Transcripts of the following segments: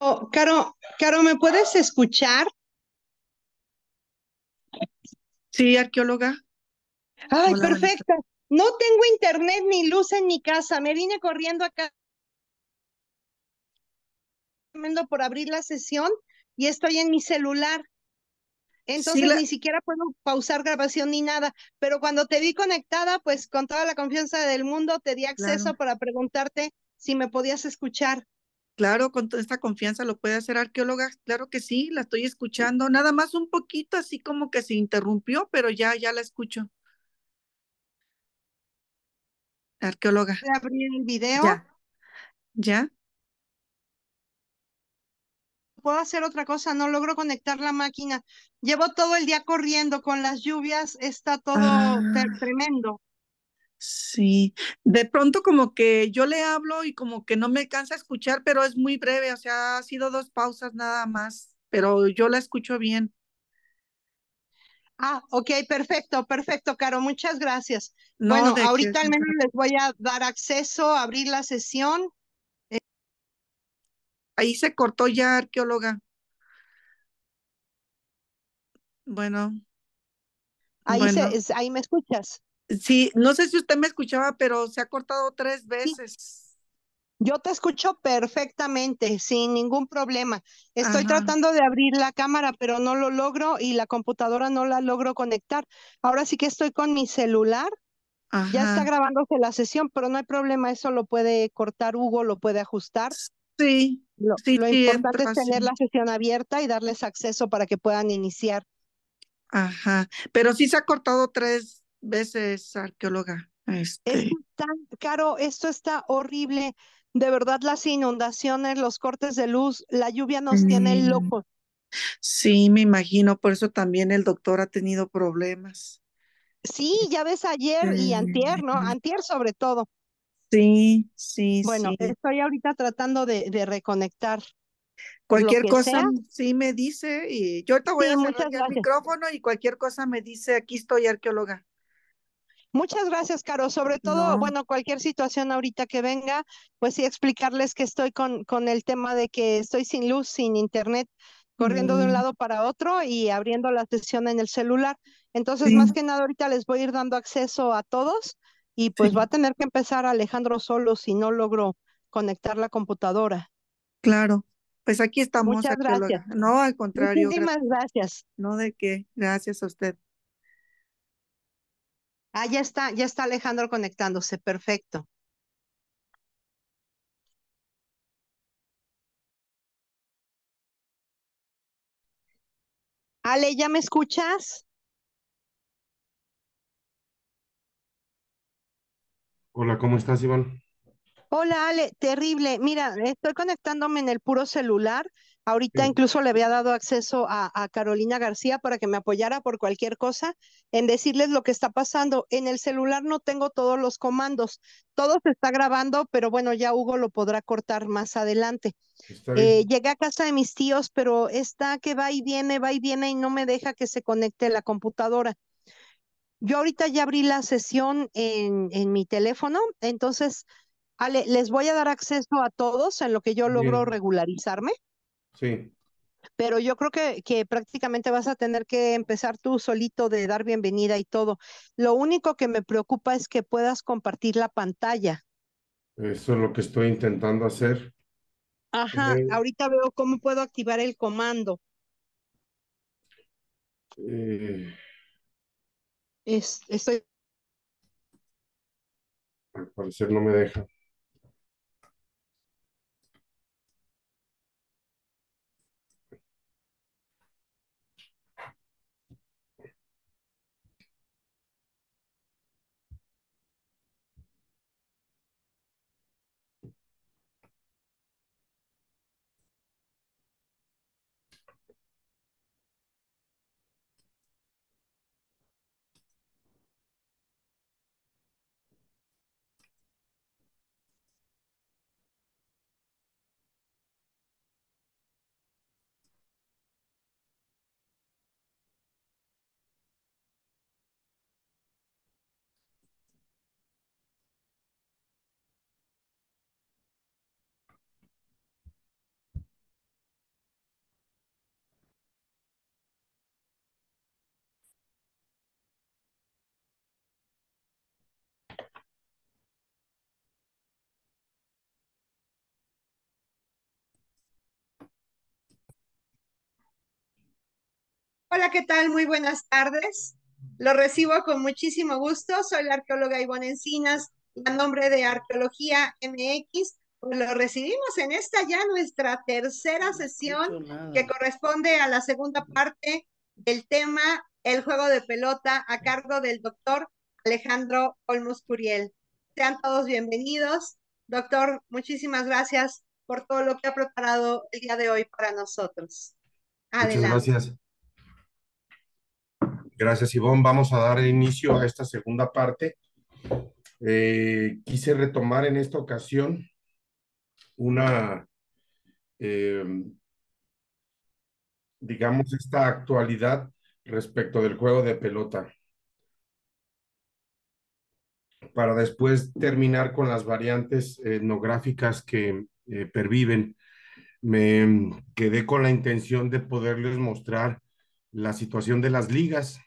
Oh, Caro, Caro, ¿me puedes escuchar? Sí, arqueóloga. Ay, perfecto. No tengo internet ni luz en mi casa. Me vine corriendo acá por abrir la sesión y estoy en mi celular. Entonces ni siquiera puedo pausar grabación ni nada, pero cuando te vi conectada, pues con toda la confianza del mundo te di acceso para preguntarte si me podías escuchar. Claro, con toda esta confianza lo puede hacer arqueóloga, claro que sí, la estoy escuchando, nada más un poquito así como que se interrumpió, pero ya, ya la escucho. Arqueóloga. ¿Puedo abrir el video? Ya. Puedo hacer otra cosa, no logro conectar la máquina. Llevo todo el día corriendo con las lluvias, está todo ah. tremendo. Sí, de pronto como que yo le hablo y como que no me cansa escuchar, pero es muy breve, o sea, ha sido dos pausas nada más, pero yo la escucho bien. Ah, ok, perfecto, perfecto, Caro, muchas gracias. bueno, ahorita al menos les voy a dar acceso, a abrir la sesión. Ahí se cortó ya, arqueóloga. Bueno. Ahí, Se, ahí me escuchas. Sí, no sé si usted me escuchaba, pero se ha cortado tres veces. Yo te escucho perfectamente, sin ningún problema. Estoy tratando de abrir la cámara, pero no lo logro y la computadora no la logro conectar. Ahora sí que estoy con mi celular. Ya está grabándose la sesión, pero no hay problema, eso lo puede cortar Hugo, lo puede ajustar. Sí. Lo, importante es tener la sesión abierta y darles acceso para que puedan iniciar. Ajá, pero sí se ha cortado tres, veces arqueóloga. Es este. tan caro, esto está horrible. De verdad, las inundaciones, los cortes de luz, la lluvia nos tiene mm. locos. Sí, me imagino, por eso también el doctor ha tenido problemas. Sí, ya ves ayer y antier, ¿no? Mm. Antier sobre todo. Sí, sí. Bueno, estoy ahorita tratando de, de reconectar. Cualquier cosa sí me dice y yo ahorita voy a hacer el micrófono y cualquier cosa me dice, aquí estoy arqueóloga. Muchas gracias, Caro. Sobre todo, bueno, cualquier situación ahorita que venga, pues sí explicarles que estoy con, con el tema de que estoy sin luz, sin internet, corriendo de un mm. lado para otro y abriendo la sesión en el celular. Entonces, más que nada, ahorita les voy a ir dando acceso a todos y pues va a tener que empezar Alejandro solo si no logro conectar la computadora. Claro, pues aquí estamos. Muchas gracias. No, al contrario. Muchísimas gracias. gracias. No de qué, gracias a usted. Ah, ya está, ya está Alejandro conectándose, perfecto. Ale, ¿ya me escuchas? Hola, ¿cómo estás, Iván? Hola, Ale, terrible. Mira, estoy conectándome en el puro celular, Ahorita incluso le había dado acceso a, Carolina García para que me apoyara por cualquier cosa en decirles lo que está pasando. En el celular no tengo todos los comandos, todo se está grabando, pero bueno, ya Hugo lo podrá cortar más adelante. Eh, llegué a casa de mis tíos, pero está que va y viene, va y viene y no me deja que se conecte la computadora. Yo ahorita ya abrí la sesión en, mi teléfono, entonces les voy a dar acceso a todos en lo que yo logro regularizarme. Sí. Pero yo creo que, que, prácticamente vas a tener que empezar tú solito de dar bienvenida y todo. Lo único que me preocupa es que puedas compartir la pantalla. Eso es lo que estoy intentando hacer. Ajá, ahorita veo cómo puedo activar el comando. Eh. estoy... Al parecer no me deja. Hola, ¿qué tal? Muy buenas tardes. Lo recibo con muchísimo gusto. Soy la arqueóloga Ivonne Encinas, a nombre de Arqueología MX. Pues lo recibimos en esta ya nuestra tercera sesión que corresponde a la segunda parte del tema El juego de pelota a cargo del doctor Alejandro Olmos Curiel. Sean todos bienvenidos. Doctor, muchísimas gracias por todo lo que ha preparado el día de hoy para nosotros. Adelante. gracias. Gracias, Ivonne. Vamos a dar inicio a esta segunda parte. Eh, quise retomar en esta ocasión una, em, digamos, esta actualidad respecto del juego de pelota para después terminar con las variantes etnográficas que eh, perviven. Me quedé con la intención de poderles mostrar la situación de las ligas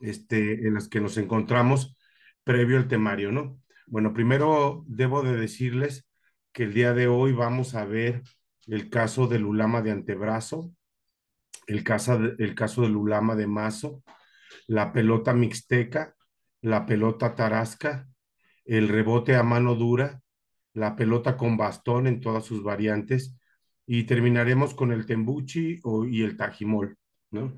este, en las que nos encontramos previo al temario, ¿no? Bueno, primero debo de decirles que el día de hoy vamos a ver el caso del ulama de antebrazo, el caso, el caso del ulama de mazo, la pelota mixteca, la pelota tarasca, el rebote a mano dura, la pelota con bastón en todas sus variantes y terminaremos con el tembuchi y el tajimol, ¿no?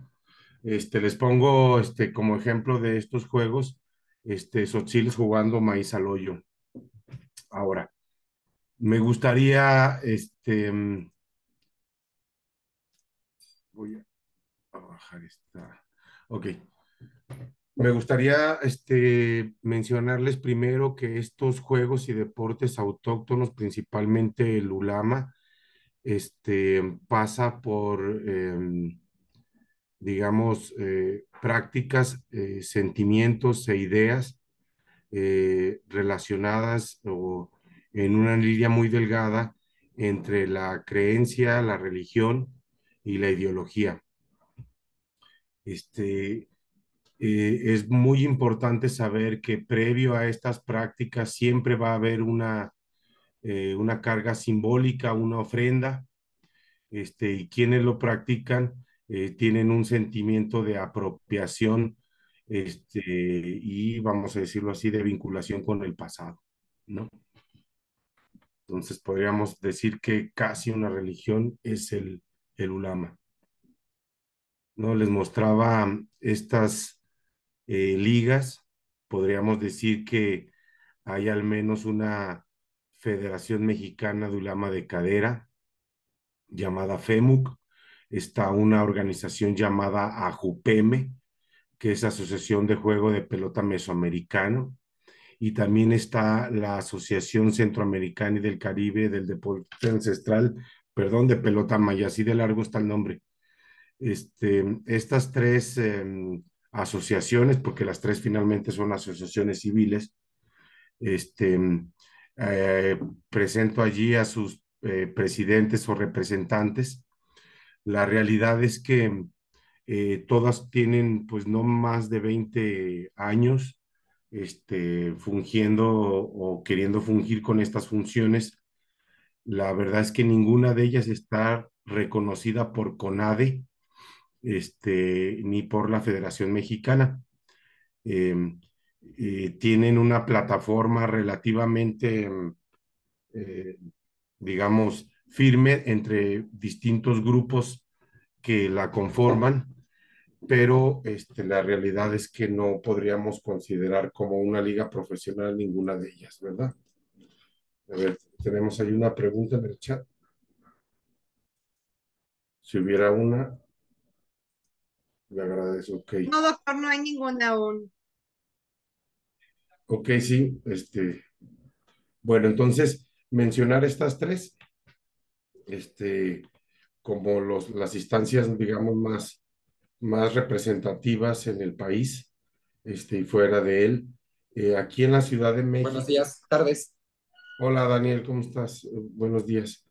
Este, les pongo este, como ejemplo de estos juegos, este, Sotil jugando maíz al hoyo. Ahora, me gustaría, este, voy a bajar esta, ok. Me gustaría este, mencionarles primero que estos juegos y deportes autóctonos, principalmente el ULAMA, este, pasa por... Em, digamos, eh, prácticas, eh, sentimientos e ideas eh, relacionadas o en una línea muy delgada entre la creencia, la religión y la ideología. Este, es muy importante saber que previo a estas prácticas siempre va a haber una, una carga simbólica, una ofrenda, este, y quienes lo practican eh, tienen un sentimiento de apropiación este, y, vamos a decirlo así, de vinculación con el pasado, ¿no? Entonces podríamos decir que casi una religión es el, ulama. ¿No? Les mostraba estas eh, ligas, podríamos decir que hay al menos una Federación Mexicana de Ulama de Cadera llamada FEMUC, está una organización llamada AJUPEME, que es Asociación de Juego de Pelota Mesoamericano, y también está la Asociación Centroamericana y del Caribe del Deporte Ancestral, perdón, de Pelota Maya, así de largo está el nombre. Este, estas tres em, asociaciones, porque las tres finalmente son asociaciones civiles, este, eh, presento allí a sus eh, presidentes o representantes la realidad es que eh, todas tienen pues no más de 20 años este, fungiendo o queriendo fungir con estas funciones. La verdad es que ninguna de ellas está reconocida por CONADE este, ni por la Federación Mexicana. Em, eh, tienen una plataforma relativamente, eh, digamos, firme entre distintos grupos que la conforman, pero este, la realidad es que no podríamos considerar como una liga profesional ninguna de ellas, ¿verdad? A ver, tenemos ahí una pregunta en el chat. Si hubiera una, le agradezco. Okay. No, doctor, no hay ninguna aún. Ok, sí, este. Bueno, entonces, mencionar estas tres este, como los, las instancias, digamos, más, más representativas en el país este, y fuera de él. Eh, aquí en la Ciudad de México. Buenos días, tardes. Hola Daniel, ¿cómo estás? Eh, buenos días.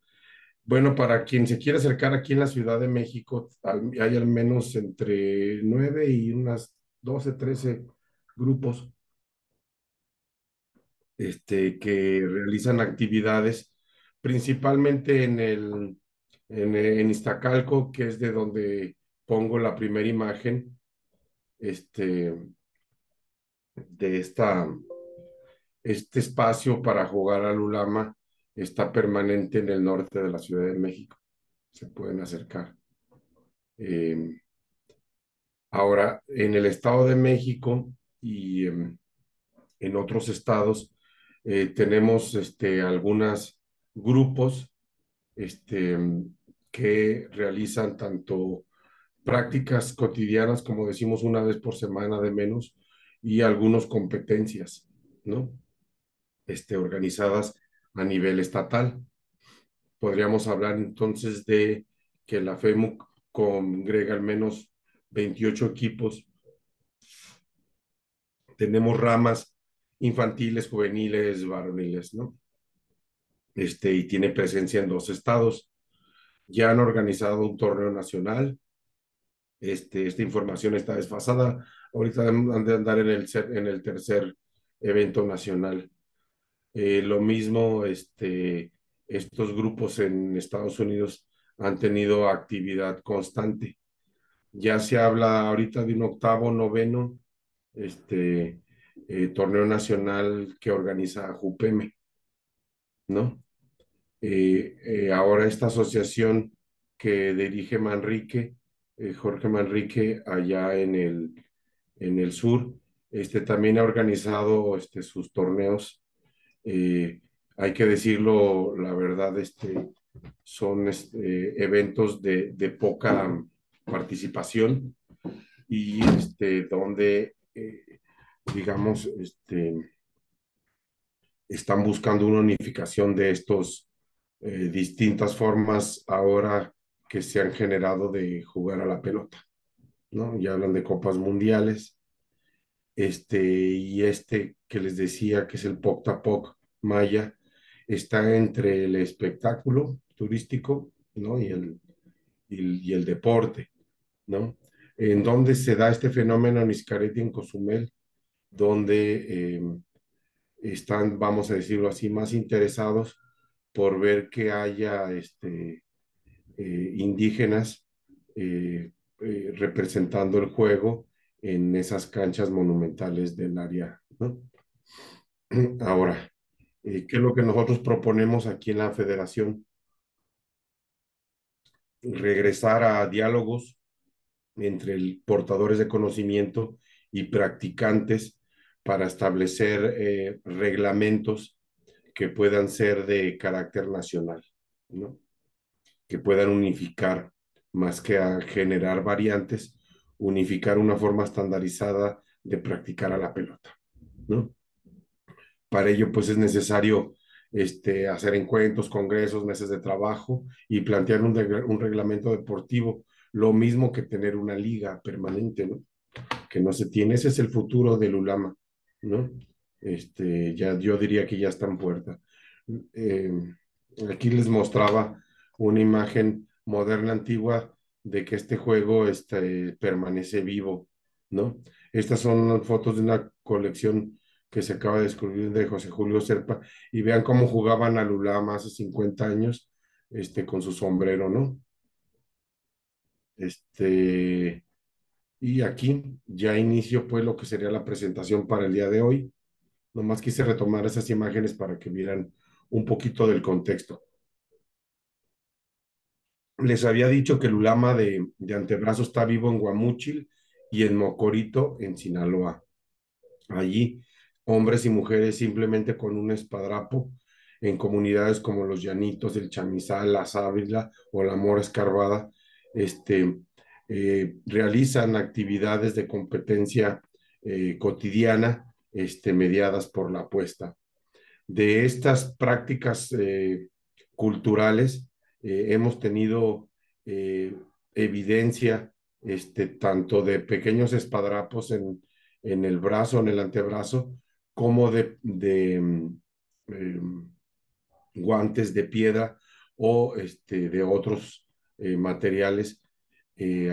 Bueno, para quien se quiera acercar aquí en la Ciudad de México, hay al menos entre nueve y unas doce, trece grupos este, que realizan actividades principalmente en, el, en, eh, en Iztacalco, que es de donde pongo la primera imagen este, de esta, este espacio para jugar al Ulama. Está permanente en el norte de la Ciudad de México. Se pueden acercar. Eh, ahora, en el Estado de México y em, en otros estados, eh, tenemos este, algunas grupos este, que realizan tanto prácticas cotidianas, como decimos una vez por semana de menos, y algunas competencias, ¿no? Este, organizadas a nivel estatal. Podríamos hablar entonces de que la FEMUC congrega al menos 28 equipos. Tenemos ramas infantiles, juveniles, varoniles, ¿no? este, y tiene presencia en dos estados. Ya han organizado un torneo nacional. Este, esta información está desfasada. Ahorita han de andar en el, en el tercer evento nacional. Eh, lo mismo, este, estos grupos en Estados Unidos han tenido actividad constante. Ya se habla ahorita de un octavo, noveno este, eh, torneo nacional que organiza JUPEME, ¿no? Eh, eh, ahora esta asociación que dirige Manrique, eh, Jorge Manrique, allá en el, en el sur, este, también ha organizado este, sus torneos. hay que decirlo, la verdad, este, son este, eventos de, poca participación y este, donde, digamos, este, están buscando una unificación de estos eh, distintas formas ahora que se han generado de jugar a la pelota, ¿no? Ya hablan de copas mundiales, este, y este que les decía que es el Poc Tapoc Maya, está entre el espectáculo turístico, ¿no? Y el, y el, deporte, ¿no? En donde se da este fenómeno en Iscareti, en Cozumel, donde eh, están, vamos a decirlo así, más interesados por ver que haya este, eh, indígenas eh, eh, representando el juego en esas canchas monumentales del área. Ahora, ¿qué es lo que nosotros proponemos aquí en la federación? Regresar a diálogos entre portadores de conocimiento y practicantes para establecer reglamentos que puedan ser de carácter nacional, ¿no? que puedan unificar más que a generar variantes, unificar una forma estandarizada de practicar a la pelota. ¿no? Para ello, pues es necesario este, hacer encuentros, congresos, meses de trabajo y plantear un, reglamento deportivo, lo mismo que tener una liga permanente, ¿no? que no se tiene. Ese es el futuro del ULAMA, ¿no? Este, ya, yo diría que ya está en puerta. Eh, aquí les mostraba una imagen moderna antigua de que este juego este, permanece vivo, ¿no? Estas son fotos de una colección que se acaba de descubrir de José Julio Serpa y vean cómo jugaban Lula más hace 50 años este, con su sombrero, ¿no? Este, y aquí ya inicio pues lo que sería la presentación para el día de hoy. Nomás quise retomar esas imágenes para que vieran un poquito del contexto. Les había dicho que el ulama de, antebrazo está vivo en Guamúchil y en Mocorito, en Sinaloa. Allí, hombres y mujeres simplemente con un espadrapo en comunidades como los Llanitos, el Chamizal, la Sábila o la Mora Escarbada, este, eh, realizan actividades de competencia eh, cotidiana este, mediadas por la apuesta. De estas prácticas eh, culturales eh, hemos tenido eh, evidencia este, tanto de pequeños espadrapos en, el brazo, en el antebrazo, como de, em, guantes de piedra o este, de otros materiales.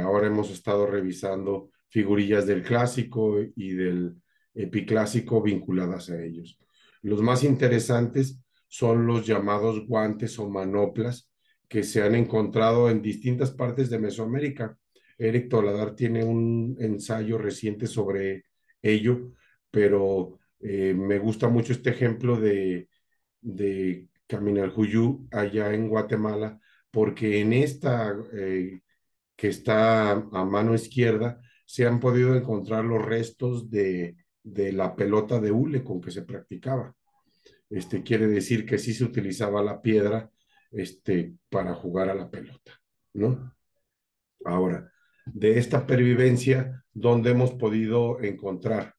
ahora hemos estado revisando figurillas del clásico y del epiclásico vinculadas a ellos. Los más interesantes son los llamados guantes o manoplas que se han encontrado en distintas partes de Mesoamérica. Eric Toladar tiene un ensayo reciente sobre ello, pero eh, me gusta mucho este ejemplo de, de Caminar Juyú allá en Guatemala, porque en esta eh, que está a mano izquierda se han podido encontrar los restos de de la pelota de hule con que se practicaba. Este quiere decir que sí se utilizaba la piedra este, para jugar a la pelota, ¿no? Ahora, de esta pervivencia, ¿dónde hemos podido encontrar?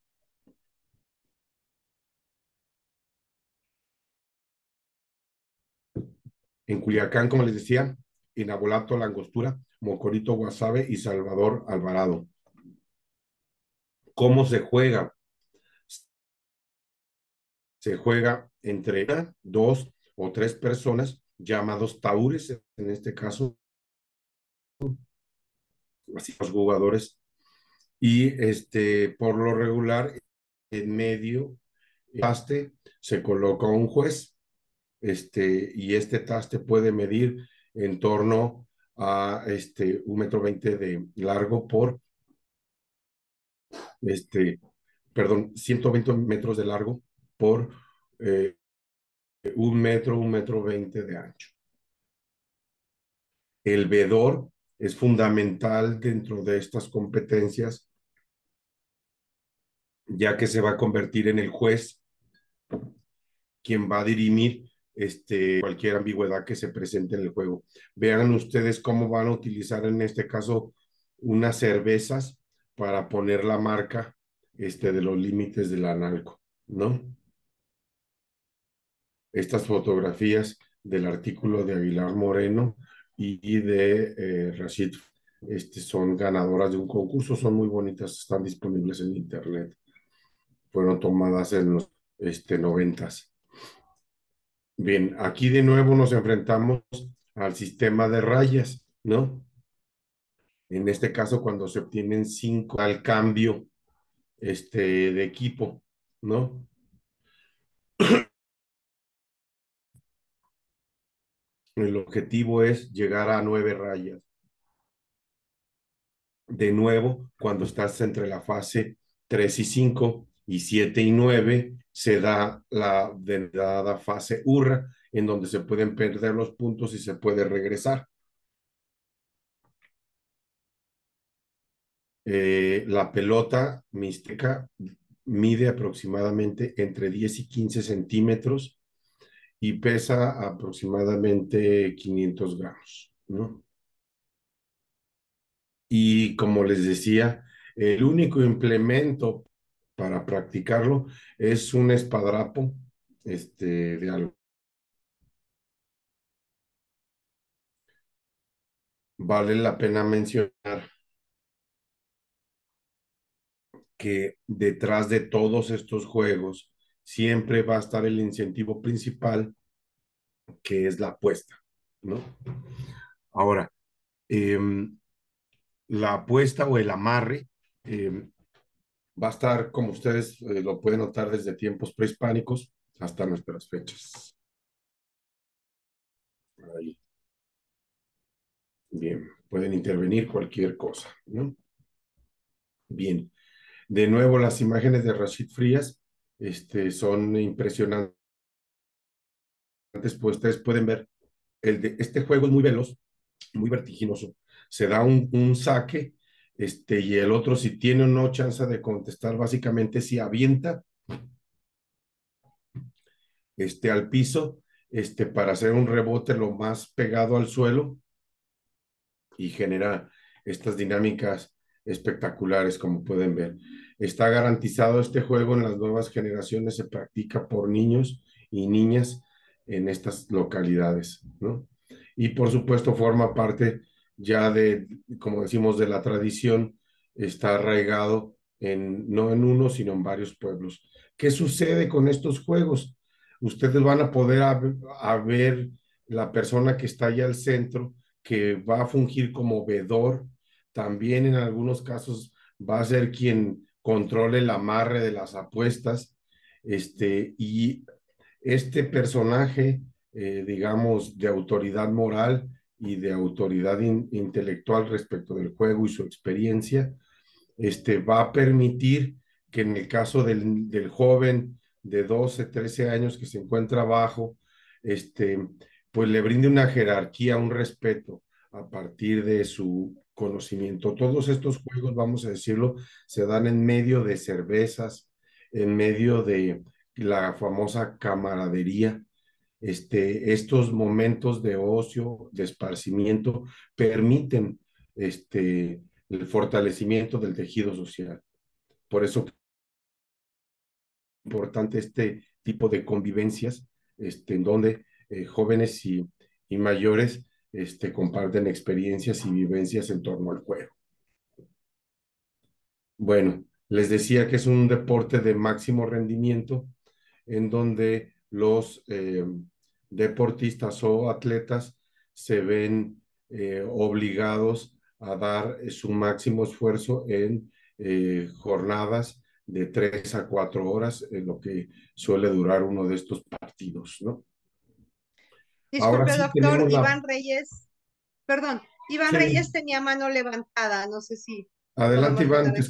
En Culiacán, como les decía, Inabolato Langostura, Mocorito Guasave y Salvador Alvarado. ¿Cómo se juega? se juega entre dos o tres personas llamados taures, en este caso, así los jugadores, y este, por lo regular, en medio, el taste, se coloca un juez, este, y este taste puede medir en torno a este, un metro veinte de largo por, este, perdón, 120 metros de largo por eh, un metro, un metro veinte de ancho. El vedor es fundamental dentro de estas competencias, ya que se va a convertir en el juez quien va a dirimir este, cualquier ambigüedad que se presente en el juego. Vean ustedes cómo van a utilizar en este caso unas cervezas para poner la marca este, de los límites del analco, ¿no? estas fotografías del artículo de Aguilar Moreno y de eh, Rashid este, son ganadoras de un concurso, son muy bonitas, están disponibles en internet. Fueron tomadas en los este, Bien, aquí de nuevo nos enfrentamos al sistema de rayas, ¿no? En este caso, cuando se obtienen cinco al cambio este, de equipo, ¿no? El objetivo es llegar a nueve rayas. De nuevo, cuando estás entre la fase 3 y 5 y 7 y 9, se da la denominada fase URRA, en donde se pueden perder los puntos y se puede regresar. Eh, la pelota mística mide aproximadamente entre 10 y 15 centímetros y pesa aproximadamente 500 gramos, Y como les decía, el único implemento para practicarlo es un espadrapo este, de algo. Vale la pena mencionar que detrás de todos estos juegos siempre va a estar el incentivo principal, que es la apuesta, ¿no? Ahora, em, la apuesta o el amarre em, va a estar, como ustedes eh, lo pueden notar, desde tiempos prehispánicos hasta nuestras fechas. Ahí. Bien, pueden intervenir cualquier cosa, ¿no? Bien. De nuevo, las imágenes de Rashid Frías este, son impresionantes, pues ustedes pueden ver, el de, este juego es muy veloz, muy vertiginoso, se da un, saque este, y el otro si tiene o no chance de contestar, básicamente si avienta este, al piso este, para hacer un rebote lo más pegado al suelo y genera estas dinámicas espectaculares como pueden ver está garantizado este juego en las nuevas generaciones, se practica por niños y niñas en estas localidades, ¿no? Y por supuesto forma parte ya de, como decimos, de la tradición, está arraigado en, no en uno, sino en varios pueblos. ¿Qué sucede con estos juegos? Ustedes van a poder a, ver la persona que está allá al centro, que va a fungir como vedor, también en algunos casos va a ser quien controle el amarre de las apuestas. Este, y este personaje, eh, digamos, de autoridad moral y de autoridad intelectual respecto del juego y su experiencia, este, va a permitir que en el caso del, del joven de 12, 13 años que se encuentra abajo, este, pues le brinde una jerarquía, un respeto a partir de su conocimiento. Todos estos juegos, vamos a decirlo, se dan en medio de cervezas, en medio de la famosa camaradería. Este, estos momentos de ocio, de esparcimiento, permiten este, el fortalecimiento del tejido social. Por eso es importante este tipo de convivencias, este, en donde eh, jóvenes y, y mayores este, comparten experiencias y vivencias en torno al juego. Bueno, les decía que es un deporte de máximo rendimiento en donde los eh, deportistas o atletas se ven eh, obligados a dar su máximo esfuerzo en eh, jornadas de tres a cuatro horas, en lo que suele durar uno de estos partidos, ¿no? Disculpe, doctor, Iván Reyes, perdón, Iván Reyes tenía mano levantada, no sé si. Adelante, Iván, te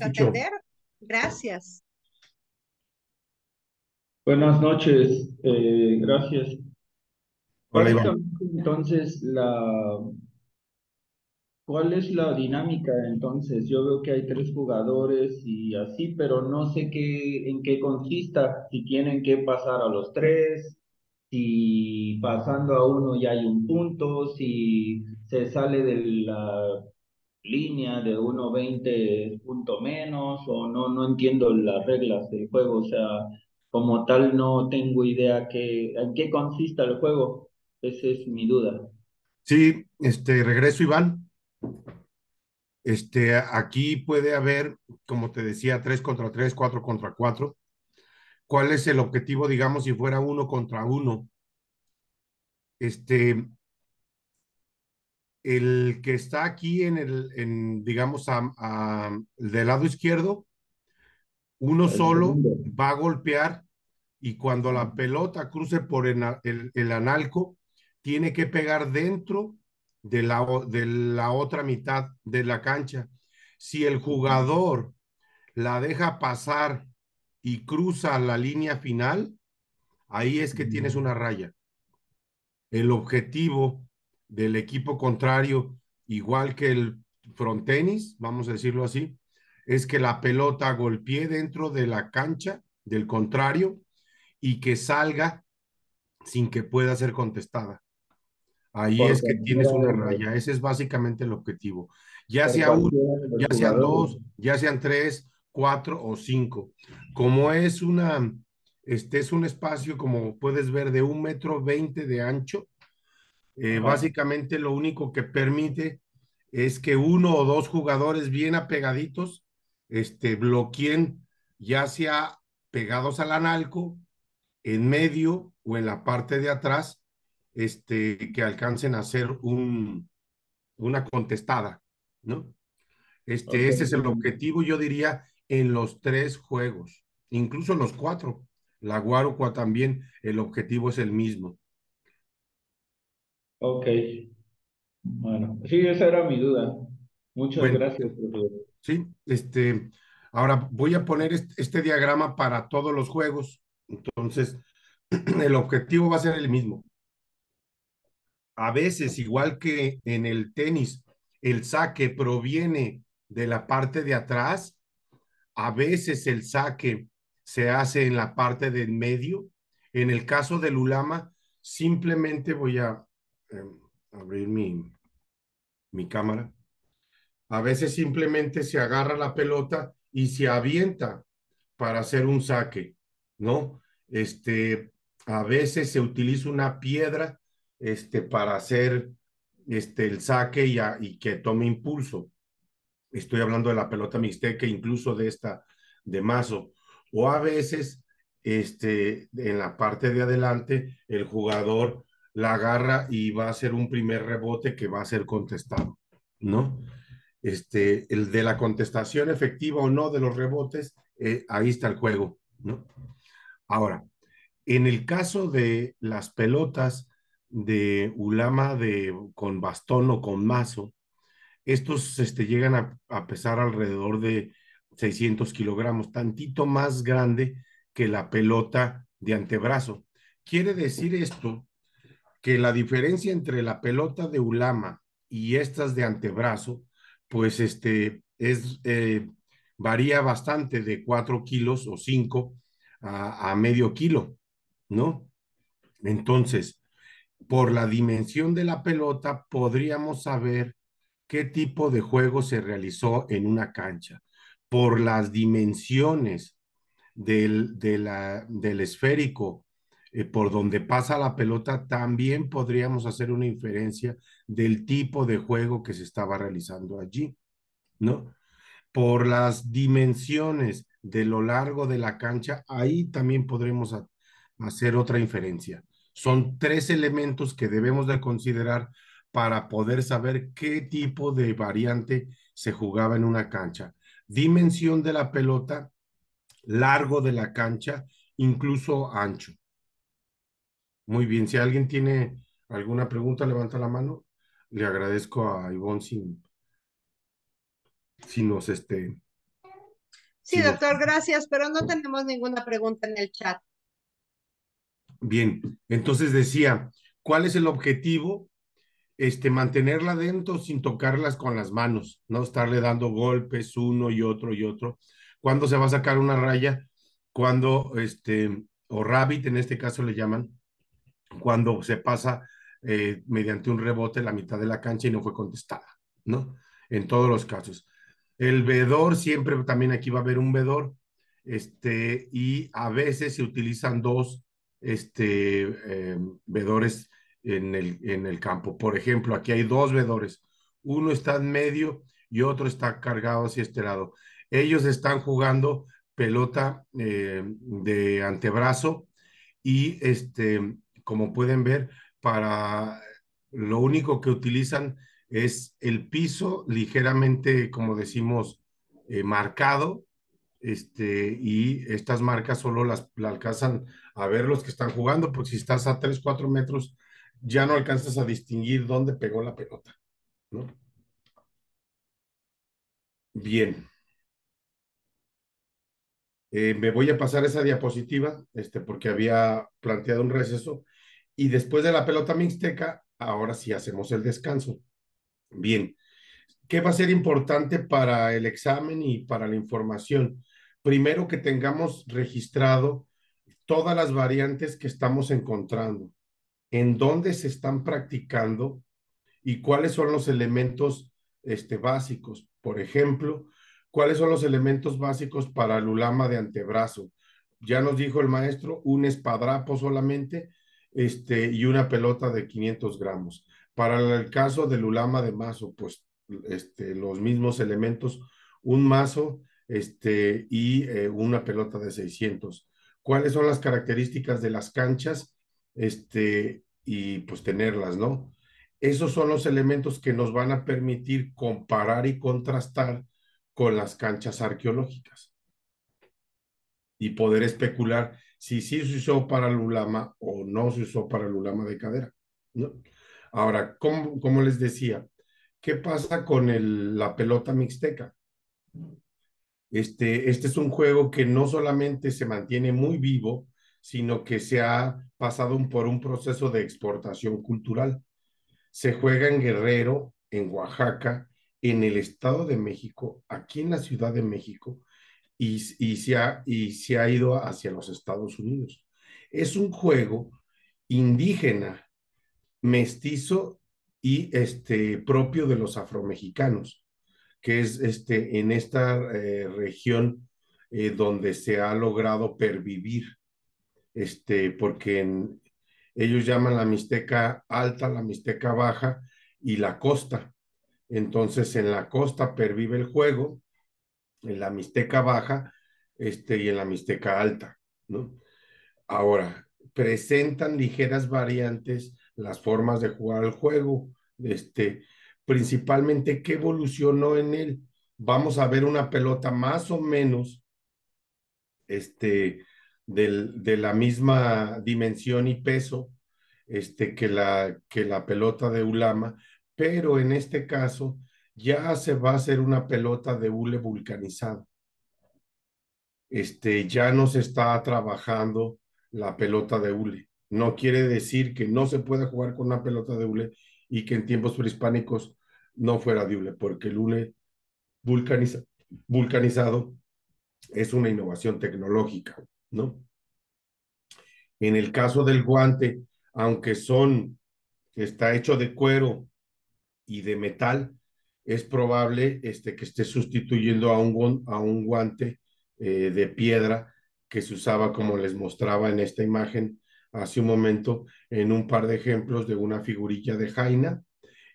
Gracias. Buenas noches, eh, gracias. Entonces, la, ¿cuál es la dinámica entonces? Yo veo que hay tres jugadores y así, pero no sé qué, en qué consista, si tienen que pasar a los tres, si pasando a uno ya hay un punto, si se sale de la línea de 1.20 punto menos o no, no entiendo las reglas del juego, o sea, como tal no tengo idea que, en qué consiste el juego, esa es mi duda. Sí, este, regreso Iván. Este, aquí puede haber, como te decía, 3 contra 3, 4 contra 4 cuál es el objetivo, digamos, si fuera uno contra uno. Este, el que está aquí en el, digamos, del lado izquierdo, uno solo va a golpear y cuando la pelota cruce por el, analco, tiene que pegar dentro de la, de la otra mitad de la cancha. Si el jugador la deja pasar y cruza la línea final, ahí es que tienes una raya. El objetivo del equipo contrario, igual que el frontenis, vamos a decirlo así, es que la pelota golpee dentro de la cancha del contrario y que salga sin que pueda ser contestada. Ahí es que tienes una raya, ese es básicamente el objetivo. Ya sea uno, ya sean dos, ya sean tres, cuatro o cinco. Como es una, este es un espacio, como puedes ver, de un metro veinte de ancho, eh, básicamente lo único que permite es que uno o dos jugadores bien apegaditos este, bloqueen ya sea pegados al analco, en medio o en la parte de atrás, este, que alcancen a hacer un, una contestada, ¿no? Este, Ese es el objetivo, yo diría, en los tres juegos, incluso los cuatro. La Guarucua también, el objetivo es el mismo. Ok. Bueno, sí, esa era mi duda. Muchas gracias, Sí, este, ahora voy a poner este diagrama para todos los juegos. Entonces, el objetivo va a ser el mismo. A veces, igual que en el tenis, el saque proviene de la parte de atrás a veces el saque se hace en la parte del medio. En el caso del Ulama, simplemente voy a em, abrir mi, cámara. A veces simplemente se agarra la pelota y se avienta para hacer un saque, ¿no? Este, a veces se utiliza una piedra este, para hacer este, el saque y que tome impulso estoy hablando de la pelota mixteca, incluso de esta de mazo, o a veces este, en la parte de adelante el jugador la agarra y va a ser un primer rebote que va a ser contestado, ¿no? Este, el de la contestación efectiva o no de los rebotes, eh, ahí está el juego, ¿no? Ahora, en el caso de las pelotas de Ulama de, con bastón o con mazo, estos este, llegan a, pesar alrededor de 600 kilogramos, tantito más grande que la pelota de antebrazo. Quiere decir esto que la diferencia entre la pelota de ulama y estas de antebrazo, pues este, es, eh, varía bastante de 4 kilos o 5 a medio kilo, ¿no? Entonces, por la dimensión de la pelota, podríamos saber qué tipo de juego se realizó en una cancha, por las dimensiones del, del esférico eh, por donde pasa la pelota, también podríamos hacer una inferencia del tipo de juego que se estaba realizando allí, ¿no? Por las dimensiones de lo largo de la cancha, ahí también podremos hacer otra inferencia. Son tres elementos que debemos de considerar para poder saber qué tipo de variante se jugaba en una cancha. Dimensión de la pelota, largo de la cancha, incluso ancho. Muy bien, si alguien tiene alguna pregunta, levanta la mano. Le agradezco a Ivonne si, nos esté. Sí, doctor, gracias, pero no tenemos ninguna pregunta en el chat. Bien, entonces decía, ¿cuál es el objetivo este, mantenerla dentro sin tocarlas con las manos, no estarle dando golpes uno y otro y otro. cuando se va a sacar una raya? Cuando, este, o rabbit en este caso le llaman, cuando se pasa eh, mediante un rebote la mitad de la cancha y no fue contestada, ¿no? En todos los casos. El vedor, siempre también aquí va a haber un vedor, este, y a veces se utilizan dos este, eh, vedores en el, en el campo. Por ejemplo, aquí hay dos vedores. Uno está en medio y otro está cargado hacia este lado. Ellos están jugando pelota eh, de antebrazo y este, como pueden ver, para lo único que utilizan es el piso ligeramente, como decimos, eh, marcado, este, y estas marcas solo las, las, alcanzan a ver los que están jugando, porque si estás a 3, 4 metros ya no alcanzas a distinguir dónde pegó la pelota. ¿no? Bien. Eh, me voy a pasar esa diapositiva, este, porque había planteado un receso. Y después de la pelota mixteca, ahora sí hacemos el descanso. Bien. ¿Qué va a ser importante para el examen y para la información? Primero que tengamos registrado todas las variantes que estamos encontrando en dónde se están practicando y cuáles son los elementos este, básicos. Por ejemplo, cuáles son los elementos básicos para el ulama de antebrazo. Ya nos dijo el maestro, un espadrapo solamente este, y una pelota de 500 gramos. Para el caso del ulama de mazo, pues este, los mismos elementos, un mazo este, y eh, una pelota de 600. ¿Cuáles son las características de las canchas? Este, y pues tenerlas, ¿no? Esos son los elementos que nos van a permitir comparar y contrastar con las canchas arqueológicas y poder especular si sí se usó para el ulama o no se usó para el ulama de cadera. Ahora, como, les decía, ¿qué pasa con el, la pelota mixteca? Este, este es un juego que no solamente se mantiene muy vivo, sino que se ha pasado por un proceso de exportación cultural. Se juega en Guerrero, en Oaxaca, en el Estado de México, aquí en la Ciudad de México, y, y, se ha, ido hacia los Estados Unidos. Es un juego indígena, mestizo y este, propio de los afromexicanos, que es este, en esta eh, región eh, donde se ha logrado pervivir este, porque ellos llaman la Mixteca alta, la Mixteca baja y la costa. Entonces, en la costa pervive el juego, en la Mixteca baja este, y en la Mixteca alta. ¿no? Ahora, presentan ligeras variantes las formas de jugar el juego, este, principalmente qué evolucionó en él. Vamos a ver una pelota más o menos este, de la misma dimensión y peso este, que, la, que la pelota de Ulama, pero en este caso ya se va a hacer una pelota de hule vulcanizado. Este, ya no se está trabajando la pelota de hule. No quiere decir que no se pueda jugar con una pelota de hule y que en tiempos prehispánicos no fuera de hule, porque el hule vulcanizado es una innovación tecnológica. En el caso del guante, aunque son, está hecho de cuero y de metal, es probable este, que esté sustituyendo a un, a un guante eh, de piedra que se usaba, como les mostraba en esta imagen hace un momento, en un par de ejemplos de una figurilla de Jaina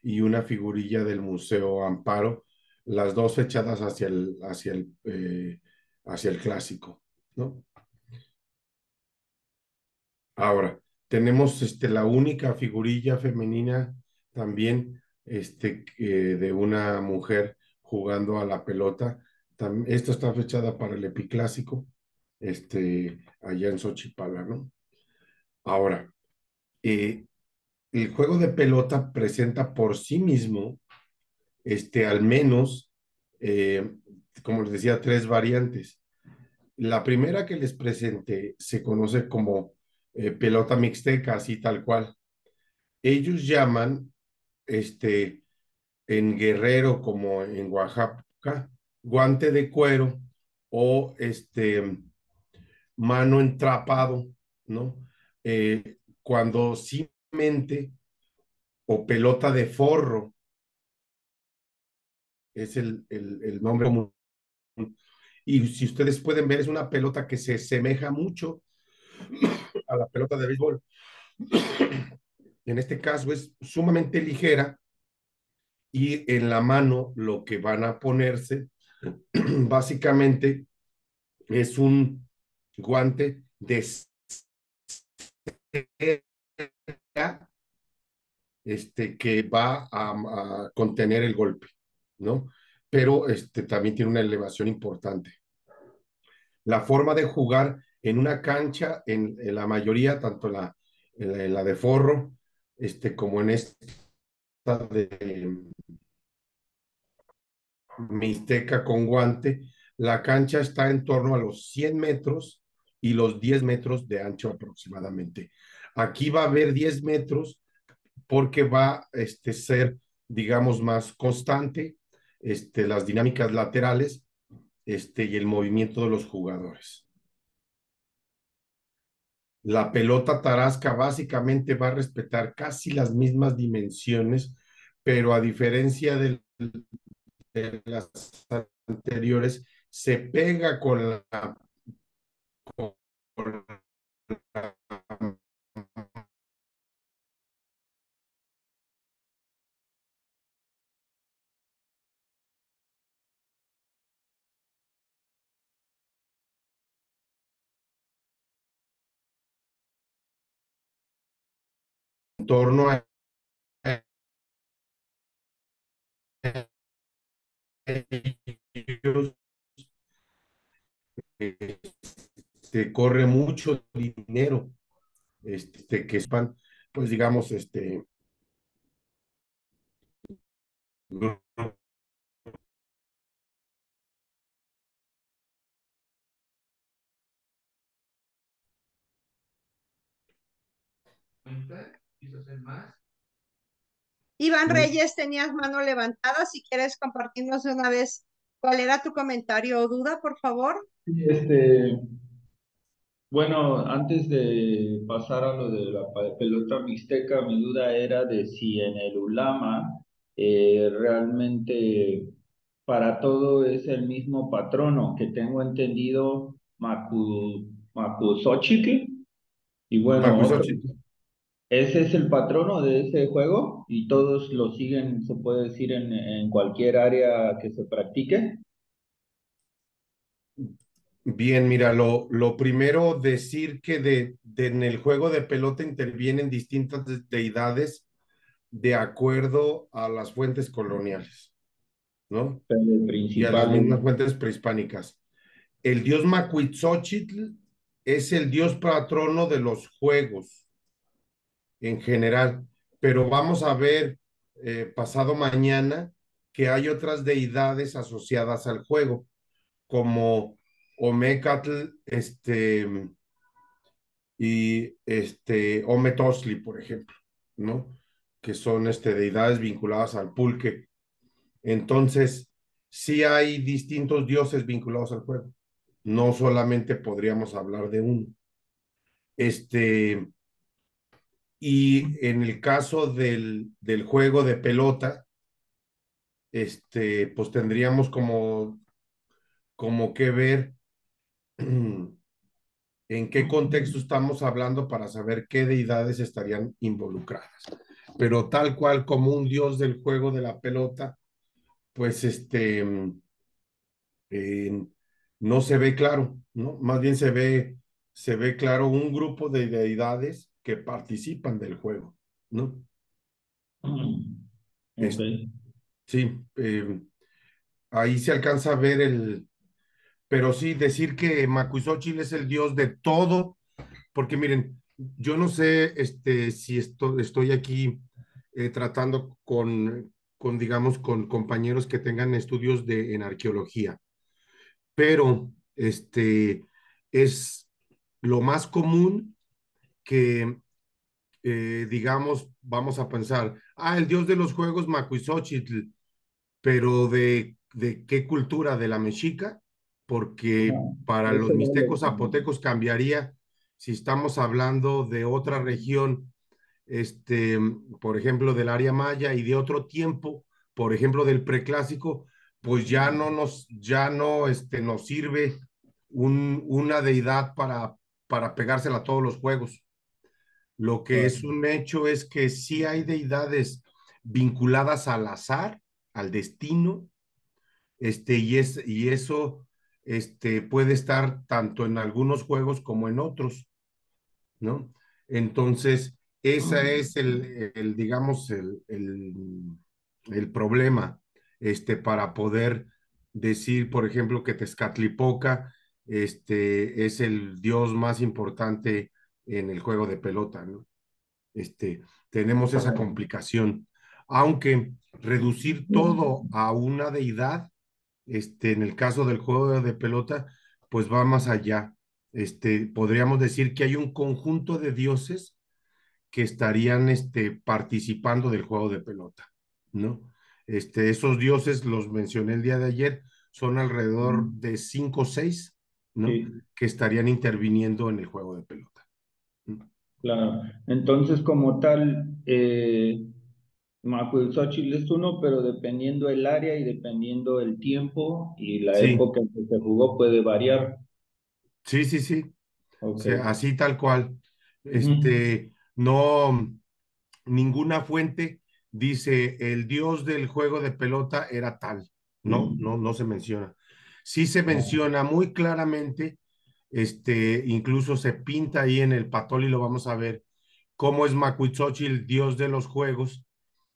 y una figurilla del Museo Amparo, las dos echadas hacia el, hacia el, eh, hacia el clásico, ¿no? Ahora, tenemos este, la única figurilla femenina también este, de una mujer jugando a la pelota. esta está fechada para el epiclásico, este, allá en Xochipala, ¿no? Ahora, eh, el juego de pelota presenta por sí mismo, este, al menos, eh, como les decía, tres variantes. La primera que les presenté se conoce como eh, pelota mixteca, así tal cual. Ellos llaman este, en Guerrero como en Oaxaca, guante de cuero o este, mano entrapado, ¿no? Eh, cuando simplemente o pelota de forro es el, el nombre común. Y si ustedes pueden ver, es una pelota que se semeja mucho a la pelota de béisbol. en este caso es sumamente ligera y en la mano lo que van a ponerse básicamente es un guante de este que va a, a contener el golpe, ¿no? Pero este también tiene una elevación importante. La forma de jugar en una cancha, en, la mayoría, tanto en la, de Forro este, como en esta de mm, Mixteca con guante, la cancha está en torno a los 100 metros y los 10 metros de ancho aproximadamente. Aquí va a haber 10 metros porque va a este, ser, digamos, más constante este, las dinámicas laterales este, y el movimiento de los jugadores la pelota tarasca básicamente va a respetar casi las mismas dimensiones, pero a diferencia de, las anteriores, se pega con la torno a este, corre mucho dinero este, que sepan, pues digamos, este hacer más. Iván mm. Reyes, tenías mano levantada. Si quieres compartirnos de una vez cuál era tu comentario o duda, por favor. Este, bueno, antes de pasar a lo de la pelota mixteca, mi duda era de si en el Ulama eh, realmente para todo es el mismo patrono que tengo entendido Macu, Y bueno, ese es el patrono de ese juego y todos lo siguen, se puede decir, en, cualquier área que se practique. Bien, mira, lo, primero decir que de, en el juego de pelota intervienen distintas deidades de acuerdo a las fuentes coloniales, ¿no? Y a las fuentes prehispánicas. El dios Macuitzochitl es el dios patrono de los juegos en general, pero vamos a ver eh, pasado mañana que hay otras deidades asociadas al juego, como Omecatl, este, y este, Ometosli, por ejemplo, ¿no? Que son este, deidades vinculadas al pulque. Entonces, sí hay distintos dioses vinculados al juego. No solamente podríamos hablar de uno. Este, y en el caso del, del juego de pelota, este, pues tendríamos como, como que ver en qué contexto estamos hablando para saber qué deidades estarían involucradas. Pero tal cual como un dios del juego de la pelota, pues este, no se ve claro, ¿no? Más bien se ve, se ve claro un grupo de deidades que participan del juego, ¿no? Este, sí, eh, ahí se alcanza a ver el, pero sí decir que Macuizochil es el dios de todo, porque miren, yo no sé este, si estoy aquí eh, tratando con, con, digamos, con compañeros que tengan estudios de, en arqueología, pero este, es lo más común que, eh, digamos, vamos a pensar, ah, el dios de los juegos Macuizochitl, pero de, de qué cultura, de la mexica, porque para los este mixtecos zapotecos cambiaría si estamos hablando de otra región, este, por ejemplo, del área maya y de otro tiempo, por ejemplo, del preclásico, pues ya no nos, ya no este, nos sirve un, una deidad para, para pegársela a todos los juegos. Lo que es un hecho es que sí hay deidades vinculadas al azar, al destino, este, y, es, y eso este, puede estar tanto en algunos juegos como en otros, ¿no? Entonces, ese es el, el digamos, el, el, problema, este, para poder decir, por ejemplo, que Tezcatlipoca, este, es el dios más importante en el juego de pelota, ¿no? Este, tenemos esa complicación. Aunque reducir todo a una deidad, este, en el caso del juego de pelota, pues va más allá. Este, podríamos decir que hay un conjunto de dioses que estarían este, participando del juego de pelota, ¿no? Este, esos dioses, los mencioné el día de ayer, son alrededor de cinco o seis, ¿no? Que estarían interviniendo en el juego de pelota. Claro, entonces como tal, eh, es uno, pero dependiendo el área y dependiendo el tiempo y la época en que se jugó puede variar. Sí, sí, sí. así tal cual. Este, no, ninguna fuente dice el dios del juego de pelota era tal. No, no, no se menciona. Sí se menciona muy claramente este, incluso se pinta ahí en el patoli lo vamos a ver, cómo es el dios de los juegos,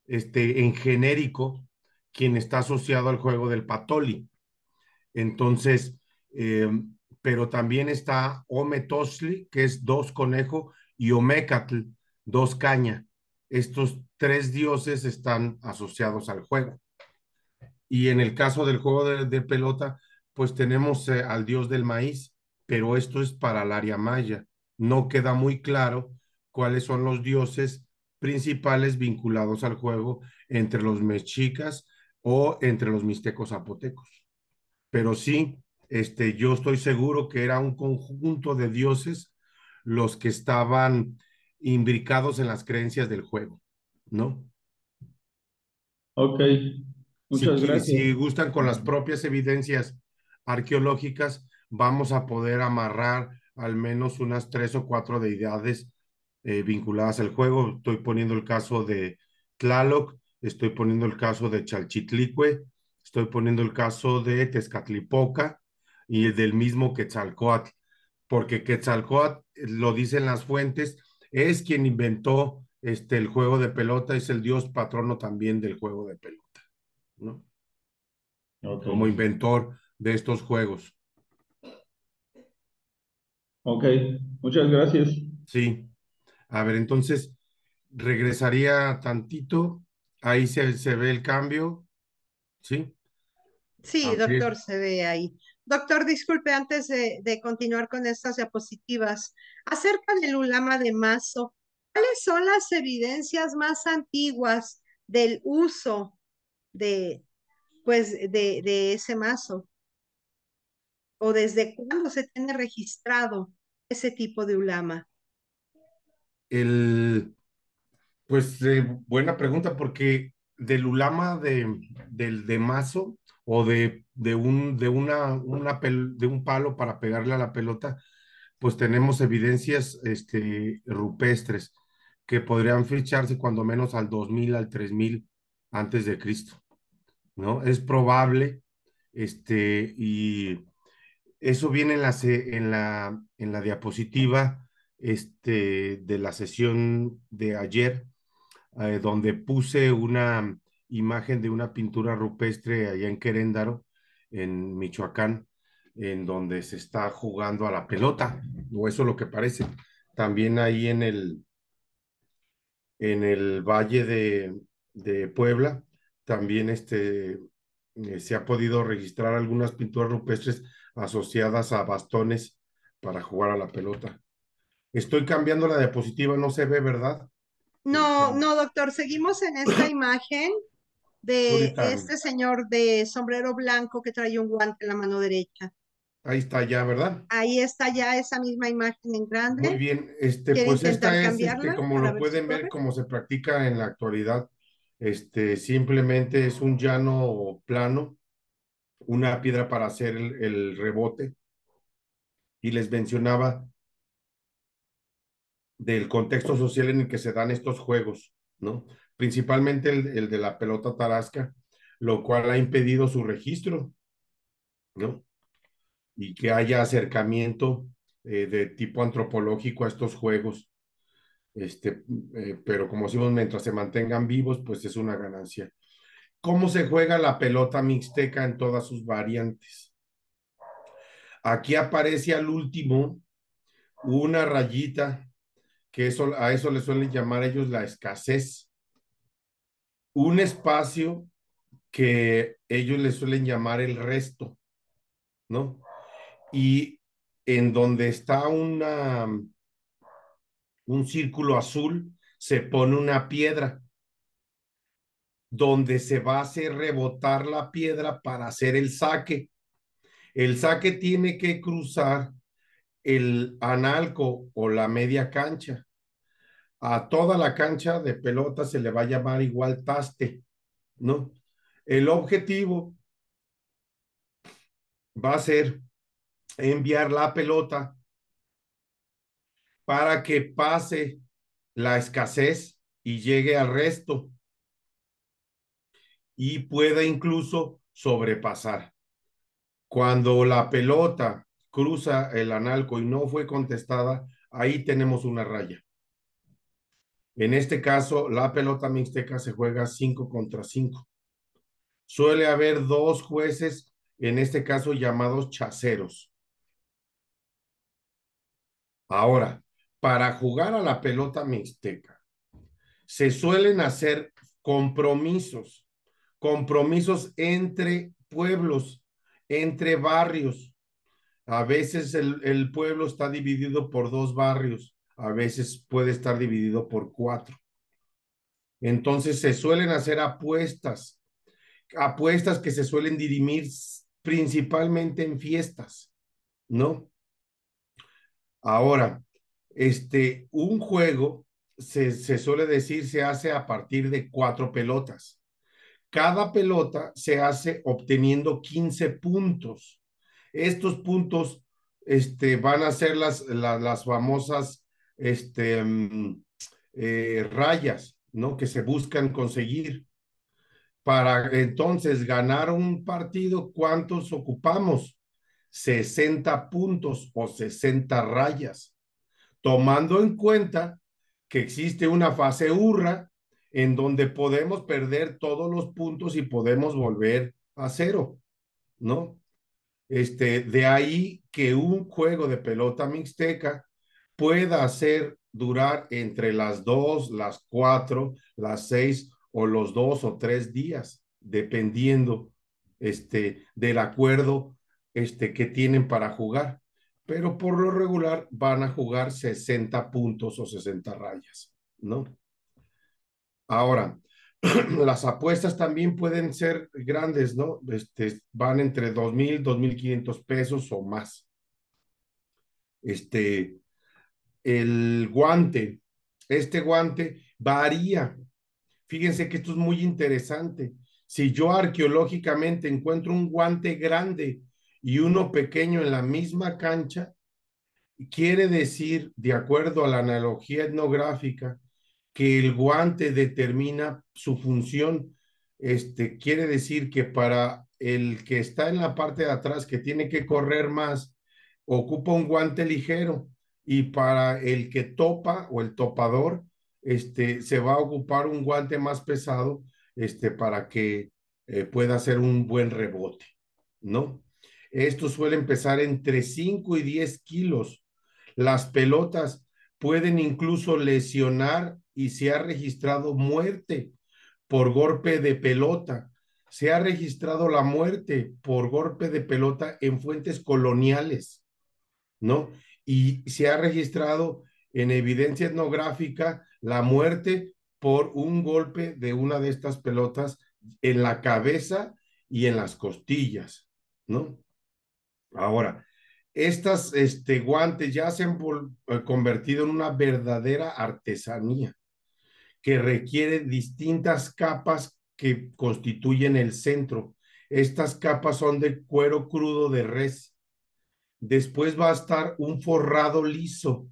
este, en genérico, quien está asociado al juego del Patoli. Entonces, eh, pero también está Ometosli, que es dos conejo, y Omecatl, dos caña. Estos tres dioses están asociados al juego. Y en el caso del juego de, pelota, pues tenemos eh, al dios del maíz, pero esto es para el área maya. No queda muy claro cuáles son los dioses principales vinculados al juego entre los mexicas o entre los mixtecos zapotecos. Pero sí, este, yo estoy seguro que era un conjunto de dioses los que estaban imbricados en las creencias del juego, ¿no? Ok, muchas gracias. Si gustan con las propias evidencias arqueológicas, vamos a poder amarrar al menos unas tres o cuatro deidades eh, vinculadas al juego. Estoy poniendo el caso de Tlaloc, estoy poniendo el caso de Chalchitlicue, estoy poniendo el caso de Tezcatlipoca y del mismo Quetzalcoatl, porque Quetzalcoatl, eh, lo dicen las fuentes, es quien inventó este, el juego de pelota, es el dios patrono también del juego de pelota, Como inventor de estos juegos. Ok, muchas gracias. Sí. A ver, entonces regresaría tantito. Ahí se, ve el cambio. ¿Sí? Sí, doctor, se ve ahí. Doctor, disculpe, antes de, continuar con estas diapositivas, acerca del ulama de Mazo, ¿cuáles son las evidencias más antiguas del uso de, pues, de, de ese mazo? ¿O desde cuándo se tiene registrado? ese tipo de ulama? El, pues eh, buena pregunta, porque del ulama de, del de mazo o de, de, un, de, una, una de un palo para pegarle a la pelota, pues tenemos evidencias este, rupestres que podrían ficharse cuando menos al 2000, al 3000 antes de Cristo, ¿no? Es probable, este, y eso viene en la, en la, en la diapositiva este, de la sesión de ayer, eh, donde puse una imagen de una pintura rupestre allá en Queréndaro, en Michoacán, en donde se está jugando a la pelota, o eso es lo que parece. También ahí en el, en el valle de, de Puebla, también este, eh, se ha podido registrar algunas pinturas rupestres asociadas a bastones para jugar a la pelota. Estoy cambiando la diapositiva, no se ve, ¿verdad? No, este. no, doctor, seguimos en esta imagen de este señor de sombrero blanco que trae un guante en la mano derecha. Ahí está ya, ¿verdad? Ahí está ya esa misma imagen en grande. Muy bien, este, pues esta es, este, como lo pueden ver, como se practica en la actualidad, este, simplemente es un llano plano, una piedra para hacer el, rebote. Y les mencionaba del contexto social en el que se dan estos juegos, ¿no? Principalmente el, de la pelota tarasca, lo cual ha impedido su registro, ¿no? Y que haya acercamiento eh, de tipo antropológico a estos juegos. Este, eh, pero como decimos, mientras se mantengan vivos, pues es una ganancia. ¿Cómo se juega la pelota mixteca en todas sus variantes? Aquí aparece al último una rayita, que a eso le suelen llamar ellos la escasez. Un espacio que ellos le suelen llamar el resto, ¿no? Y en donde está una, un círculo azul, se pone una piedra donde se va a hacer rebotar la piedra para hacer el saque. El saque tiene que cruzar el analco o la media cancha. A toda la cancha de pelota se le va a llamar igual taste, ¿no? El objetivo va a ser enviar la pelota para que pase la escasez y llegue al resto y pueda incluso sobrepasar. Cuando la pelota cruza el analco y no fue contestada, ahí tenemos una raya. En este caso, la pelota mixteca se juega 5 contra 5. Suele haber dos jueces, en este caso llamados chaceros. Ahora, para jugar a la pelota mixteca se suelen hacer compromisos, compromisos entre pueblos, entre barrios. A veces el, pueblo está dividido por dos barrios, a veces puede estar dividido por cuatro. Entonces se suelen hacer apuestas, apuestas que se suelen dirimir principalmente en fiestas, ¿no? Ahora, este, un juego, se, suele decir, se hace a partir de cuatro pelotas. Cada pelota se hace obteniendo 15 puntos. Estos puntos este, van a ser las, las, famosas este, mm, eh, rayas ¿no? que se buscan conseguir. Para entonces ganar un partido, ¿cuántos ocupamos? 60 puntos o 60 rayas tomando en cuenta que existe una fase urra en donde podemos perder todos los puntos y podemos volver a cero, ¿no? Este, de ahí que un juego de pelota mixteca pueda hacer durar entre las dos, las cuatro, las seis o los dos o tres días, dependiendo este, del acuerdo este, que tienen para jugar pero por lo regular van a jugar 60 puntos o 60 rayas, ¿no? Ahora, las apuestas también pueden ser grandes, ¿no? Este, van entre 2.000, 2.500 pesos o más. Este, el guante, este guante varía. Fíjense que esto es muy interesante. Si yo arqueológicamente encuentro un guante grande y uno pequeño en la misma cancha, quiere decir, de acuerdo a la analogía etnográfica, que el guante determina su función. Este, quiere decir que para el que está en la parte de atrás, que tiene que correr más, ocupa un guante ligero y para el que topa o el topador, este, se va a ocupar un guante más pesado este, para que eh, pueda hacer un buen rebote, ¿no? Esto suele empezar entre 5 y 10 kilos. Las pelotas pueden incluso lesionar y se ha registrado muerte por golpe de pelota. Se ha registrado la muerte por golpe de pelota en fuentes coloniales, ¿no? Y se ha registrado en evidencia etnográfica la muerte por un golpe de una de estas pelotas en la cabeza y en las costillas, ¿no? Ahora, estas este, guantes ya se han eh, convertido en una verdadera artesanía que requiere distintas capas que constituyen el centro. Estas capas son de cuero crudo de res. Después va a estar un forrado liso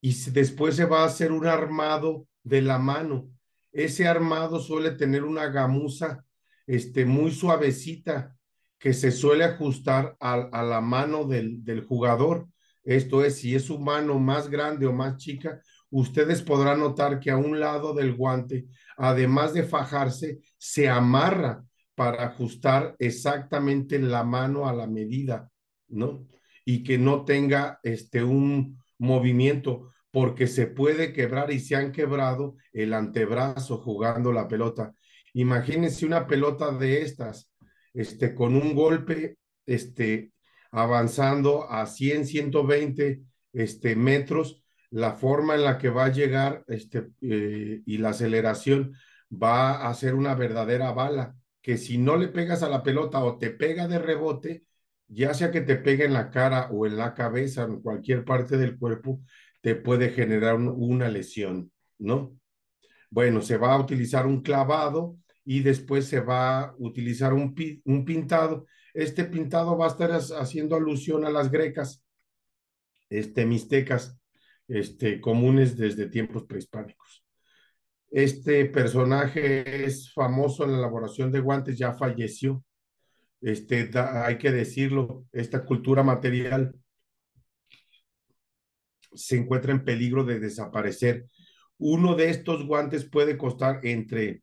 y después se va a hacer un armado de la mano. Ese armado suele tener una gamuza este, muy suavecita que se suele ajustar a, a la mano del, jugador. Esto es, si es su mano más grande o más chica, ustedes podrán notar que a un lado del guante, además de fajarse, se amarra para ajustar exactamente la mano a la medida, ¿no? Y que no tenga este un movimiento, porque se puede quebrar y se han quebrado el antebrazo jugando la pelota. Imagínense una pelota de estas este, con un golpe, este, avanzando a 100, 120 este, metros, la forma en la que va a llegar este, eh, y la aceleración va a ser una verdadera bala, que si no le pegas a la pelota o te pega de rebote, ya sea que te pegue en la cara o en la cabeza, en cualquier parte del cuerpo, te puede generar una lesión, ¿no? Bueno, se va a utilizar un clavado y después se va a utilizar un, un pintado. Este pintado va a estar haciendo alusión a las grecas, este, mixtecas, este, comunes desde tiempos prehispánicos. Este personaje es famoso en la elaboración de guantes, ya falleció. Este, hay que decirlo, esta cultura material se encuentra en peligro de desaparecer. Uno de estos guantes puede costar entre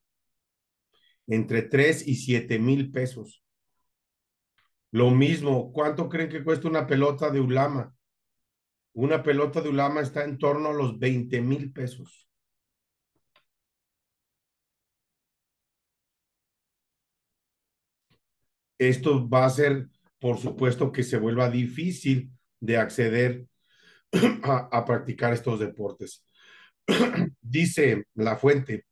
entre 3 y 7 mil pesos. Lo mismo, ¿cuánto creen que cuesta una pelota de ulama? Una pelota de ulama está en torno a los 20 mil pesos. Esto va a ser, por supuesto, que se vuelva difícil de acceder a, a practicar estos deportes. Dice la fuente,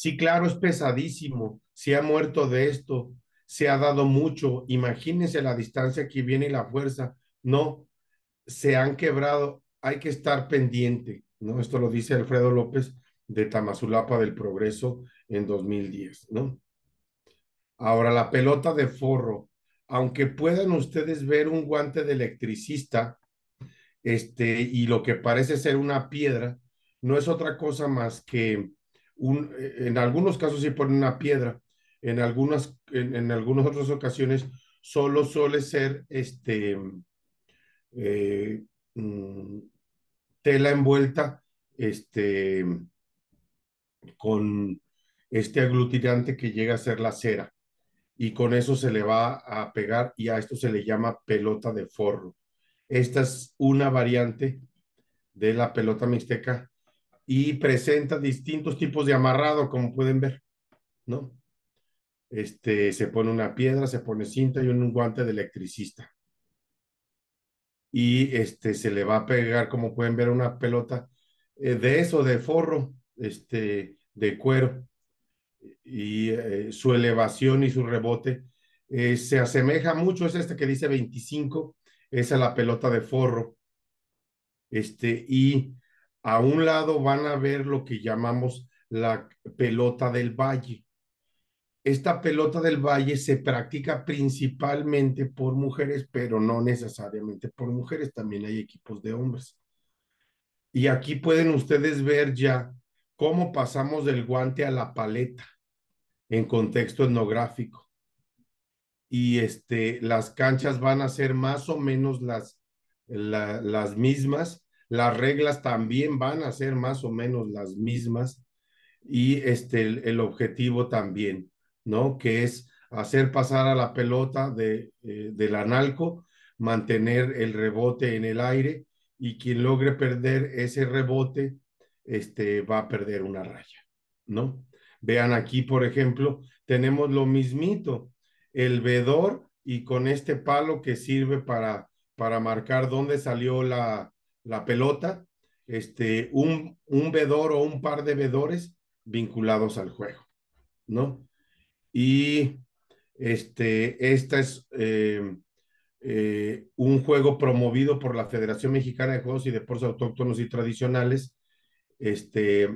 Sí, claro, es pesadísimo. Se ha muerto de esto, se ha dado mucho. Imagínense la distancia que viene y la fuerza. No, se han quebrado. Hay que estar pendiente, ¿no? Esto lo dice Alfredo López de Tamazulapa del Progreso en 2010, ¿no? Ahora, la pelota de forro. Aunque puedan ustedes ver un guante de electricista este, y lo que parece ser una piedra, no es otra cosa más que e, en algunos casos se pone una piedra, en algunas, en, algunas otras ocasiones solo suele ser este, eh, mm, tela envuelta este, con este aglutinante que llega a ser la cera. Y con eso se le va a pegar y a esto se le llama pelota de forro. Esta es una variante de la pelota mixteca y presenta distintos tipos de amarrado, como pueden ver, ¿no? Este, se pone una piedra, se pone cinta y un guante de electricista. Y este, se le va a pegar, como pueden ver, una pelota eh, de eso, de forro, este, de cuero. Y eh, su elevación y su rebote eh, se asemeja mucho, es este que dice 25, es la pelota de forro. Este, y a un lado van a ver lo que llamamos la pelota del valle. Esta pelota del valle se practica principalmente por mujeres, pero no necesariamente por mujeres, también hay equipos de hombres. Y aquí pueden ustedes ver ya cómo pasamos del guante a la paleta en contexto etnográfico. Y este, las canchas van a ser más o menos las, las mismas, las reglas también van a ser más o menos las mismas y este, el, objetivo también, ¿no? Que es hacer pasar a la pelota de, eh, del analco, mantener el rebote en el aire y quien logre perder ese rebote este, va a perder una raya, ¿no? Vean aquí, por ejemplo, tenemos lo mismito, el vedor y con este palo que sirve para, para marcar dónde salió la, la pelota, este, un, un vedor o un par de vedores vinculados al juego, ¿no? Y este, esta es eh, eh, un juego promovido por la Federación Mexicana de Juegos y Deportes Autóctonos y Tradicionales, este,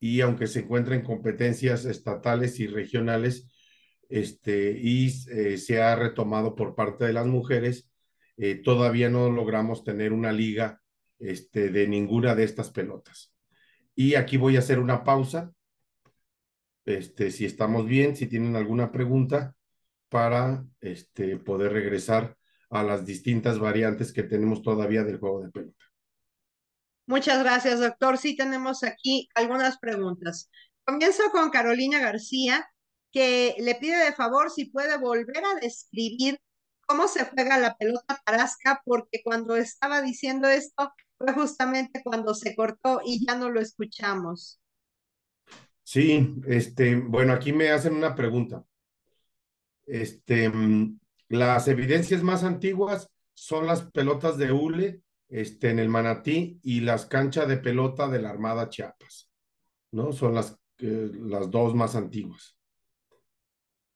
y aunque se encuentra en competencias estatales y regionales, este, y eh, se ha retomado por parte de las mujeres, todavía no logramos tener una liga este, de ninguna de estas pelotas. Y aquí voy a hacer una pausa. Este, si estamos bien, si tienen alguna pregunta, para este, poder regresar a las distintas variantes que tenemos todavía del juego de pelota. Muchas gracias, doctor. Sí, tenemos aquí algunas preguntas. Comienzo con Carolina García, que le pide de favor si puede volver a describir cómo se juega la pelota tarasca, porque cuando estaba diciendo esto, fue justamente cuando se cortó y ya no lo escuchamos. Sí, este, bueno, aquí me hacen una pregunta. Este, mm, las evidencias más antiguas son las pelotas de hule este, en el Manatí y las canchas de pelota de la Armada Chiapas, ¿no? Son las, eh, las dos más antiguas.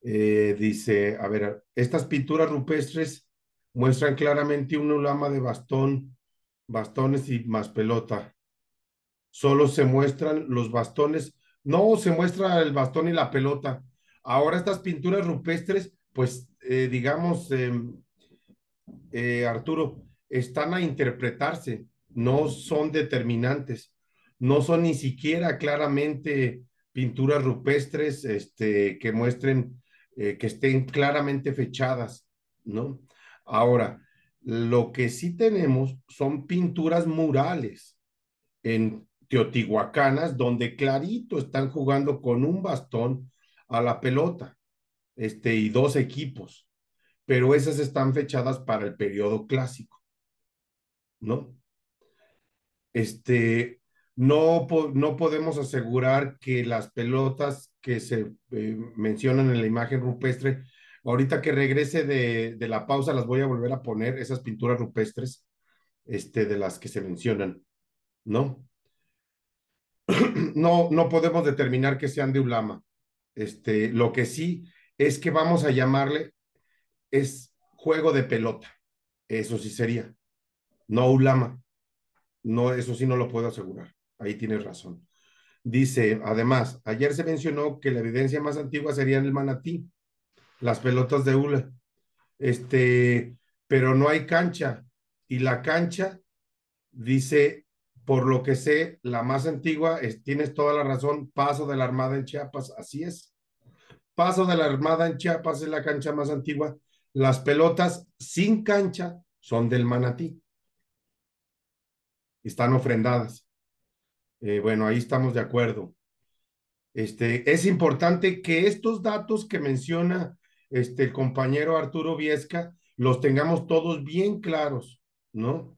Eh, dice, a ver, estas pinturas rupestres muestran claramente un ulama de bastón bastones y más pelota. Solo se muestran los bastones, no se muestra el bastón y la pelota. Ahora estas pinturas rupestres, pues eh, digamos, em, eh, Arturo, están a interpretarse, no son determinantes, no son ni siquiera claramente pinturas rupestres este, que muestren, eh, que estén claramente fechadas, ¿no? Ahora, lo que sí tenemos son pinturas murales en Teotihuacanas, donde clarito están jugando con un bastón a la pelota, este, y dos equipos, pero esas están fechadas para el periodo clásico, ¿no? Este, no, podemos asegurar que las pelotas que se eh, mencionan en la imagen rupestre Ahorita que regrese de, la pausa, las voy a volver a poner esas pinturas rupestres este, de las que se mencionan, ¿no? No, no podemos determinar que sean de Ulama. Este, lo que sí es que vamos a llamarle es juego de pelota. Eso sí sería. No Ulama. No, eso sí no lo puedo asegurar. Ahí tienes razón. Dice, además, ayer se mencionó que la evidencia más antigua sería en el manatí las pelotas de hula. Este, pero no hay cancha. Y la cancha, dice, por lo que sé, la más antigua, es, tienes toda la razón, Paso de la Armada en Chiapas, así es. Paso de la Armada en Chiapas es la cancha más antigua. Las pelotas sin cancha son del manatí. Están ofrendadas. Eh, bueno, ahí estamos de acuerdo. Este, es importante que estos datos que menciona este, el compañero Arturo Viesca, los tengamos todos bien claros, ¿no?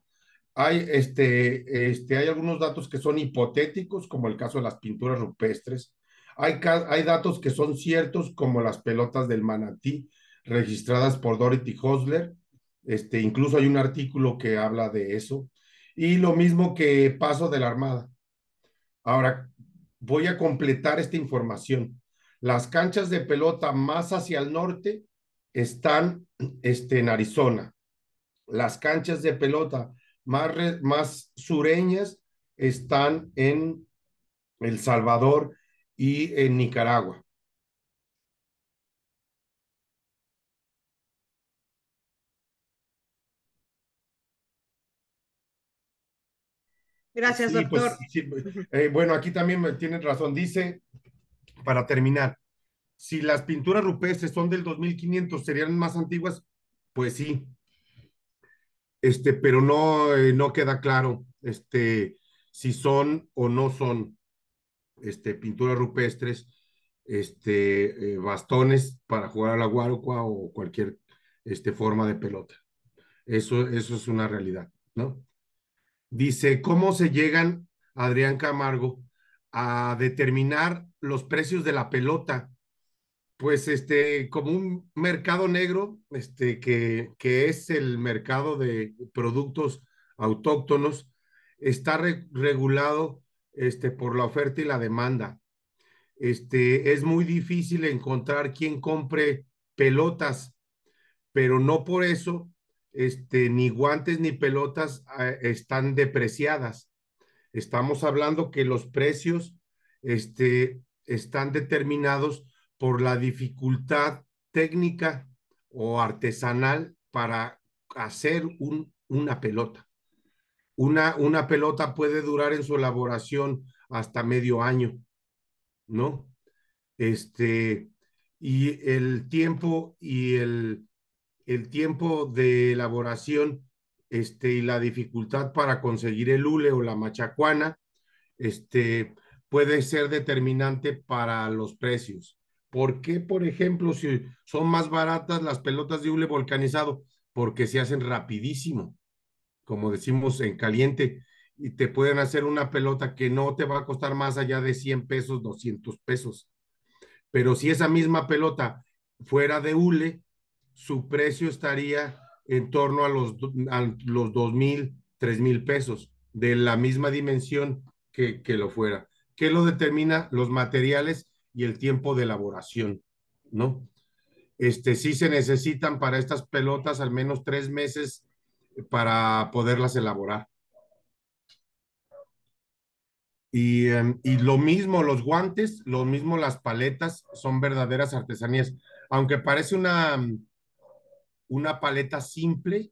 Hay, este, este, hay algunos datos que son hipotéticos, como el caso de las pinturas rupestres. Hay, hay datos que son ciertos, como las pelotas del manatí registradas por Dorothy Hosler. Este, incluso hay un artículo que habla de eso. Y lo mismo que Paso de la Armada. Ahora, voy a completar esta información. Las canchas de pelota más hacia el norte están este, en Arizona. Las canchas de pelota más, más sureñas están en El Salvador y en Nicaragua. Gracias, pues, doctor. Eh, bueno, aquí también me tienen razón. Dice para terminar, si las pinturas rupestres son del 2500, ¿serían más antiguas? Pues sí. Este, pero no, eh, no queda claro este, si son o no son este, pinturas rupestres, este, eh, bastones para jugar a la o cualquier este, forma de pelota. Eso, eso es una realidad, ¿no? Dice, ¿cómo se llegan, Adrián Camargo, a determinar los precios de la pelota. Pues este, como un mercado negro, este, que, que es el mercado de productos autóctonos, está regulado este, por la oferta y la demanda. Este, es muy difícil encontrar quien compre pelotas, pero no por eso este, ni guantes ni pelotas ah, están depreciadas. Estamos hablando que los precios este, están determinados por la dificultad técnica o artesanal para hacer un, una pelota. Una, una, pelota puede durar en su elaboración hasta medio año, ¿no? Este, y el tiempo y el, el tiempo de elaboración este, y la dificultad para conseguir el ule o la machacuana, este, puede ser determinante para los precios. ¿Por qué, por ejemplo, si son más baratas las pelotas de hule volcanizado? Porque se hacen rapidísimo, como decimos en caliente, y te pueden hacer una pelota que no te va a costar más allá de 100 pesos, 200 pesos. Pero si esa misma pelota fuera de hule, su precio estaría en torno a los, a los mil, mil pesos, de la misma dimensión que lo fuera. ¿Qué lo determina los materiales y el tiempo de elaboración, ¿no? Este, sí se necesitan para estas pelotas al menos tres meses eh, para poderlas elaborar. Em, y, lo mismo los guantes, lo mismo las paletas, son verdaderas artesanías. Aunque parece una, em, una paleta simple,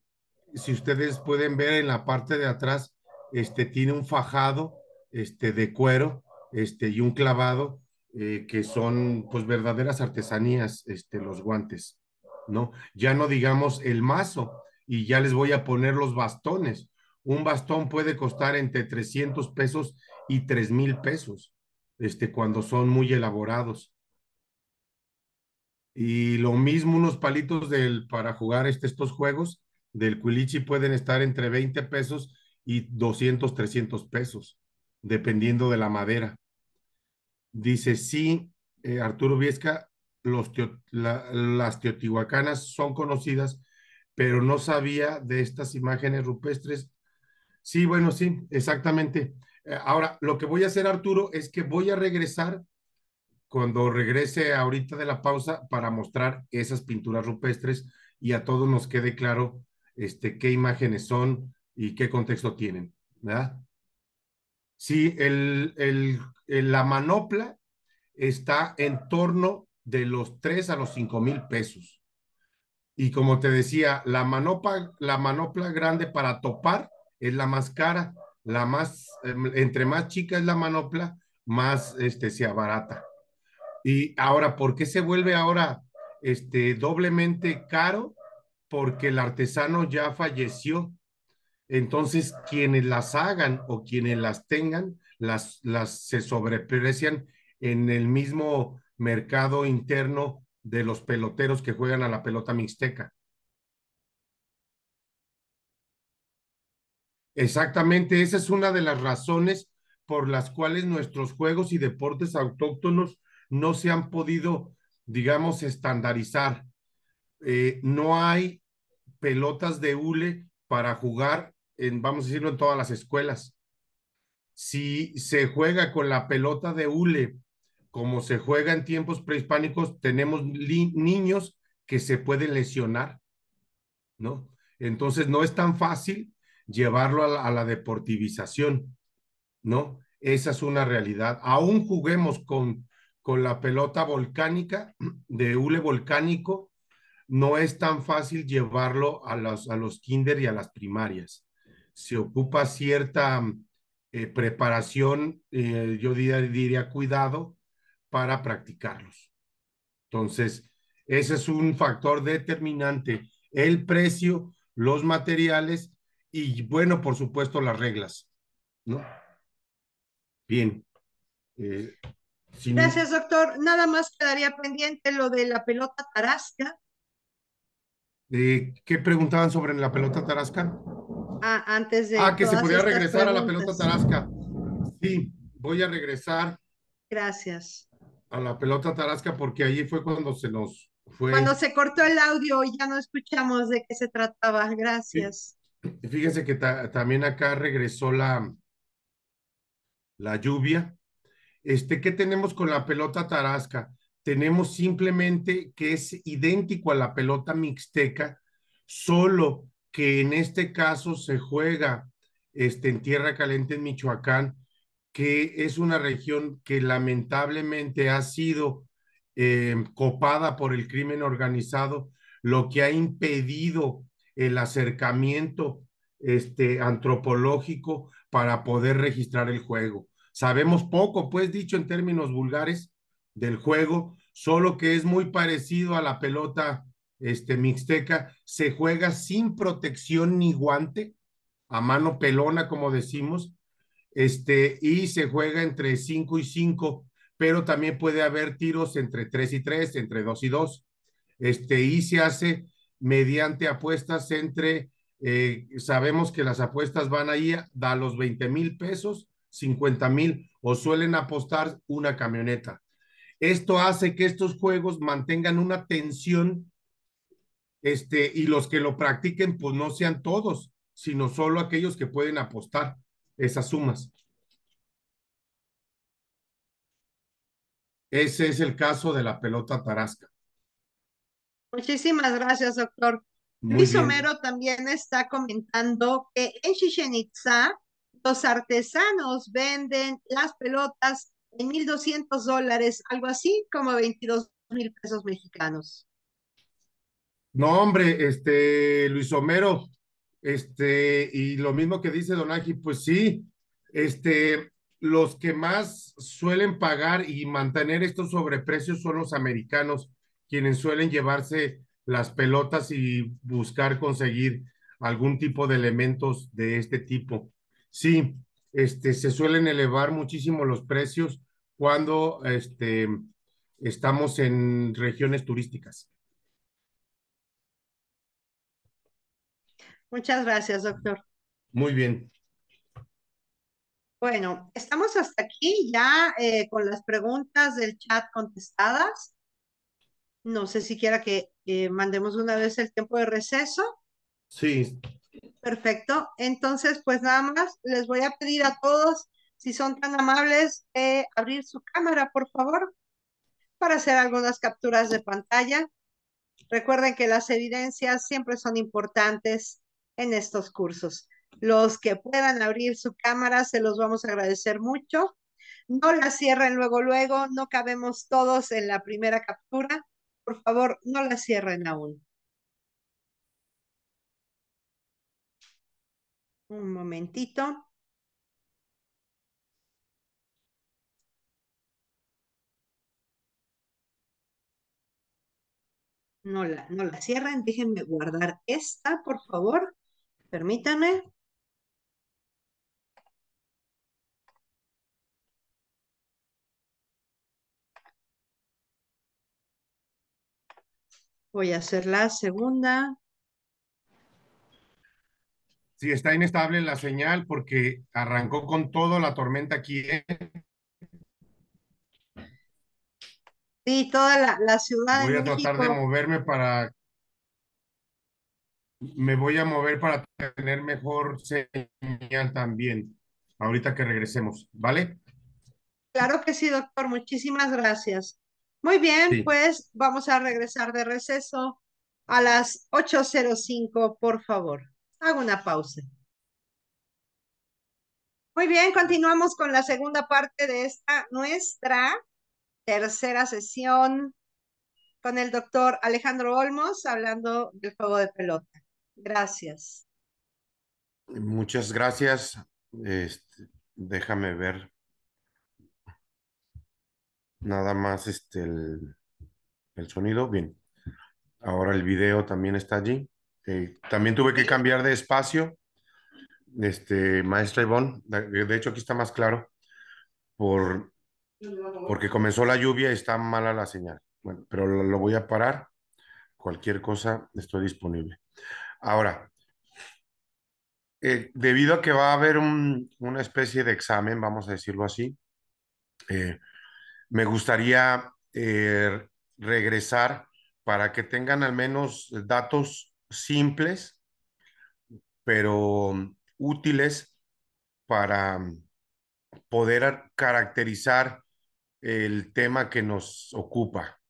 si ustedes pueden ver en la parte de atrás, este, tiene un fajado este, de cuero este, y un clavado, eh, que son pues verdaderas artesanías, este, los guantes, ¿no? Ya no digamos el mazo y ya les voy a poner los bastones. Un bastón puede costar entre 300 pesos y 3 mil pesos, este, cuando son muy elaborados. Y lo mismo unos palitos del, para jugar este, estos juegos del culichi pueden estar entre 20 pesos y 200, 300 pesos, dependiendo de la madera. Dice, sí, eh, Arturo Viesca, los las teotihuacanas son conocidas, pero no sabía de estas imágenes rupestres. Sí, bueno, sí, exactamente. Eh, ahora, lo que voy a hacer, Arturo, es que voy a regresar cuando regrese ahorita de la pausa para mostrar esas pinturas rupestres y a todos nos quede claro este, qué imágenes son y qué contexto tienen. ¿verdad? Sí, el, la manopla está en torno de los 3 a los 5 mil pesos. Y como te decía, la manopla, la grande para topar es la más cara. La más, em, entre más chica es la manopla, más este, se abarata. Y ahora, ¿por qué se vuelve ahora este, doblemente caro? Porque el artesano ya falleció entonces, quienes las hagan o quienes las tengan, las, las se sobreprecian en el mismo mercado interno de los peloteros que juegan a la pelota mixteca. Exactamente, esa es una de las razones por las cuales nuestros juegos y deportes autóctonos no se han podido, digamos, estandarizar. Eh, no hay pelotas de hule para jugar vamos a decirlo, en todas las escuelas. Si se juega con la pelota de hule, como se juega en tiempos prehispánicos, tenemos niños que se pueden lesionar, ¿no? Entonces no es tan fácil llevarlo a la, deportivización, ¿no? Esa es una realidad. Aún juguemos con, con la pelota volcánica, de hule volcánico, no es tan fácil llevarlo a los, a los kinder y a las primarias se ocupa cierta eh, preparación, eh, yo diría, cuidado para practicarlos. Entonces, ese es un factor determinante, el precio, los materiales y, bueno, por supuesto, las reglas, ¿no? Bien. Eh, Gracias, doctor. Nada más quedaría pendiente lo de la pelota tarasca. ¿Qué preguntaban sobre la pelota tarasca? Ah, antes de... Ah, que se pudiera regresar a la pelota tarasca. Sí, voy a regresar. Gracias. A la pelota tarasca porque ahí fue cuando se nos fue. Cuando se cortó el audio y ya no escuchamos de qué se trataba. Gracias. Fíjense que también acá regresó la, la lluvia. Este, ¿Qué tenemos con la pelota tarasca? Tenemos simplemente que es idéntico a la pelota mixteca, solo que en este caso se juega este, en Tierra Caliente, en Michoacán, que es una región que lamentablemente ha sido eh, copada por el crimen organizado, lo que ha impedido el acercamiento este, antropológico para poder registrar el juego. Sabemos poco, pues dicho en términos vulgares, del juego, solo que es muy parecido a la pelota este, mixteca, se juega sin protección ni guante, a mano pelona, como decimos, este, y se juega entre 5 y 5, pero también puede haber tiros entre 3 y 3, entre 2 y 2, este, y se hace mediante apuestas entre, eh, sabemos que las apuestas van ahí da los 20 mil pesos, 50 mil, o suelen apostar una camioneta. Esto hace que estos juegos mantengan una tensión este, y los que lo practiquen, pues no sean todos, sino solo aquellos que pueden apostar esas sumas. Ese es el caso de la pelota tarasca. Muchísimas gracias, doctor. Luis Homero también está comentando que en Chichen Itza los artesanos venden las pelotas en 1.200 dólares, algo así como veintidós mil pesos mexicanos. No, hombre, este, Luis Homero, este, y lo mismo que dice Don pues sí, este, los que más suelen pagar y mantener estos sobreprecios son los americanos, quienes suelen llevarse las pelotas y buscar conseguir algún tipo de elementos de este tipo. Sí, este, se suelen elevar muchísimo los precios cuando este, estamos en regiones turísticas. Muchas gracias, doctor. Muy bien. Bueno, estamos hasta aquí ya eh, con las preguntas del chat contestadas. No sé si quiera que mandemos una vez el tiempo de receso. Sí. Perfecto. Entonces, pues nada más, les voy a pedir a todos, si son tan amables, abrir su cámara, por favor, para hacer algunas capturas de pantalla. Recuerden que las evidencias siempre son importantes en estos cursos. Los que puedan abrir su cámara, se los vamos a agradecer mucho. No la cierren luego, luego, no cabemos todos en la primera captura. Por favor, no la cierren aún. Un momentito. No la, no la cierren, déjenme guardar esta, por favor. Permítame. Voy a hacer la segunda. Sí, está inestable la señal porque arrancó con todo la tormenta aquí. ¿eh? Sí, toda la, la ciudad Voy a tratar de moverme para me voy a mover para tener mejor señal también, ahorita que regresemos, ¿vale? Claro que sí, doctor, muchísimas gracias. Muy bien, pues vamos a regresar de receso a las 8.05, por favor. Hago una pausa. Muy bien, continuamos con la segunda parte de esta nuestra tercera sesión con el doctor Alejandro Olmos hablando del juego de pelota. Gracias. Muchas gracias. Este, déjame ver. Nada más este el, sonido. Bien. Ahora el video también está allí. Eh, también tuve que cambiar de espacio. Este, maestra Ivonne, de hecho aquí está más claro, por, porque comenzó la lluvia y está mala la señal. Bueno, pero lo, lo voy a parar. Cualquier cosa, estoy disponible. Ahora, eh, debido a que va a haber una especie de examen, vamos a decirlo así, eh, me gustaría eh, regresar para que tengan al menos datos simples, pero útiles para poder caracterizar el tema que nos ocupa,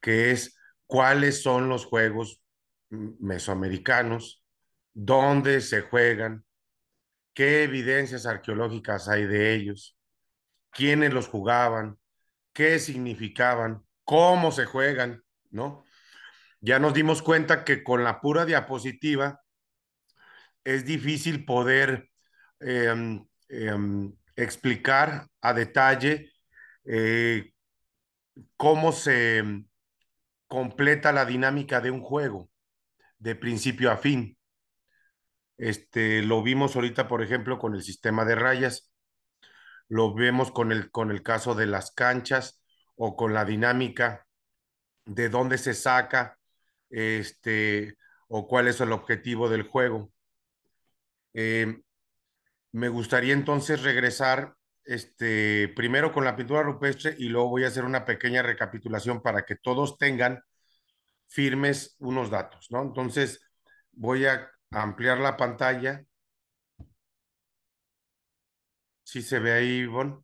que es cuáles son los juegos mesoamericanos, dónde se juegan, qué evidencias arqueológicas hay de ellos, quiénes los jugaban, qué significaban, cómo se juegan, ¿no? Ya nos dimos cuenta que con la pura diapositiva es difícil poder em, em, explicar a detalle eh, cómo se em, completa la dinámica de un juego de principio a fin. Este, lo vimos ahorita, por ejemplo, con el sistema de rayas, lo vemos con el, con el caso de las canchas o con la dinámica de dónde se saca este, o cuál es el objetivo del juego. Eh, me gustaría entonces regresar este, primero con la pintura rupestre y luego voy a hacer una pequeña recapitulación para que todos tengan firmes unos datos, ¿no? Entonces, voy a ampliar la pantalla. ¿Sí se ve ahí, Ivonne?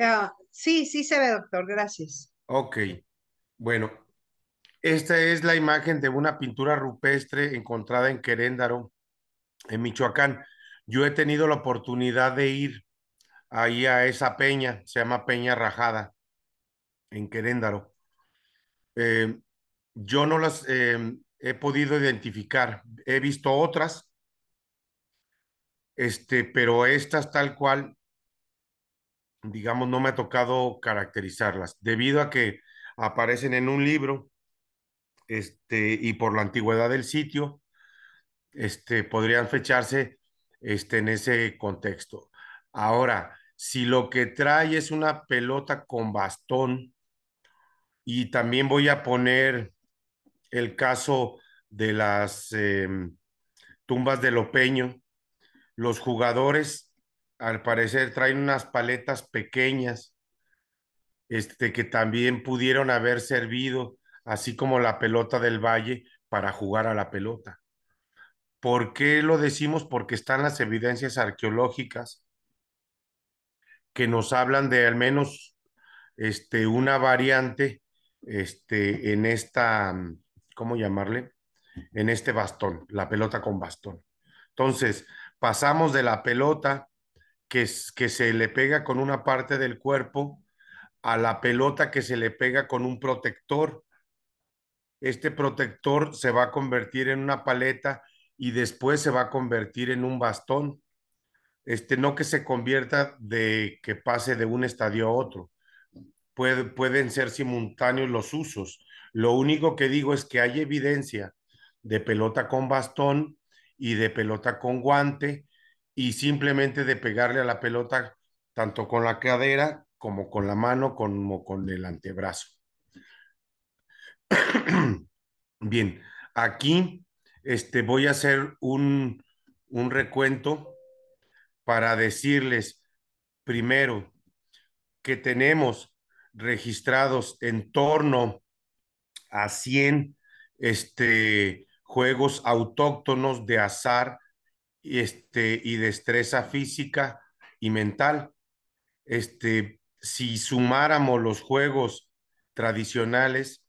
Ah, sí, sí se ve, doctor, gracias. Ok, bueno, esta es la imagen de una pintura rupestre encontrada en Queréndaro, en Michoacán. Yo he tenido la oportunidad de ir ahí a esa peña, se llama Peña Rajada, en Queréndaro. Eh, yo no las eh, he podido identificar. He visto otras, este, pero estas tal cual, digamos, no me ha tocado caracterizarlas, debido a que aparecen en un libro este, y por la antigüedad del sitio, este, podrían fecharse este, en ese contexto. Ahora, si lo que trae es una pelota con bastón, y también voy a poner el caso de las em, tumbas de Lopeño. Los jugadores, al parecer, traen unas paletas pequeñas este, que también pudieron haber servido, así como la pelota del Valle, para jugar a la pelota. ¿Por qué lo decimos? Porque están las evidencias arqueológicas que nos hablan de al menos este, una variante este, en esta, mm, ¿cómo llamarle? En este bastón, la pelota con bastón. Entonces, pasamos de la pelota que, que se le pega con una parte del cuerpo a la pelota que se le pega con un protector. Este protector se va a convertir en una paleta y después se va a convertir en un bastón. Este, no que se convierta de que pase de un estadio a otro, pueden ser simultáneos los usos. Lo único que digo es que hay evidencia de pelota con bastón y de pelota con guante y simplemente de pegarle a la pelota tanto con la cadera como con la mano, como con el antebrazo. Bien, aquí este, voy a hacer un, un recuento para decirles primero que tenemos registrados en torno a 100 este, juegos autóctonos de azar este, y destreza física y mental. Este, si sumáramos los juegos tradicionales,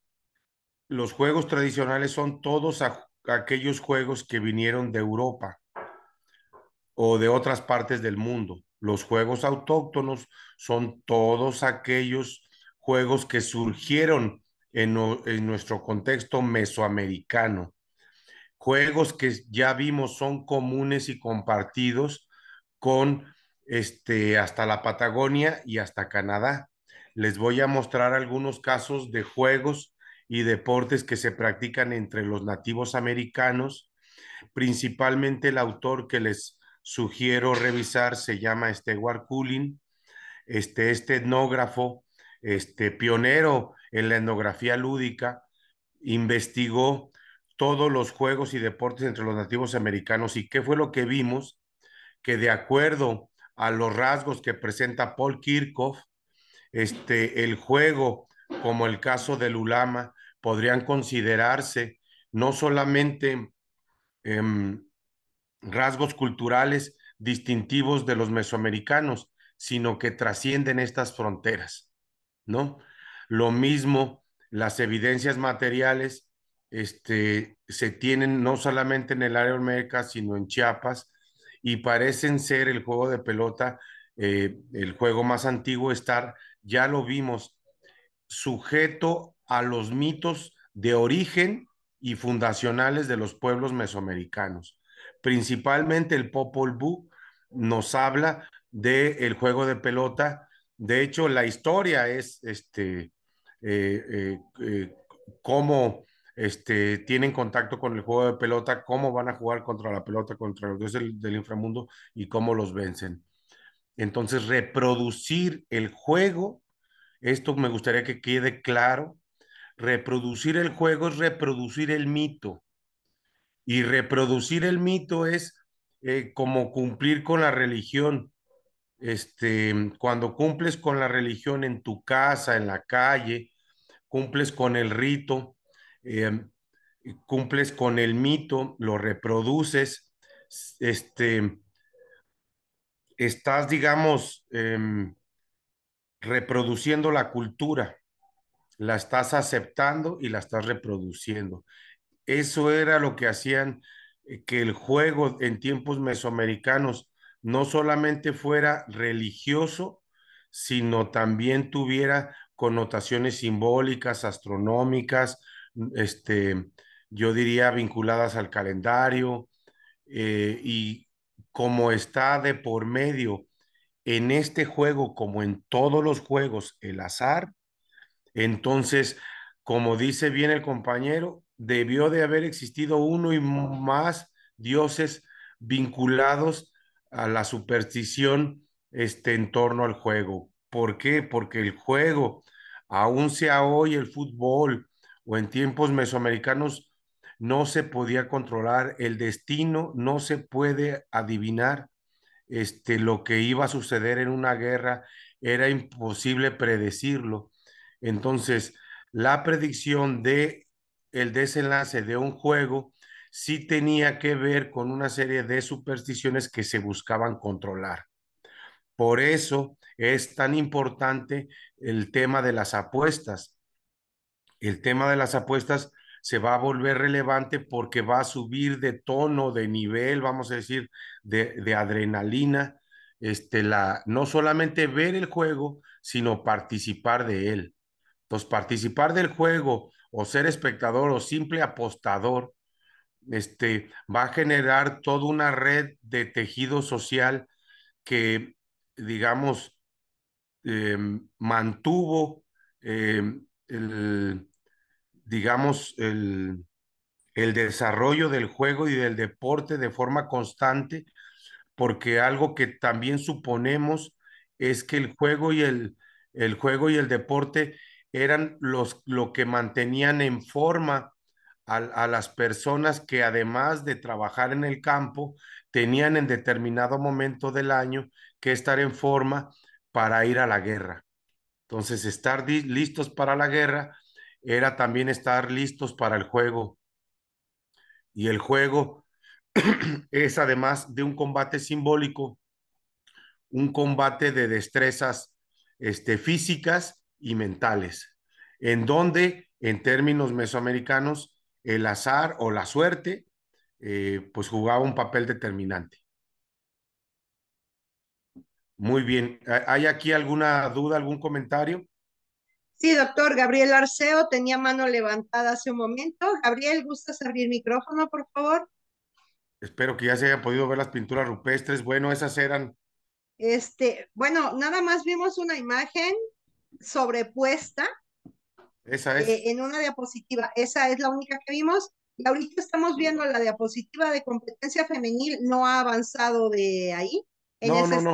los juegos tradicionales son todos aquellos juegos que vinieron de Europa o de otras partes del mundo. Los juegos autóctonos son todos aquellos juegos que surgieron en, nuestro contexto mesoamericano. Juegos que ya vimos son comunes y compartidos con este, hasta la Patagonia y hasta Canadá. Les voy a mostrar algunos casos de juegos y deportes que se practican entre los nativos americanos. Principalmente el autor que les sugiero revisar se llama Stewart Cullin, Este, este etnógrafo este, pionero en la etnografía lúdica, investigó todos los juegos y deportes entre los nativos americanos y qué fue lo que vimos, que de acuerdo a los rasgos que presenta Paul Kirchhoff, este, el juego, como el caso del Ulama, podrían considerarse no solamente em, rasgos culturales distintivos de los mesoamericanos, sino que trascienden estas fronteras. ¿no? Lo mismo, las evidencias materiales este, se tienen no solamente en el área olmeca, sino en Chiapas, y parecen ser el juego de pelota, eh, el juego más antiguo, estar, ya lo vimos, sujeto a los mitos de origen y fundacionales de los pueblos mesoamericanos. Principalmente el Popol Vuh nos habla del juego de pelota de hecho, la historia es este, eh, eh, eh, cómo este, tienen contacto con el juego de pelota, cómo van a jugar contra la pelota, contra los dioses del, inframundo y cómo los vencen. Entonces, reproducir el juego, esto me gustaría que quede claro, reproducir el juego es reproducir el mito. Y reproducir el mito es como cumplir con la religión este, cuando cumples con la religión en tu casa, en la calle, cumples con el rito, em, cumples con el mito, lo reproduces, este, estás, digamos, em, reproduciendo la cultura, la estás aceptando y la estás reproduciendo. Eso era lo que hacían eh, que el juego en tiempos mesoamericanos no solamente fuera religioso, sino también tuviera connotaciones simbólicas, astronómicas, este, yo diría vinculadas al calendario, eh, y como está de por medio en este juego, como en todos los juegos, el azar, entonces, como dice bien el compañero, debió de haber existido uno y más dioses vinculados a la superstición este, en torno al juego. ¿Por qué? Porque el juego, aún sea hoy el fútbol o en tiempos mesoamericanos, no se podía controlar el destino, no se puede adivinar este, lo que iba a suceder en una guerra, era imposible predecirlo. Entonces, la predicción de el desenlace de un juego sí tenía que ver con una serie de supersticiones que se buscaban controlar. Por eso es tan importante el tema de las apuestas. El tema de las apuestas se va a volver relevante porque va a subir de tono, de nivel, vamos a decir, de, adrenalina, este, la, no solamente ver el juego, sino participar de él. Entonces, participar del juego o ser espectador o simple apostador este, va a generar toda una red de tejido social que, digamos, em, mantuvo em, el, digamos, el, desarrollo del juego y del deporte de forma constante, porque algo que también suponemos es que el juego y el, el juego y el deporte eran los, lo que mantenían en forma a, las personas que además de trabajar en el campo, tenían en determinado momento del año que estar en forma para ir a la guerra. Entonces, estar listos para la guerra era también estar listos para el juego. Y el juego es además de un combate simbólico, un combate de destrezas este, físicas y mentales, en donde, en términos mesoamericanos, el azar o la suerte, eh, pues jugaba un papel determinante. Muy bien. ¿Hay aquí alguna duda, algún comentario? Sí, doctor. Gabriel Arceo tenía mano levantada hace un momento. Gabriel, ¿gustas abrir micrófono, por favor? Espero que ya se haya podido ver las pinturas rupestres. Bueno, esas eran. Este, bueno, nada más vimos una imagen sobrepuesta eh, en una diapositiva. Esa es la única que vimos. Y ahorita estamos viendo la diapositiva de competencia femenil, no ha avanzado de ahí. En no, esa no,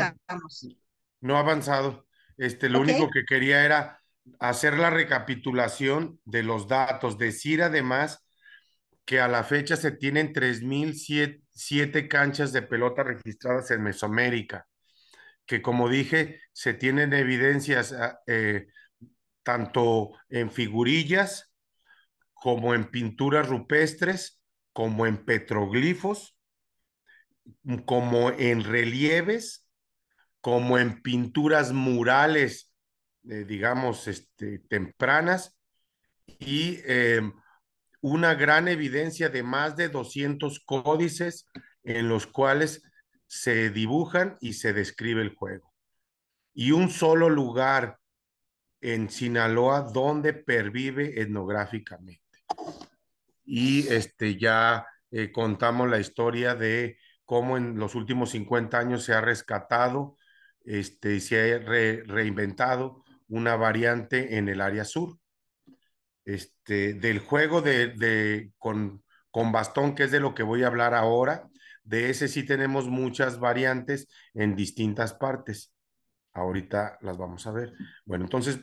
no. ha avanzado. Este, lo único que quería era hacer la recapitulación de los datos, decir además que a la fecha se tienen 3.007 canchas de pelota registradas en Mesoamérica, que como dije, se tienen evidencias ah, eh, tanto en figurillas como en pinturas rupestres, como en petroglifos, como en relieves, como en pinturas murales, eh, digamos, este, tempranas, y em, una gran evidencia de más de 200 códices en los cuales se dibujan y se describe el juego. Y un solo lugar en Sinaloa, donde pervive etnográficamente. Y este, ya eh, contamos la historia de cómo en los últimos 50 años se ha rescatado este, se ha reinventado una variante en el área sur. Este, del juego de, de con, con bastón, que es de lo que voy a hablar ahora, de ese sí tenemos muchas variantes en distintas partes ahorita las vamos a ver. Bueno, entonces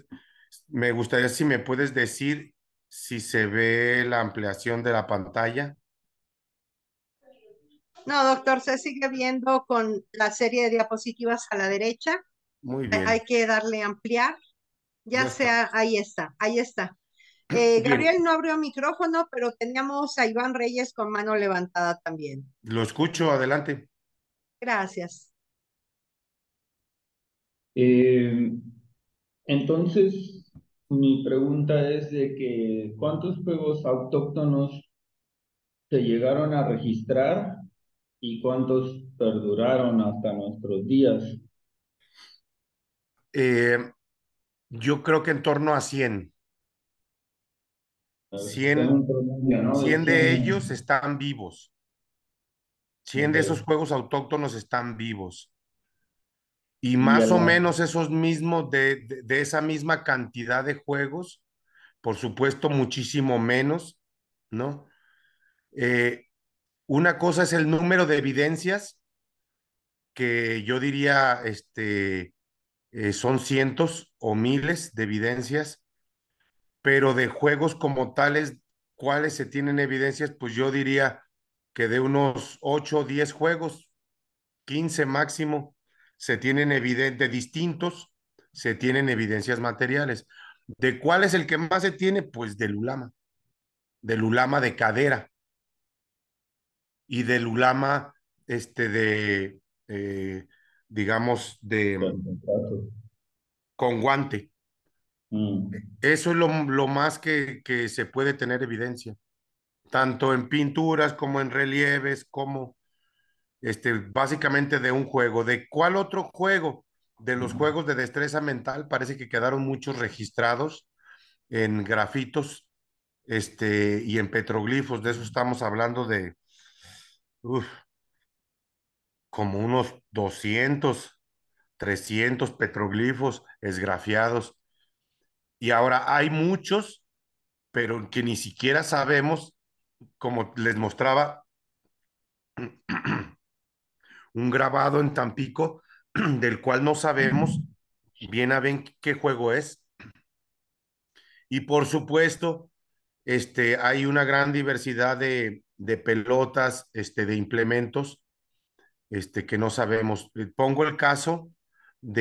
me gustaría si me puedes decir si se ve la ampliación de la pantalla. No, doctor, se sigue viendo con la serie de diapositivas a la derecha. Muy eh, bien. Hay que darle ampliar. Ya, sea, ahí está, ahí está. Eh, Gabriel no abrió micrófono, pero teníamos a Iván Reyes con mano levantada también. Lo escucho, adelante. Gracias. Eh, entonces, mi pregunta es de que ¿cuántos juegos autóctonos se llegaron a registrar y cuántos perduraron hasta nuestros días? Eh, yo creo que en torno a 100, 100 de ellos están vivos. 100 de esos juegos autóctonos están vivos. Y más o menos esos mismos, de, esa misma cantidad de juegos, por supuesto muchísimo menos, ¿no? Eh, una cosa es el número de evidencias, que yo diría este, eh, son cientos o miles de evidencias, pero de juegos como tales, ¿cuáles se tienen evidencias? Pues yo diría que de unos 8 o 10 juegos, 15 máximo se tienen evidentes distintos, se tienen evidencias materiales. ¿De cuál es el que más se tiene? Pues del ulama, del ulama de cadera y del ulama este de, eh, digamos, de... Con guante. Mm. Eso es lo, lo más que, que, se puede tener evidencia, tanto en pinturas como en relieves, como este, básicamente de un juego. ¿De cuál otro juego? De los juegos de destreza mental, parece que quedaron muchos registrados en grafitos este, y en petroglifos. De eso estamos hablando de como unos 200, 300 petroglifos esgrafiados. Y ahora hay muchos, pero que ni siquiera sabemos, como les mostraba un grabado en Tampico del cual no sabemos bien a ver qué juego es. Y por supuesto, este, hay una gran diversidad de, pelotas, este, de implementos este, que no sabemos. Eh, pongo el caso mm,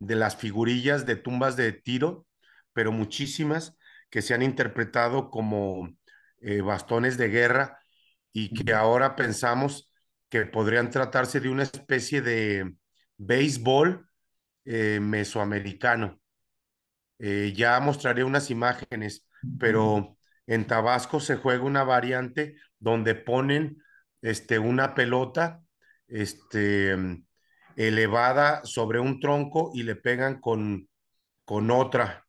de, las figurillas de tumbas de tiro, pero muchísimas que se han interpretado como eh, bastones de guerra y que ahora pensamos que podrían tratarse de una especie de béisbol eh, mesoamericano. Eh, ya mostraré unas imágenes, pero en Tabasco se juega una variante donde ponen este, una pelota este, elevada sobre un tronco y le pegan con, con otra.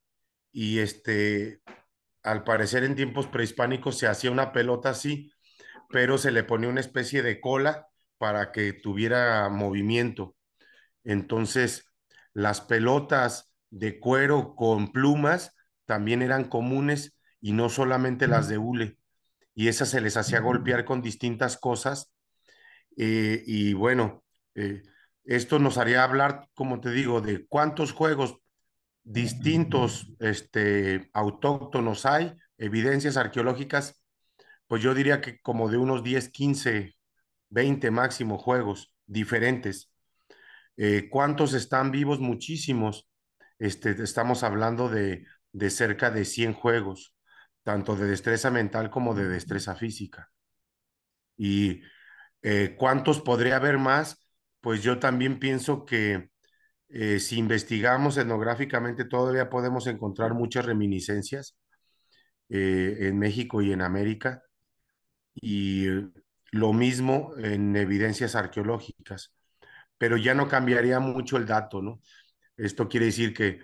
Y este, al parecer en tiempos prehispánicos se hacía una pelota así, pero se le ponía una especie de cola para que tuviera movimiento. Entonces, las pelotas de cuero con plumas también eran comunes y no solamente las de hule. Y esas se les hacía golpear con distintas cosas. Eh, y bueno, eh, esto nos haría hablar, como te digo, de cuántos juegos distintos este, autóctonos hay, evidencias arqueológicas, pues yo diría que como de unos 10, 15 20 máximo juegos diferentes. Eh, ¿Cuántos están vivos? Muchísimos. Este, estamos hablando de, cerca de 100 juegos, tanto de destreza mental como de destreza física. ¿Y eh, cuántos podría haber más? Pues yo también pienso que eh, si investigamos etnográficamente todavía podemos encontrar muchas reminiscencias en México y en América. Y lo mismo en evidencias arqueológicas, pero ya no cambiaría mucho el dato, ¿no? Esto quiere decir que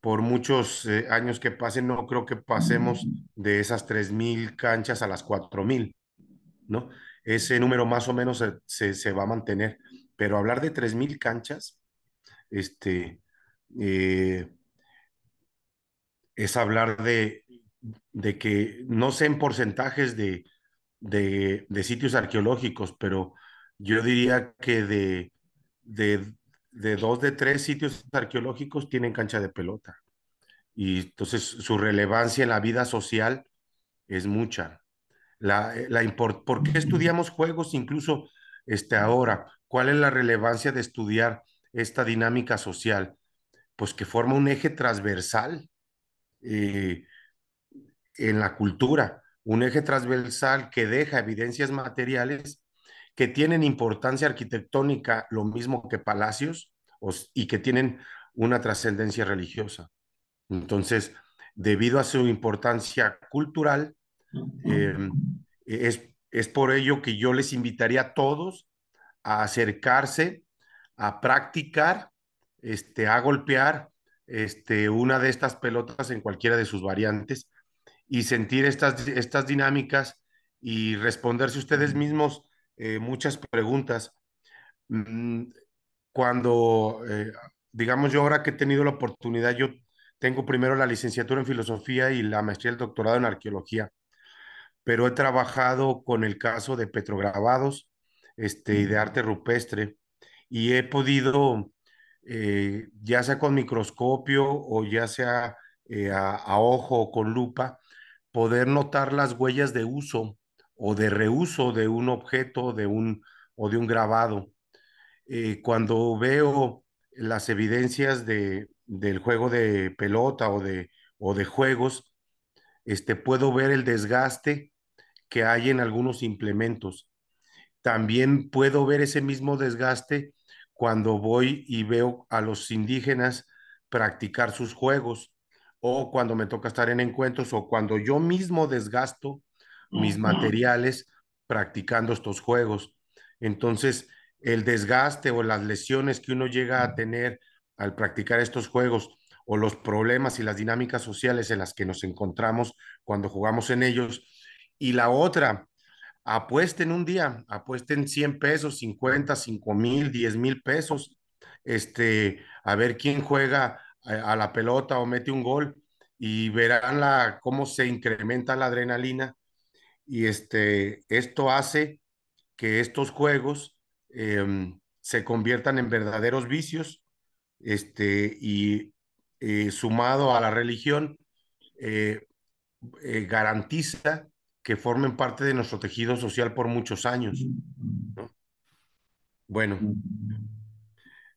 por muchos eh, años que pasen, no creo que pasemos de esas 3.000 canchas a las 4.000, ¿no? Ese número más o menos se, va a mantener, pero hablar de 3.000 canchas, este, eh, es hablar de, de que, no sé en porcentajes de, de, sitios arqueológicos, pero yo diría que de, de, dos de tres sitios arqueológicos tienen cancha de pelota. Y entonces su relevancia en la vida social es mucha. La, eh, la ¿Por qué estudiamos juegos incluso este, ahora? ¿Cuál es la relevancia de estudiar esta dinámica social? Pues que forma un eje transversal eh, en la cultura un eje transversal que deja evidencias materiales que tienen importancia arquitectónica, lo mismo que palacios, y que tienen una trascendencia religiosa. Entonces, debido a su importancia cultural, em, es, por ello que yo les invitaría a todos a acercarse, a practicar, este, a golpear este, una de estas pelotas en cualquiera de sus variantes y sentir estas, estas dinámicas y responderse ustedes mismos eh, muchas preguntas. Mm, cuando, eh, digamos, yo ahora que he tenido la oportunidad, yo tengo primero la licenciatura en filosofía y la maestría y el doctorado en arqueología, pero he trabajado con el caso de petrograbados este, y de arte rupestre y he podido, eh, ya sea con microscopio o ya sea a, a, ojo o con lupa, poder notar las huellas de uso o de reuso de un objeto de un, o de un grabado. Eh, cuando veo las evidencias de, del juego de pelota o de, de juegos, este, puedo ver el desgaste que hay en algunos implementos. También puedo ver ese mismo desgaste cuando voy y veo a los indígenas practicar sus juegos o cuando me toca estar en encuentros o cuando yo mismo desgasto mis materiales practicando estos juegos. Entonces, el desgaste o las lesiones que uno llega a tener al practicar estos juegos o los problemas y las dinámicas sociales en las que nos encontramos cuando jugamos en ellos. Y la otra, apuesten un día, apuesten 100 pesos, 50, 5 mil, 10 mil pesos, este, a ver quién juega a, la pelota o mete un gol y verán la, cómo se incrementa la adrenalina y este, esto hace que estos juegos em, se conviertan en verdaderos vicios este, y eh, sumado a la religión eh, eh, garantiza que formen parte de nuestro tejido social por muchos años. Bueno,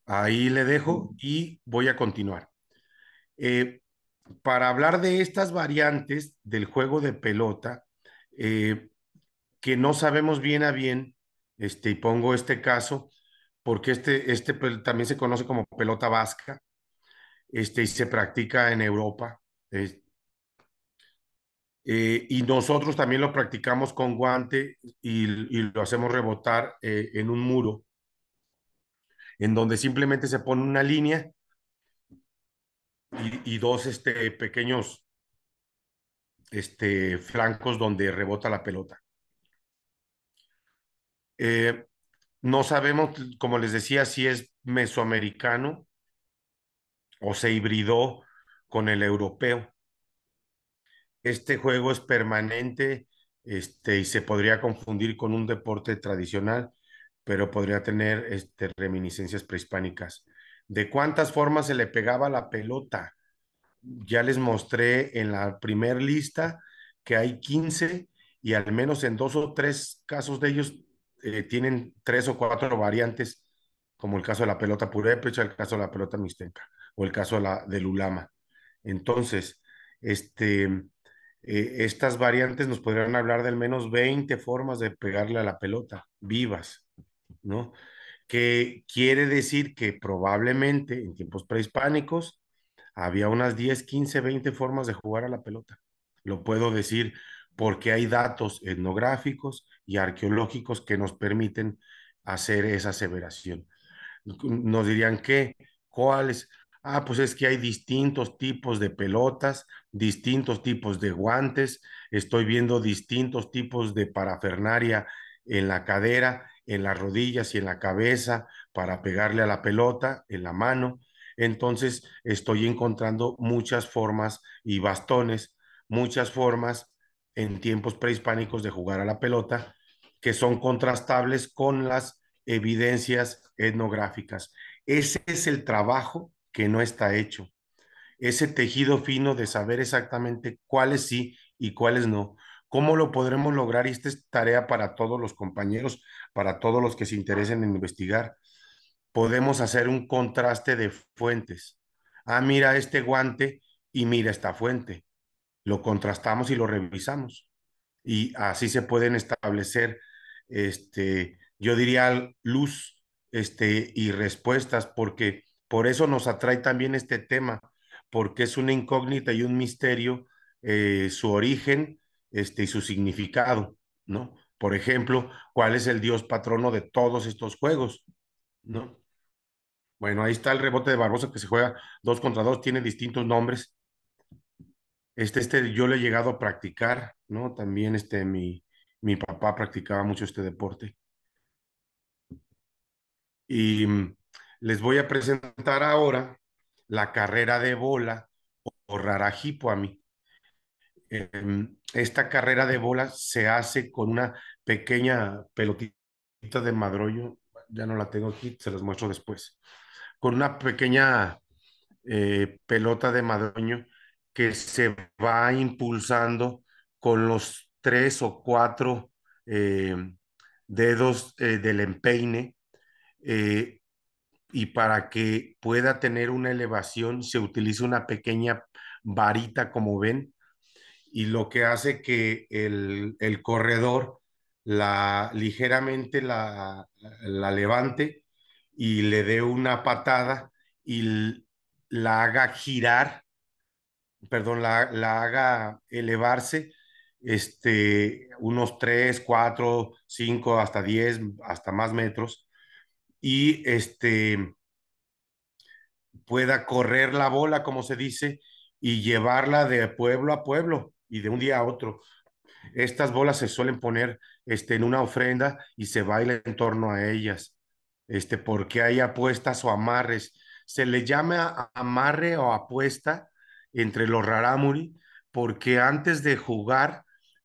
ahí le dejo y voy a continuar. Eh, para hablar de estas variantes del juego de pelota, eh, que no sabemos bien a bien, este, y pongo este caso, porque este, este también se conoce como pelota vasca, este, y se practica en Europa. Eh, y nosotros también lo practicamos con guante y, lo hacemos rebotar en un muro, en donde simplemente se pone una línea y, dos este, pequeños este, flancos donde rebota la pelota. Eh, no sabemos, como les decía, si es mesoamericano o se hibridó con el europeo. Este juego es permanente este, y se podría confundir con un deporte tradicional, pero podría tener este, reminiscencias prehispánicas de cuántas formas se le pegaba la pelota. Ya les mostré en la primer lista que hay 15 y al menos en dos o tres casos de ellos eh, tienen tres o cuatro variantes, como el caso de la pelota purépecha, el caso de la pelota mixteca o el caso de la, del ulama. Entonces, este, eh, estas variantes nos podrían hablar de al menos 20 formas de pegarle a la pelota vivas, ¿no? que quiere decir que probablemente en tiempos prehispánicos había unas 10, 15, 20 formas de jugar a la pelota. Lo puedo decir porque hay datos etnográficos y arqueológicos que nos permiten hacer esa aseveración. Nos dirían qué, cuáles, Ah, pues es que hay distintos tipos de pelotas, distintos tipos de guantes, estoy viendo distintos tipos de parafernaria en la cadera en las rodillas y en la cabeza para pegarle a la pelota, en la mano. Entonces estoy encontrando muchas formas y bastones, muchas formas en tiempos prehispánicos de jugar a la pelota que son contrastables con las evidencias etnográficas. Ese es el trabajo que no está hecho. Ese tejido fino de saber exactamente cuáles sí y cuáles no. ¿Cómo lo podremos lograr? Y esta es tarea para todos los compañeros, para todos los que se interesen en investigar. Podemos hacer un contraste de fuentes. Ah, mira este guante y mira esta fuente. Lo contrastamos y lo revisamos. Y así se pueden establecer, este, yo diría, luz este, y respuestas, porque por eso nos atrae también este tema, porque es una incógnita y un misterio eh, su origen este, y su significado, ¿no? Por ejemplo, ¿cuál es el dios patrono de todos estos juegos? ¿No? Bueno, ahí está el rebote de Barbosa que se juega dos contra dos, tiene distintos nombres. Este, este, yo le he llegado a practicar, ¿no? También este, mi, mi papá practicaba mucho este deporte. Y mm, les voy a presentar ahora la carrera de bola o rarajipo a mí. Em, esta carrera de bolas se hace con una pequeña pelotita de madroño ya no la tengo aquí, se las muestro después, con una pequeña eh, pelota de madroño que se va impulsando con los tres o cuatro em, dedos eh, del empeine eh, y para que pueda tener una elevación se utiliza una pequeña varita como ven y lo que hace que el, corredor la ligeramente la, levante y le dé una patada y la haga girar, perdón, la, haga elevarse este, unos 3, 4, 5, hasta 10, hasta más metros, y este, pueda correr la bola, como se dice, y llevarla de pueblo a pueblo y de un día a otro. Estas bolas se suelen poner este, en una ofrenda y se baila en torno a ellas, este, porque hay apuestas o amarres. Se le llama amarre o apuesta entre los rarámuri, porque antes de jugar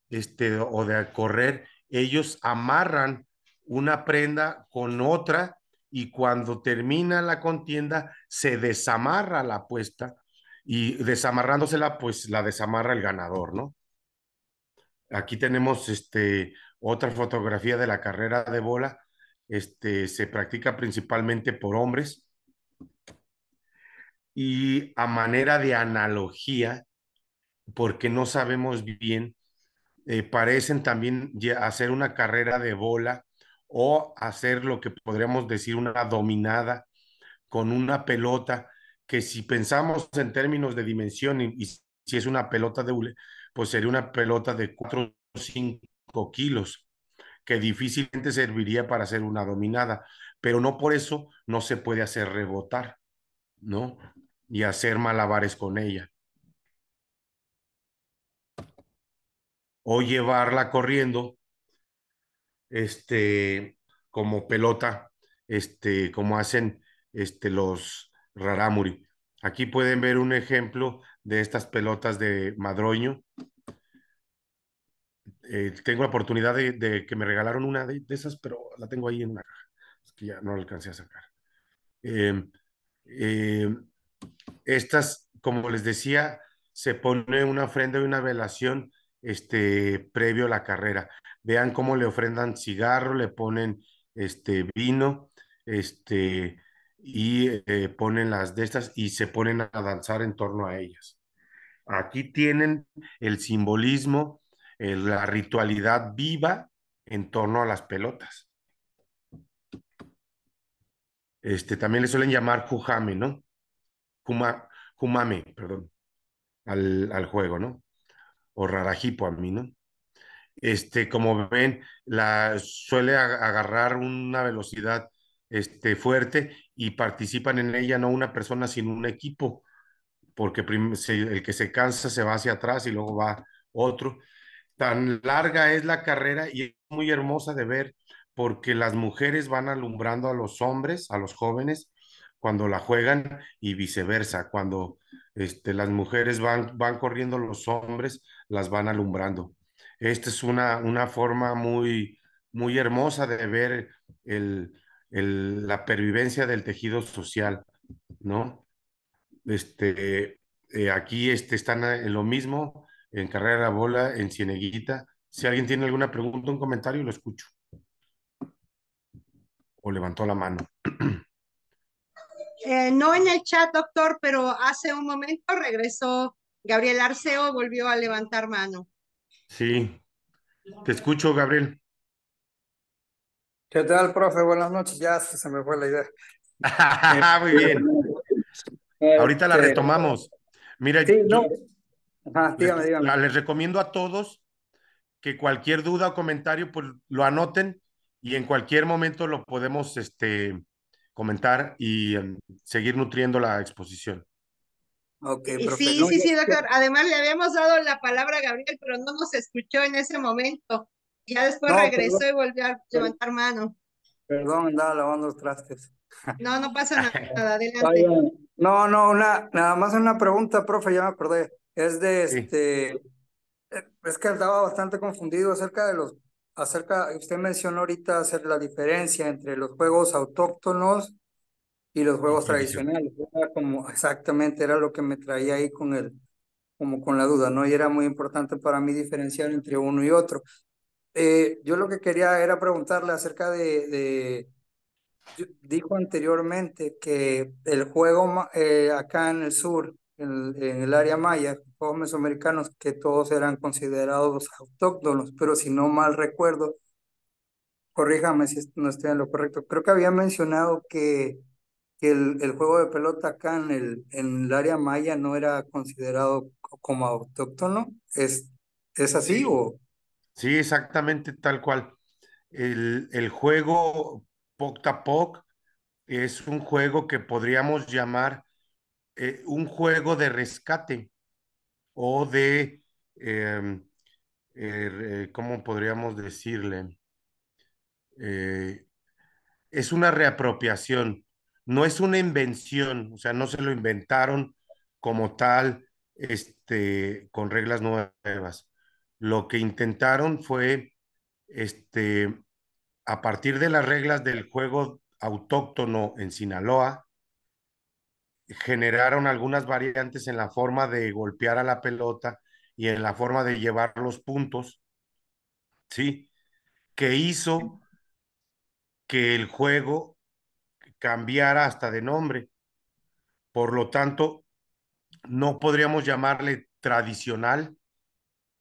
este, o de correr, ellos amarran una prenda con otra y cuando termina la contienda se desamarra la apuesta y desamarrándosela, pues la desamarra el ganador, ¿no? Aquí tenemos este, otra fotografía de la carrera de bola. Este, se practica principalmente por hombres. Y a manera de analogía, porque no sabemos bien, eh, parecen también hacer una carrera de bola o hacer lo que podríamos decir una dominada con una pelota que si pensamos en términos de dimensión y, si es una pelota de hule, pues sería una pelota de 4 o 5 kilos, que difícilmente serviría para hacer una dominada, pero no por eso no se puede hacer rebotar, ¿no? Y hacer malabares con ella. O llevarla corriendo, este, como pelota, este, como hacen este, los, Raramuri. Aquí pueden ver un ejemplo de estas pelotas de madroño. Eh, tengo la oportunidad de, que me regalaron una de, esas, pero la tengo ahí en una caja. que ya no la alcancé a sacar. Em, em, estas, como les decía, se pone una ofrenda y una velación este, previo a la carrera. Vean cómo le ofrendan cigarro, le ponen este, vino, este, y eh, ponen las de estas y se ponen a danzar en torno a ellas. Aquí tienen el simbolismo, eh, la ritualidad viva en torno a las pelotas. Este, también le suelen llamar jujame, ¿no? jumame, perdón, al, juego, ¿no? O rarajipo a mí, ¿no? Este, como ven, la, suele agarrar una velocidad este, fuerte y participan en ella no una persona, sino un equipo, porque el que se cansa se va hacia atrás y luego va otro. Tan larga es la carrera y es muy hermosa de ver porque las mujeres van alumbrando a los hombres, a los jóvenes, cuando la juegan y viceversa, cuando este, las mujeres van, van corriendo, los hombres las van alumbrando. Esta es una, una forma muy, muy hermosa de ver el, la pervivencia del tejido social, ¿no? Este, eh, aquí este, están eh, en lo mismo, en Carrera Bola, en Cieneguita. Si alguien tiene alguna pregunta, un comentario, lo escucho. O levantó la mano. Eh, no en el chat, doctor, pero hace un momento regresó Gabriel Arceo, volvió a levantar mano. Sí, te escucho, Gabriel. ¿Qué tal, profe? Buenas noches. Ya se me fue la idea. Muy bien. Ahorita la este, retomamos. Mira, sí, dígame, Les, recomiendo a todos que cualquier duda o comentario pues, lo anoten y en cualquier momento lo podemos este, comentar y em, seguir nutriendo la exposición. Okay, profe, sí, sí, sí, doctor. Además le habíamos dado la palabra a Gabriel, pero no nos escuchó en ese momento. Ya después regresó y volvió a levantar mano. Perdón, andaba lavando los trastes. No, no pasa nada, adelante. No, no, una, nada más una pregunta, profe, ya me acordé. Es de este, eh, es que estaba bastante confundido acerca de los, acerca, usted mencionó ahorita hacer la diferencia entre los juegos autóctonos y los juegos tradicionales. Era como, exactamente, era lo que me traía ahí con el, como con la duda, ¿no? Y era muy importante para mí diferenciar entre uno y otro. Eh, yo lo que quería era preguntarle acerca de, dijo anteriormente que el juego eh, acá en el sur, en, el área maya, juegos mesoamericanos, que todos eran considerados autóctonos, pero si no mal recuerdo, corríjame si no estoy en lo correcto, creo que había mencionado que, que el, juego de pelota acá en el, en el área maya no era considerado como autóctono, ¿es, es así o...? Sí, exactamente tal cual. El, el juego Poc es un juego que podríamos llamar eh, un juego de rescate o de, em, er, eh, ¿cómo podríamos decirle? Eh, es una reapropiación, no es una invención, o sea, no se lo inventaron como tal, este, con reglas nuevas lo que intentaron fue, este, a partir de las reglas del juego autóctono en Sinaloa, generaron algunas variantes en la forma de golpear a la pelota y en la forma de llevar los puntos, ¿sí? Que hizo que el juego cambiara hasta de nombre. Por lo tanto, no podríamos llamarle tradicional,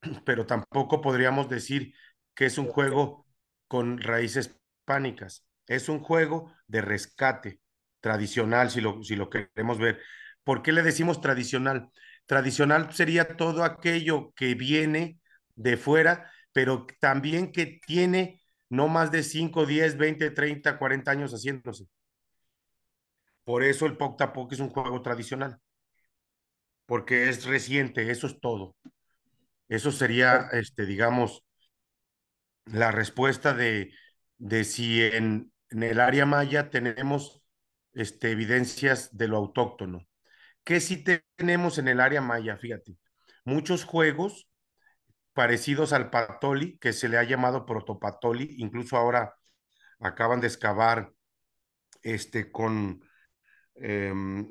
pero tampoco podríamos decir que es un juego con raíces pánicas. Es un juego de rescate tradicional, si lo, si lo queremos ver. ¿Por qué le decimos tradicional? Tradicional sería todo aquello que viene de fuera, pero también que tiene no más de 5, 10, 20, 30, 40 años haciéndose. Por eso el Poctapoc es un juego tradicional, porque es reciente, eso es todo. Eso sería, este, digamos, la respuesta de, si en, el área maya tenemos este, evidencias de lo autóctono. ¿Qué sí tenemos en el área maya? Fíjate, muchos juegos parecidos al patoli, que se le ha llamado protopatoli, incluso ahora acaban de excavar este, con em,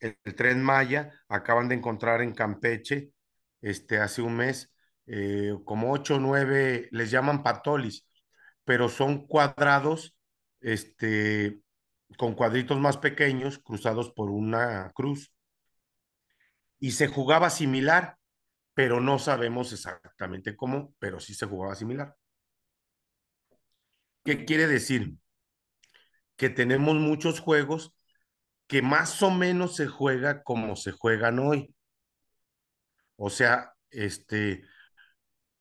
el, tren Maya, acaban de encontrar en Campeche este, hace un mes, eh, como 8 o 9, les llaman patolis, pero son cuadrados este, con cuadritos más pequeños cruzados por una cruz. Y se jugaba similar, pero no sabemos exactamente cómo, pero sí se jugaba similar. ¿Qué quiere decir? Que tenemos muchos juegos que más o menos se juega como se juegan hoy. O sea, este,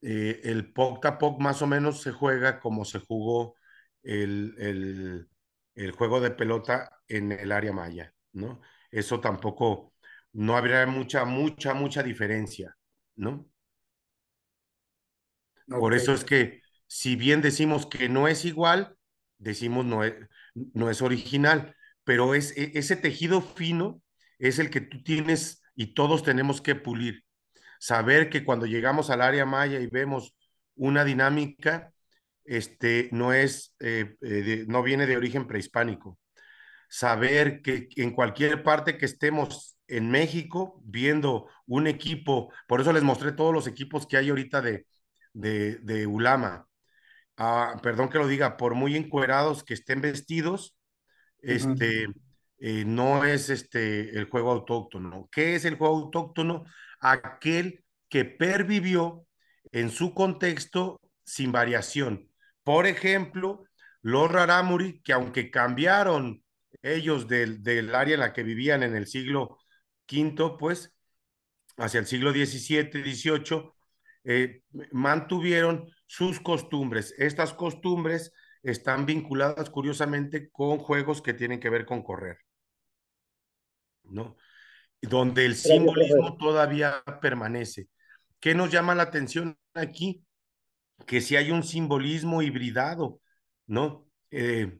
eh, el POC a más o menos se juega como se jugó el, juego de pelota en el área maya, ¿no? Eso tampoco, no habría mucha, mucha, mucha diferencia, ¿no? Por eso es que, si bien decimos que no es igual, decimos no es, no es original, pero es, e, ese tejido fino es el que tú tienes y todos tenemos que pulir saber que cuando llegamos al área maya y vemos una dinámica, este, no, es, eh, eh, no viene de origen prehispánico. Saber que en cualquier parte que estemos en México viendo un equipo, por eso les mostré todos los equipos que hay ahorita de, de, Ulama. Ah, perdón que lo diga, por muy encuerados que estén vestidos, este, eh, no es este, el juego autóctono. ¿Qué es el juego autóctono? aquel que pervivió en su contexto sin variación. Por ejemplo, los rarámuri, que aunque cambiaron ellos del, área en la que vivían en el siglo V, pues hacia el siglo XVII, XVIII, eh, mantuvieron sus costumbres. Estas costumbres están vinculadas curiosamente con juegos que tienen que ver con correr. ¿no? donde el simbolismo todavía permanece. ¿Qué nos llama la atención aquí? Que si hay un simbolismo hibridado, ¿no? Eh,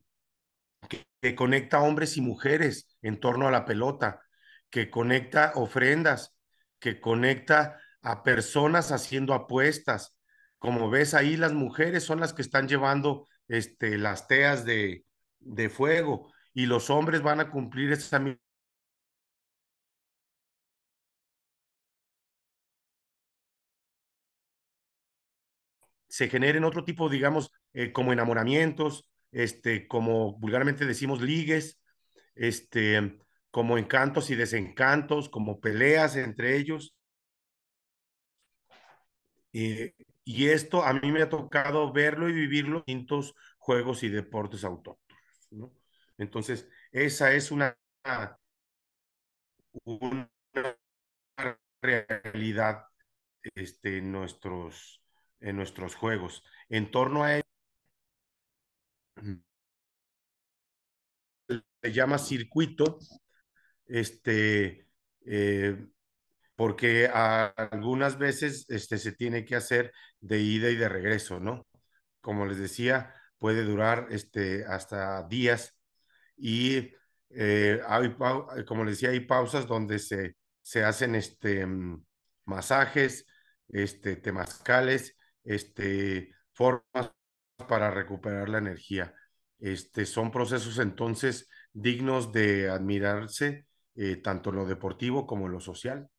que, conecta hombres y mujeres en torno a la pelota, que conecta ofrendas, que conecta a personas haciendo apuestas. Como ves ahí, las mujeres son las que están llevando este, las teas de, de fuego y los hombres van a cumplir esa misma se generen otro tipo, digamos, eh, como enamoramientos, este, como vulgarmente decimos, ligues, este, como encantos y desencantos, como peleas entre ellos. Eh, y esto a mí me ha tocado verlo y vivirlo en distintos juegos y deportes autóctonos. Entonces, esa es una, realidad este, en nuestros en nuestros juegos. En torno a ello, se llama circuito, este, eh, porque algunas veces este, se tiene que hacer de ida y de regreso, ¿no? Como les decía, puede durar este, hasta días y eh, hay, como les decía, hay pausas donde se, se hacen este, masajes, este, temazcales este, formas para recuperar la energía. Este, son procesos entonces dignos de admirarse eh, tanto en lo deportivo como en lo social.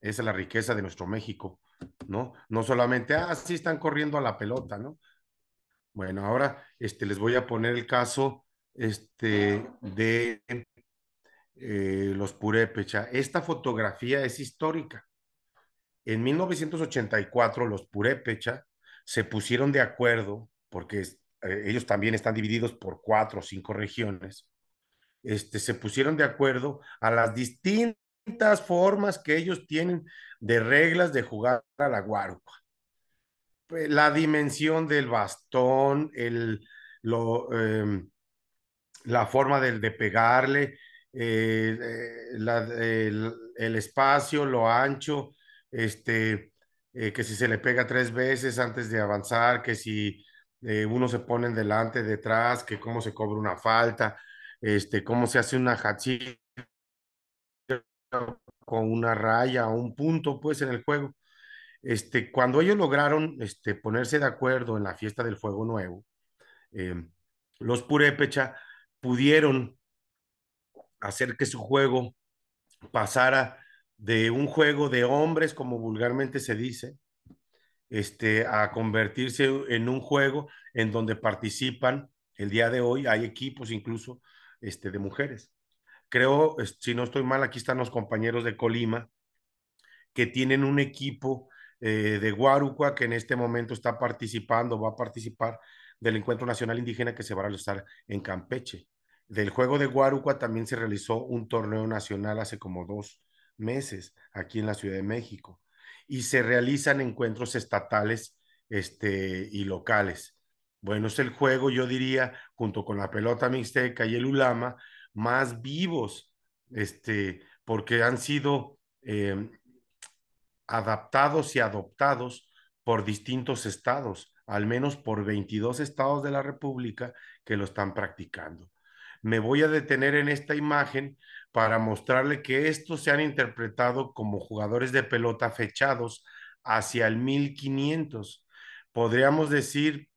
Esa es la riqueza de nuestro México, ¿no? No solamente, ah, están corriendo a la pelota, ¿no? Bueno, ahora este, les voy a poner el caso este, de eh, los purépecha. Esta fotografía es histórica. En 1984 los purépecha se pusieron de acuerdo, porque eh, ellos también están divididos por cuatro o cinco regiones, este, se pusieron de acuerdo a las distintas formas que ellos tienen de reglas de jugar a la guarupa eh, La dimensión del bastón, el, em, la forma de, de pegarle, eh, el, espacio, lo ancho, este, eh, que si se le pega tres veces antes de avanzar, que si eh, uno se pone delante, detrás, que cómo se cobra una falta, este, cómo se hace una hachita con una raya o un punto, pues, en el juego. Este, cuando ellos lograron este, ponerse de acuerdo en la fiesta del fuego nuevo, em, los purépecha pudieron hacer que su juego pasara de un juego de hombres, como vulgarmente se dice, este, a convertirse en un juego en donde participan el día de hoy, hay equipos incluso este, de mujeres. Creo, si no estoy mal, aquí están los compañeros de Colima, que tienen un equipo eh, de Guarucua que en este momento está participando, va a participar del Encuentro Nacional Indígena que se va a realizar en Campeche. Del juego de Guarucua también se realizó un torneo nacional hace como dos, meses aquí en la Ciudad de México. Y se realizan encuentros estatales este, y locales. Bueno, es el juego, yo diría, junto con la pelota mixteca y el ulama, más vivos, este, porque han sido em, adaptados y adoptados por distintos estados, al menos por 22 estados de la República que lo están practicando. Me voy a detener en esta imagen para mostrarle que estos se han interpretado como jugadores de pelota fechados hacia el 1500. Podríamos decir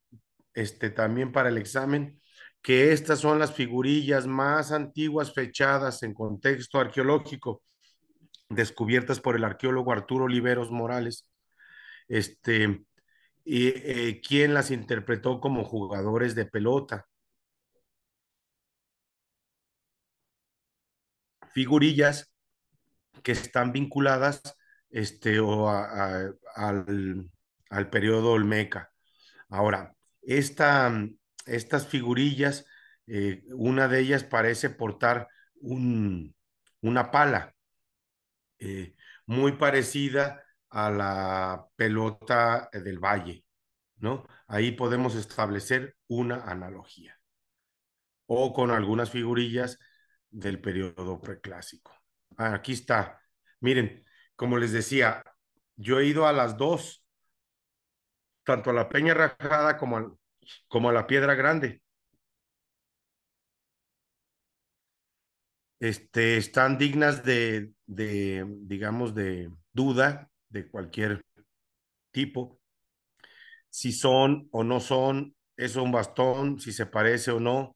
este también para el examen que estas son las figurillas más antiguas fechadas en contexto arqueológico descubiertas por el arqueólogo Arturo Oliveros Morales. Este y eh, quien las interpretó como jugadores de pelota. figurillas que están vinculadas este, al, periodo Olmeca. Ahora, estas figurillas, eh, una de ellas parece portar una pala eh, muy parecida a la pelota del valle, ¿no? Ahí podemos establecer una analogía. O con algunas figurillas del periodo preclásico. Ah, aquí está. Miren, como les decía, yo he ido a las dos, tanto a la Peña Rajada como a, como a la Piedra Grande. Este, están dignas de, de, digamos, de duda de cualquier tipo, si son o no son, es un bastón, si se parece o no,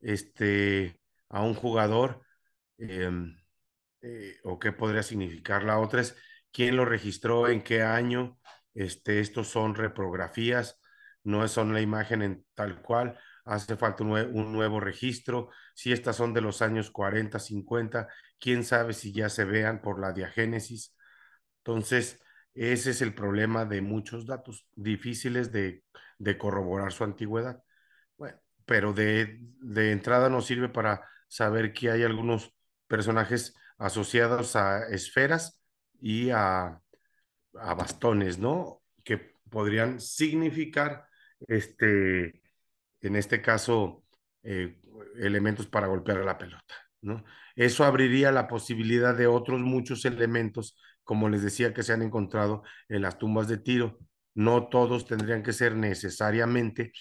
este, a un jugador em, eh, o qué podría significar. La otra es quién lo registró, en qué año. Este, estos son reprografías, no son la imagen en tal cual. Hace falta un, nuevo registro. Si estas son de los años 40, 50, quién sabe si ya se vean por la diagénesis. Entonces, ese es el problema de muchos datos difíciles de, corroborar su antigüedad. Bueno, pero de, de, entrada no sirve para saber que hay algunos personajes asociados a esferas y a, bastones, ¿no? Que podrían significar, este, en este caso, eh, elementos para golpear a la pelota, ¿no? Eso abriría la posibilidad de otros muchos elementos, como les decía, que se han encontrado en las tumbas de tiro. No todos tendrían que ser necesariamente.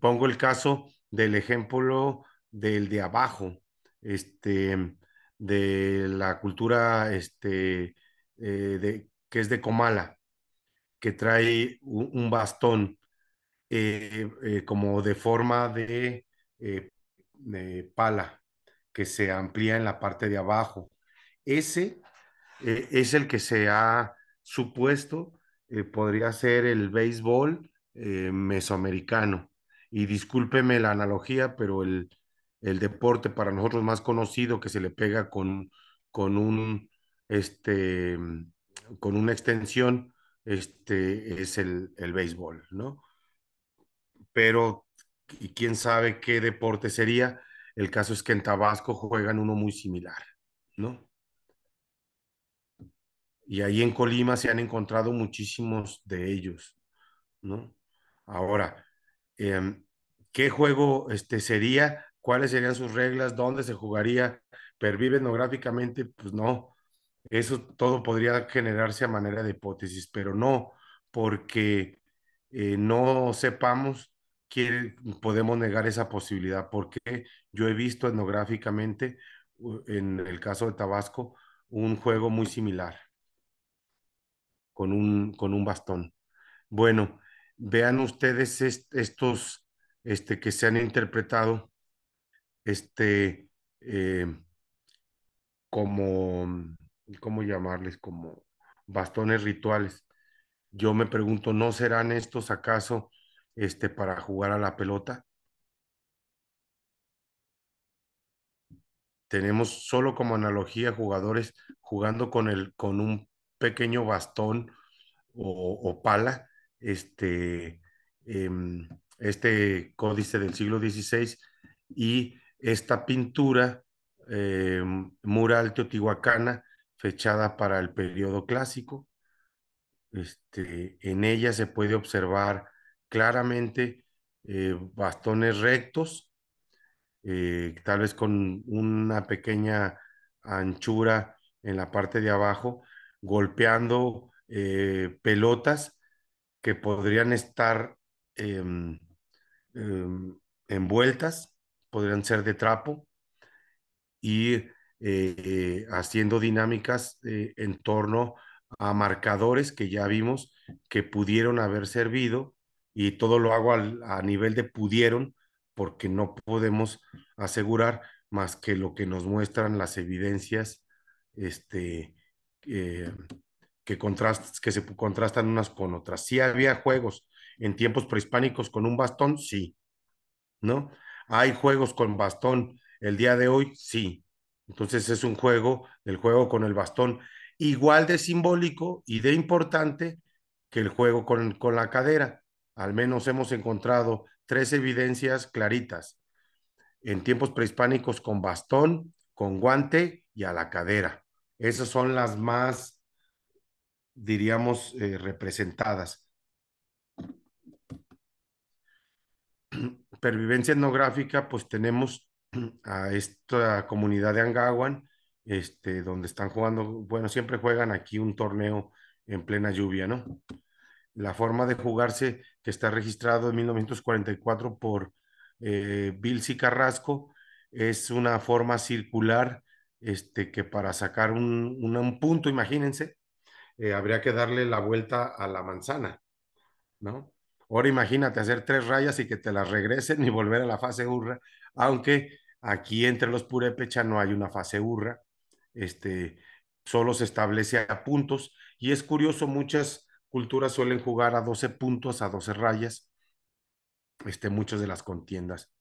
Pongo el caso del ejemplo del de abajo, este, de la cultura este, eh, de, que es de Comala, que trae un, bastón eh, eh, como de forma de, de, pala, que se amplía en la parte de abajo. Ese es el que se ha supuesto podría ser el béisbol mesoamericano. Y discúlpeme la analogía, pero el, el deporte para nosotros más conocido que se le pega con, con un este con una extensión este es el, béisbol, ¿no? Pero y quién sabe qué deporte sería. El caso es que en Tabasco juegan uno muy similar, ¿no? Y ahí en Colima se han encontrado muchísimos de ellos, ¿no? Ahora, em, ¿qué juego este sería? cuáles serían sus reglas, dónde se jugaría, pervive etnográficamente, pues no, eso todo podría generarse a manera de hipótesis, pero no, porque eh, no sepamos, quién podemos negar esa posibilidad, porque yo he visto etnográficamente, en el caso de Tabasco, un juego muy similar, con un, con un bastón. Bueno, vean ustedes estos este, que se han interpretado este, eh, como, mm, ¿cómo llamarles? Como bastones rituales. Yo me pregunto, ¿no serán estos acaso este, para jugar a la pelota? Tenemos solo como analogía jugadores jugando con, el, con un pequeño bastón o, pala, este, em, este códice del siglo XVI y esta pintura eh, mural teotihuacana fechada para el periodo clásico. Este, en ella se puede observar claramente eh, bastones rectos, eh, tal vez con una pequeña anchura en la parte de abajo, golpeando pelotas que podrían estar em, em, envueltas podrían ser de trapo, y eh, eh, haciendo dinámicas eh, en torno a marcadores que ya vimos que pudieron haber servido, y todo lo hago a nivel de pudieron, porque no podemos asegurar más que lo que nos muestran las evidencias este, que, que se contrastan unas con otras. Sí había juegos en tiempos prehispánicos con un bastón, sí, ¿no? ¿Hay juegos con bastón el día de hoy? Sí. Entonces es un juego, el juego con el bastón, igual de simbólico y de importante que el juego con, la cadera. Al menos hemos encontrado tres evidencias claritas. En tiempos prehispánicos con bastón, con guante y a la cadera. Esas son las más, diríamos, eh, representadas. pervivencia etnográfica, pues tenemos a esta comunidad de Angawan, este, donde están jugando, bueno, siempre juegan aquí un torneo en plena lluvia, ¿no? La forma de jugarse que está registrado en 1944 por eh, Bilsi Carrasco es una forma circular este, que para sacar un, punto, imagínense, eh, habría que darle la vuelta a la manzana, ¿no? Ahora imagínate hacer tres rayas y que te las regresen y volver a la fase urra, aunque aquí entre los purépecha no hay una fase urra, este, solo se establece a puntos y es curioso, muchas culturas suelen jugar a 12 puntos, a 12 rayas, este, muchas de las contiendas,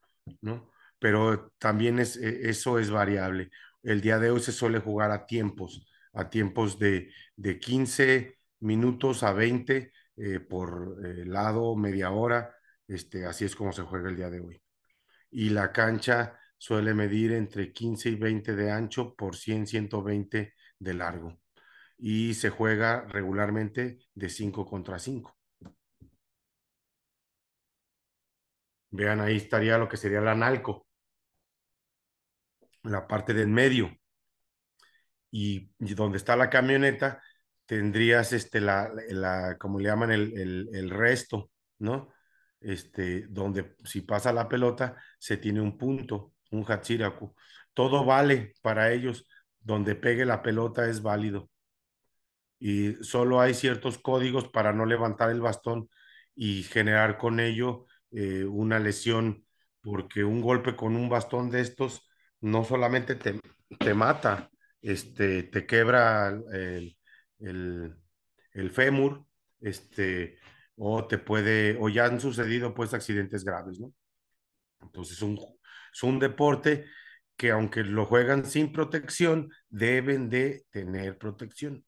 ¿no? Pero también es, e, eso es variable. El día de hoy se suele jugar a tiempos, a tiempos de, de 15 minutos a 20 eh, por eh, lado, media hora. Este, así es como se juega el día de hoy. Y la cancha suele medir entre 15 y 20 de ancho por 100, 120 de largo. Y se juega regularmente de 5 contra 5. Vean, ahí estaría lo que sería la nalco, la parte del medio. y donde está la camioneta, tendrías este, la, la como le llaman, el, el, resto, ¿no? Este, donde si pasa la pelota, se tiene un punto, un Hachiraku. Todo vale para ellos, donde pegue la pelota es válido. Y solo hay ciertos códigos para no levantar el bastón y generar con ello eh, una lesión, porque un golpe con un bastón de estos no solamente te, te mata, este, te quebra el el, el fémur, este, o te puede, o ya han sucedido pues accidentes graves, ¿no? Entonces es un, es deporte que aunque lo juegan sin protección, deben de tener protección.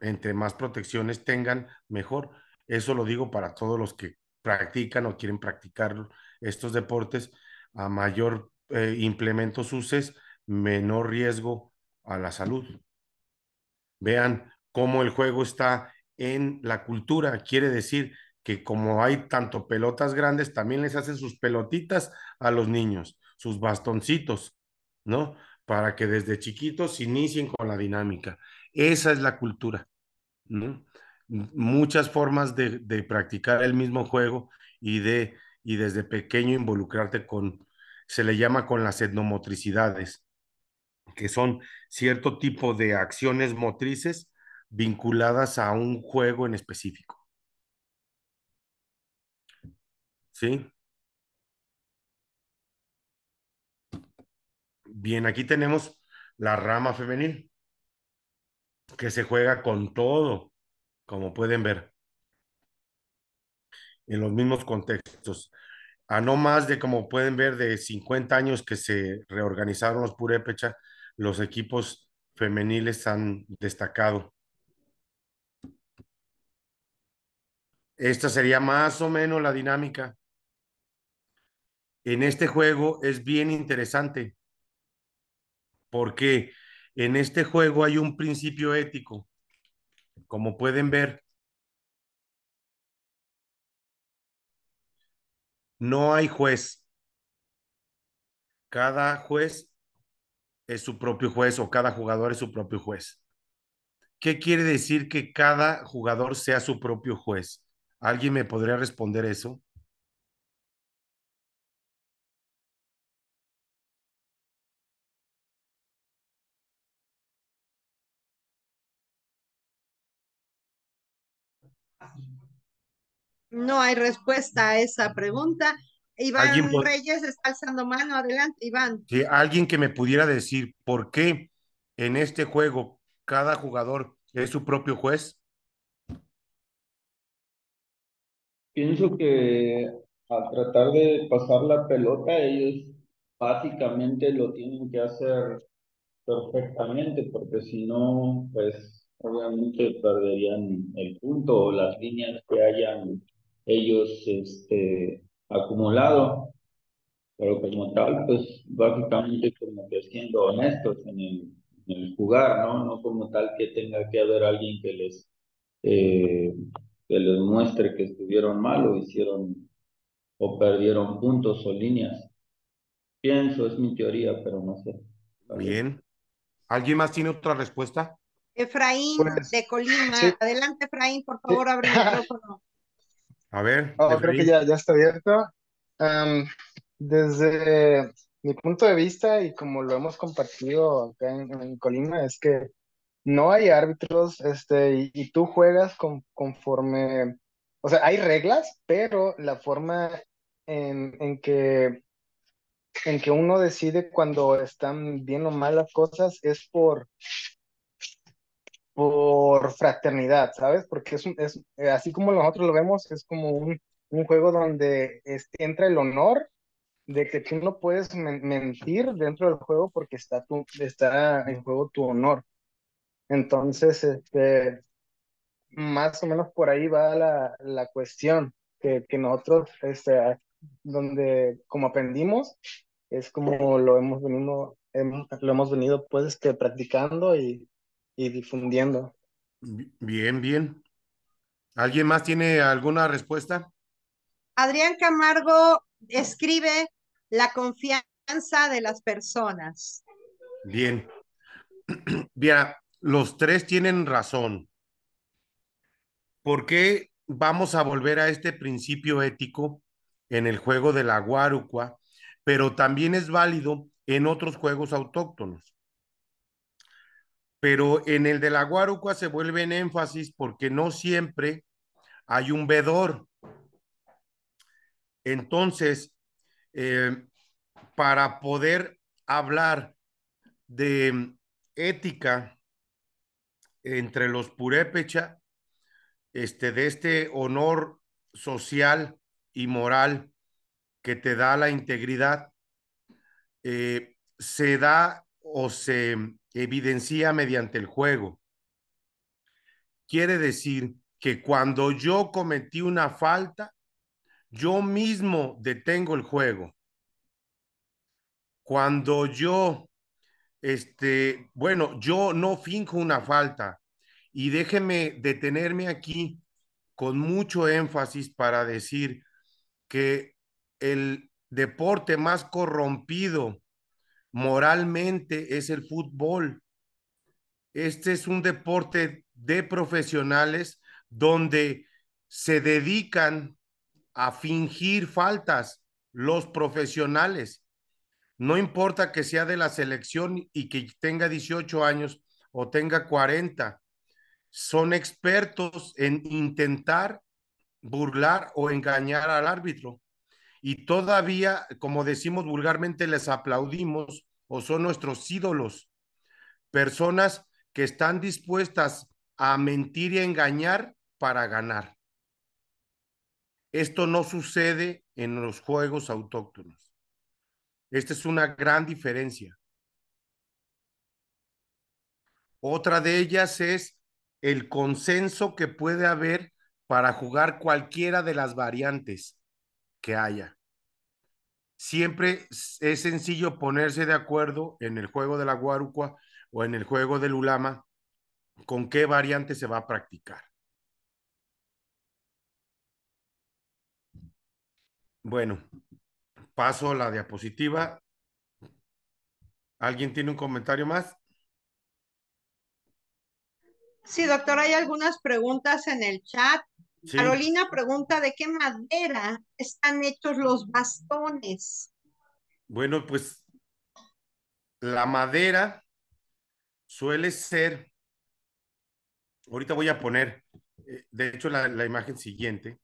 Entre más protecciones tengan, mejor. Eso lo digo para todos los que practican o quieren practicar estos deportes. A mayor implemento eh, implementos uses, menor riesgo a la salud. Vean, cómo el juego está en la cultura. Quiere decir que como hay tanto pelotas grandes, también les hacen sus pelotitas a los niños, sus bastoncitos, ¿no? Para que desde chiquitos inicien con la dinámica. Esa es la cultura, ¿no? Muchas formas de, de practicar el mismo juego y de y desde pequeño involucrarte con, se le llama con las etnomotricidades, que son cierto tipo de acciones motrices vinculadas a un juego en específico. ¿Sí? Bien, aquí tenemos la rama femenil, que se juega con todo, como pueden ver, en los mismos contextos. A no más de, como pueden ver, de 50 años que se reorganizaron los Purépecha, los equipos femeniles han destacado Esta sería más o menos la dinámica. En este juego es bien interesante porque en este juego hay un principio ético. Como pueden ver, no hay juez. Cada juez es su propio juez o cada jugador es su propio juez. ¿Qué quiere decir que cada jugador sea su propio juez? ¿Alguien me podría responder eso? No hay respuesta a esa pregunta. Iván Reyes está alzando mano. Adelante, Iván. alguien que me pudiera decir por qué en este juego cada jugador es su propio juez. Pienso que al tratar de pasar la pelota, ellos básicamente lo tienen que hacer perfectamente, porque si no, pues obviamente perderían el punto o las líneas que hayan ellos este, acumulado. Pero como tal, pues básicamente como que siendo honestos en el, jugar, ¿no? No como tal que tenga que haber alguien que les... Eh, que les muestre que estuvieron mal o hicieron o perdieron puntos o líneas. Pienso, es mi teoría, pero no sé. Bien. ¿Alguien más tiene otra respuesta? Efraín pues, de Colima. Adelante, Efraín, por favor, abre el micrófono. A ver. creo que ya, ya está abierto. desde mi punto de vista y como lo hemos compartido acá en Colima, es que no hay árbitros, este, y, tú juegas con, conforme, o sea, hay reglas, pero la forma en, en, que, en que uno decide cuando están bien o mal las cosas es por, por fraternidad, ¿sabes? Porque es, es eh, así como nosotros lo vemos, es como un, juego donde entra el honor de que tú no puedes mentir dentro del juego porque está, tu, está en juego tu honor. Entonces, este, más o menos por ahí va la, cuestión que, nosotros, este, donde como aprendimos, es como lo hemos venido, lo hemos venido pues este, practicando y, y difundiendo. Bien, bien. ¿Alguien más tiene alguna respuesta? Adrián Camargo escribe la confianza de las personas. Bien. Bien, los tres tienen razón. ¿Por qué vamos a volver a este principio ético en el juego de la guarucua, pero también es válido en otros juegos autóctonos? Pero en el de la guarucua se vuelve en énfasis porque no siempre hay un vedor. Entonces, eh, para poder hablar de ética entre los purépecha este, de este honor social y moral que te da la integridad, eh, se da o se evidencia mediante el juego. Quiere decir que cuando yo cometí una falta, yo mismo detengo el juego. Cuando yo este, bueno, yo no finjo una falta y déjeme detenerme aquí con mucho énfasis para decir que el deporte más corrompido moralmente es el fútbol. Este es un deporte de profesionales donde se dedican a fingir faltas los profesionales no importa que sea de la selección y que tenga 18 años o tenga 40, son expertos en intentar burlar o engañar al árbitro. Y todavía, como decimos vulgarmente, les aplaudimos o son nuestros ídolos, personas que están dispuestas a mentir y engañar para ganar. Esto no sucede en los juegos autóctonos. Esta es una gran diferencia. Otra de ellas es el consenso que puede haber para jugar cualquiera de las variantes que haya. Siempre es sencillo ponerse de acuerdo en el juego de la guarucua o en el juego del ulama con qué variante se va a practicar. Bueno, Paso la diapositiva. ¿Alguien tiene un comentario más? Sí, doctor, hay algunas preguntas en el chat. Carolina pregunta de qué madera están hechos los bastones. Bueno, pues la madera suele ser, ahorita voy a poner, eh, de hecho la imagen siguiente,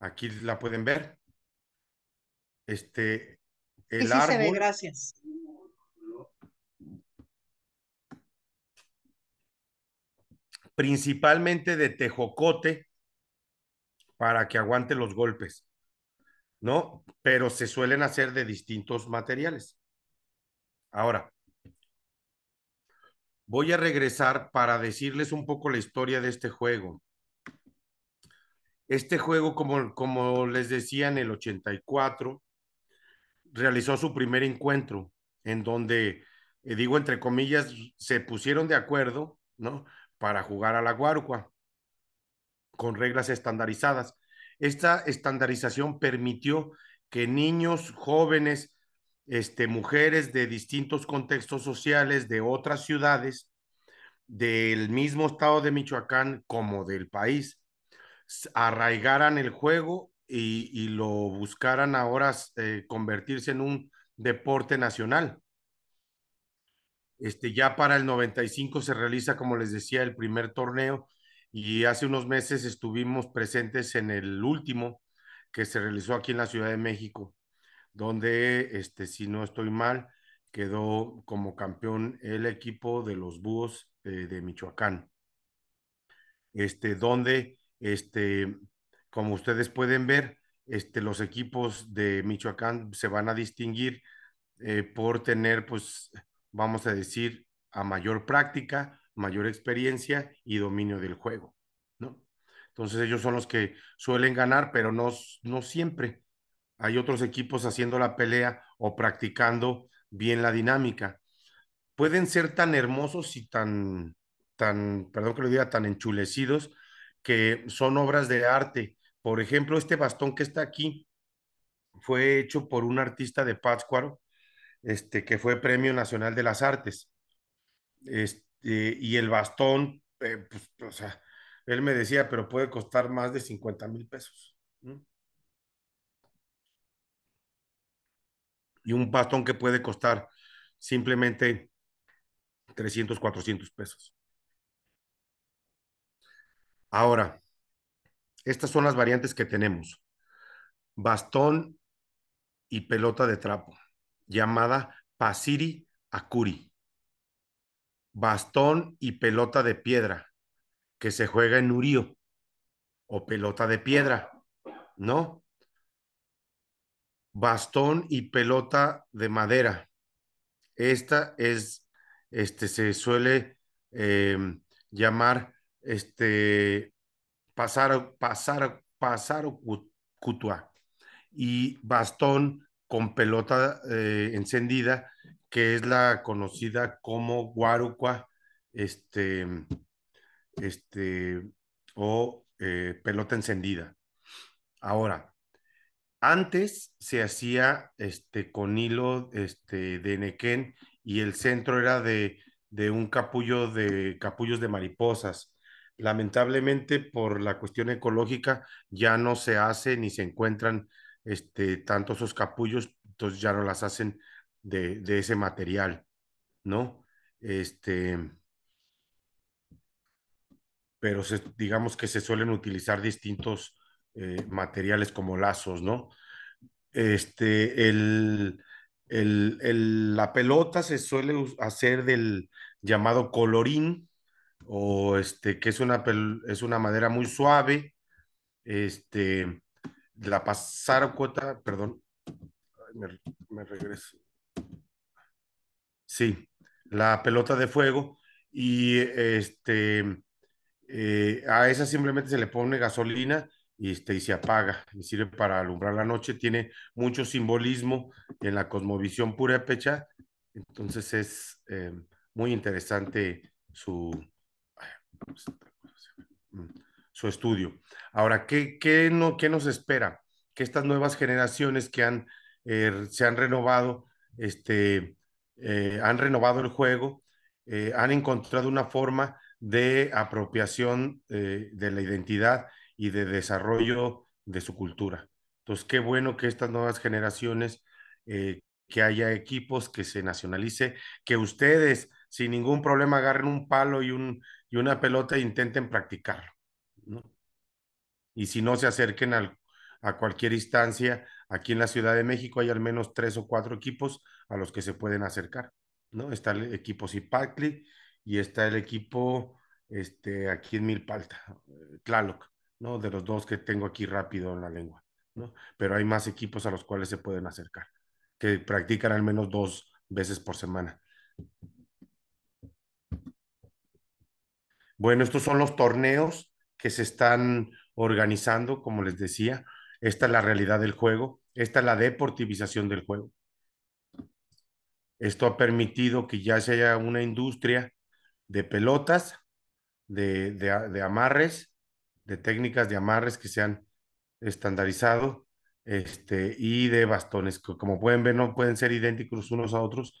aquí la pueden ver. Este, el árbol. gracias. Principalmente de tejocote para que aguante los golpes, ¿no? Pero se suelen hacer de distintos materiales. Ahora, voy a regresar para decirles un poco la historia de este juego. Este juego, como, como les decía, en el 84, realizó su primer encuentro, en donde, eh, digo entre comillas, se pusieron de acuerdo, ¿no? Para jugar a la guarcua con reglas estandarizadas. Esta estandarización permitió que niños, jóvenes, este, mujeres de distintos contextos sociales, de otras ciudades, del mismo estado de Michoacán como del país, arraigaran el juego y, lo buscaran ahora eh, convertirse en un deporte nacional. Este, ya para el 95 se realiza, como les decía, el primer torneo y hace unos meses estuvimos presentes en el último que se realizó aquí en la Ciudad de México, donde, este, si no estoy mal, quedó como campeón el equipo de los Búhos eh, de Michoacán, este, donde este, como ustedes pueden ver, este, los equipos de Michoacán se van a distinguir eh, por tener, pues, vamos a decir, a mayor práctica, mayor experiencia y dominio del juego, ¿no? Entonces ellos son los que suelen ganar, pero no, no siempre. Hay otros equipos haciendo la pelea o practicando bien la dinámica. Pueden ser tan hermosos y tan, tan, perdón que lo diga, tan enchulecidos que son obras de arte por ejemplo, este bastón que está aquí fue hecho por un artista de Pátzcuaro, este, que fue Premio Nacional de las Artes. Este, y el bastón, eh, pues, o sea, él me decía, pero puede costar más de 50 mil pesos. Y un bastón que puede costar simplemente 300, 400 pesos. Ahora, estas son las variantes que tenemos. Bastón y pelota de trapo, llamada Pasiri Akuri. Bastón y pelota de piedra, que se juega en Urío, o pelota de piedra, ¿no? Bastón y pelota de madera. Esta es, este, se suele em, llamar, este, Pasar, pasar, pasar Cutua y bastón con pelota eh, encendida, que es la conocida como guarucua, este, este, o eh, pelota encendida. Ahora, antes se hacía este, con hilo este, de nequén y el centro era de, de un capullo de capullos de mariposas lamentablemente por la cuestión ecológica ya no se hace ni se encuentran este, tantos esos capullos, entonces ya no las hacen de, ese material, ¿no? Este, pero digamos que se suelen utilizar distintos eh, materiales como lazos, ¿no? Este, la pelota se suele hacer del llamado colorín, o este, que es una, es una madera muy suave, este, la cuota. perdón, me, regreso. Sí, la pelota de fuego y este, eh, a esa simplemente se le pone gasolina y, este, y se apaga y sirve para alumbrar la noche. Tiene mucho simbolismo en la cosmovisión purépecha, entonces es eh, muy interesante su, pues, mm, su estudio. Ahora, ¿qué, qué, no, ¿qué nos espera? Que estas nuevas generaciones que han, eh, se han renovado, este, eh, han renovado el juego, eh, han encontrado una forma de apropiación de la identidad y de desarrollo de su cultura. Entonces, qué bueno que estas nuevas generaciones, que haya equipos, que se nacionalice, que ustedes sin ningún problema agarren un palo y, un, y una pelota e intenten practicarlo. Y si no, se acerquen al, a cualquier instancia. Aquí en la Ciudad de México hay al menos tres o cuatro equipos a los que se pueden acercar. ¿no? Está el equipo Zipacli y está el equipo este, aquí en Milpalta, eh, Tlaloc, ¿no? de los dos que tengo aquí rápido en la lengua. ¿no? Pero hay más equipos a los cuales se pueden acercar, que practican al menos dos veces por semana. Bueno, estos son los torneos que se están organizando, como les decía. Esta es la realidad del juego, esta es la deportivización del juego. Esto ha permitido que ya se haya una industria de pelotas, de, amarres, de técnicas de amarres que se han estandarizado este, y de bastones. Como pueden ver, no pueden ser idénticos unos a otros,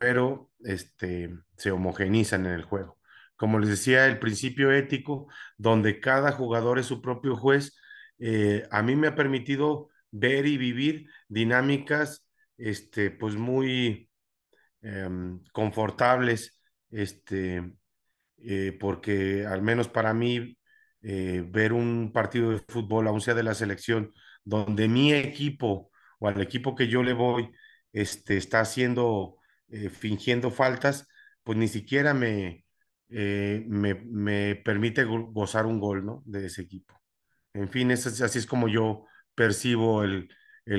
pero este, se homogenizan en el juego como les decía, el principio ético, donde cada jugador es su propio juez, eh, a mí me ha permitido ver y vivir dinámicas este, pues muy em, confortables, este, eh, porque al menos para mí eh, ver un partido de fútbol, aun sea de la selección, donde mi equipo o al equipo que yo le voy este, está haciendo, fingiendo faltas, pues ni siquiera me, eh, me, permite gozar un gol ¿no? de ese equipo. En fin, así es como yo percibo el,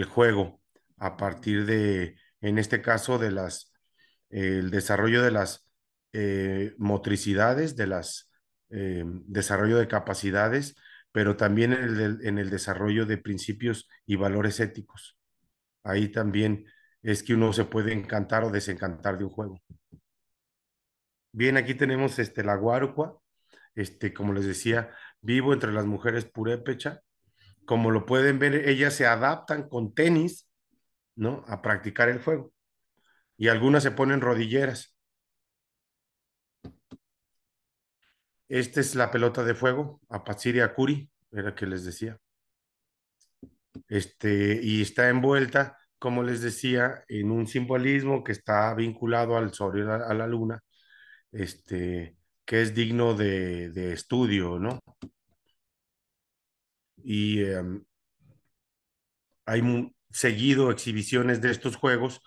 juego a partir de, en este caso, de las, el desarrollo de las eh, motricidades, de las eh, desarrollo de capacidades, pero también en el desarrollo de principios y valores éticos. Ahí también es que uno se puede encantar o desencantar de un juego. Bien, aquí tenemos este, la guarucua, este, como les decía, vivo entre las mujeres purépecha. Como lo pueden ver, ellas se adaptan con tenis, ¿no? A practicar el fuego. Y algunas se ponen rodilleras. Esta es la pelota de fuego, Apatsiri Akuri, era que les decía. Este, y está envuelta, como les decía, en un simbolismo que está vinculado al sol y a la luna, este, que es digno de, estudio, ¿no? Y em, hay seguido exhibiciones de estos juegos,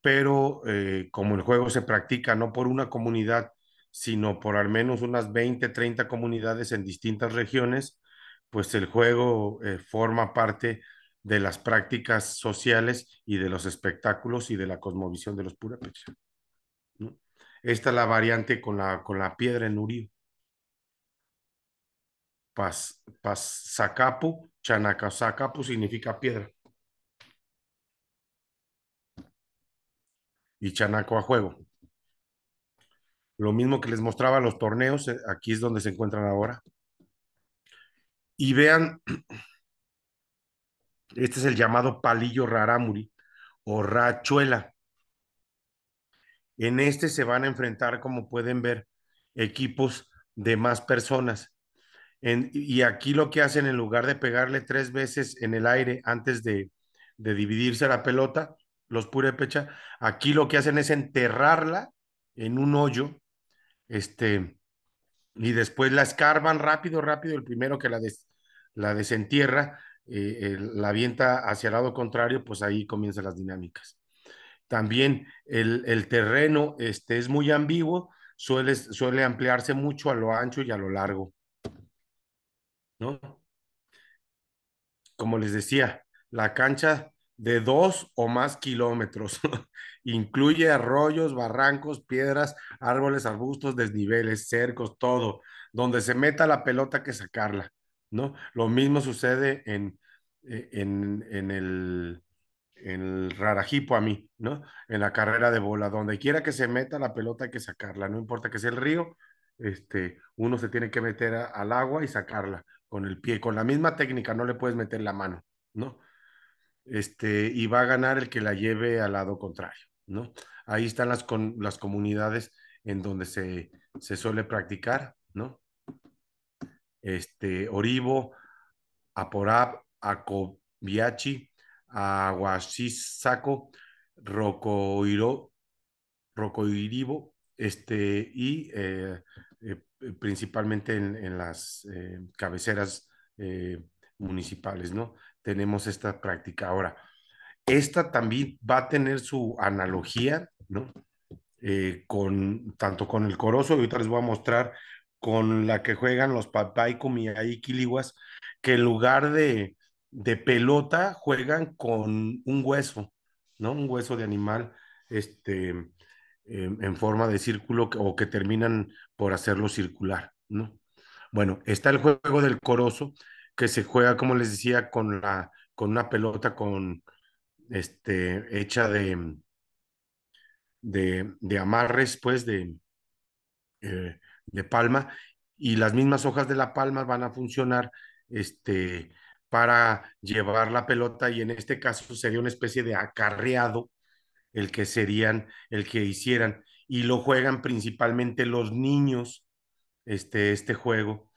pero eh, como el juego se practica no por una comunidad, sino por al menos unas 20, 30 comunidades en distintas regiones, pues el juego eh, forma parte de las prácticas sociales y de los espectáculos y de la cosmovisión de los purépechas. Esta es la variante con la, con la piedra en Urío. Pas, pas, Zacapu, Chanaca, Zacapu significa piedra. Y Chanaco a juego. Lo mismo que les mostraba los torneos, eh, aquí es donde se encuentran ahora. Y vean, este es el llamado palillo raramuri o rachuela. En este se van a enfrentar, como pueden ver, equipos de más personas. y aquí lo que hacen, en lugar de pegarle tres veces en el aire antes de, dividirse la pelota, los purépecha, aquí lo que hacen es enterrarla en un hoyo, este, y después la escarban rápido, rápido, el primero que la, desentierra, eh, la avienta hacia el lado contrario, pues ahí comienzan las dinámicas también el, terreno este, es muy ambiguo, suele, suele ampliarse mucho a lo ancho y a lo largo. ¿no? Como les decía, la cancha de dos o más kilómetros. Incluye arroyos, barrancos, piedras, árboles, arbustos, desniveles, cercos, todo. Donde se meta la pelota que sacarla, ¿no? Lo mismo sucede en, eh, en el, el rarajipo a mí, ¿no? En la carrera de bola, donde quiera que se meta la pelota hay que sacarla, no importa que sea el río, este, uno se tiene que meter al agua y sacarla con el pie, con la misma técnica, no le puedes meter la mano, ¿no? Este, y va a ganar el que la lleve al lado contrario, ¿no? Ahí están las, las comunidades en donde se, se suele practicar, ¿no? Este, Oribo, Aporab, Acobiachi, saco Rocoiro, Rocoiribo, este, y eh, eh, principalmente en, las eh, cabeceras municipales, ¿no? Tenemos esta práctica. Ahora, esta también va a tener su analogía, ¿no? con, tanto con el corozo, y ahorita les voy a mostrar con la que juegan los Papaycum y quiliguas, que en lugar de, de pelota juegan con un hueso, ¿no? Un hueso de animal, este, em, en forma de círculo o que terminan por hacerlo circular, ¿no? Bueno, está el juego del corozo, que se juega, como les decía, con, la, con una pelota con, este, hecha de, de, de amarres, pues, de, eh, de palma, y las mismas hojas de la palma van a funcionar este, para llevar la pelota y en este caso sería una especie de acarreado el que serían, el que hicieran y lo juegan principalmente los niños este, este juego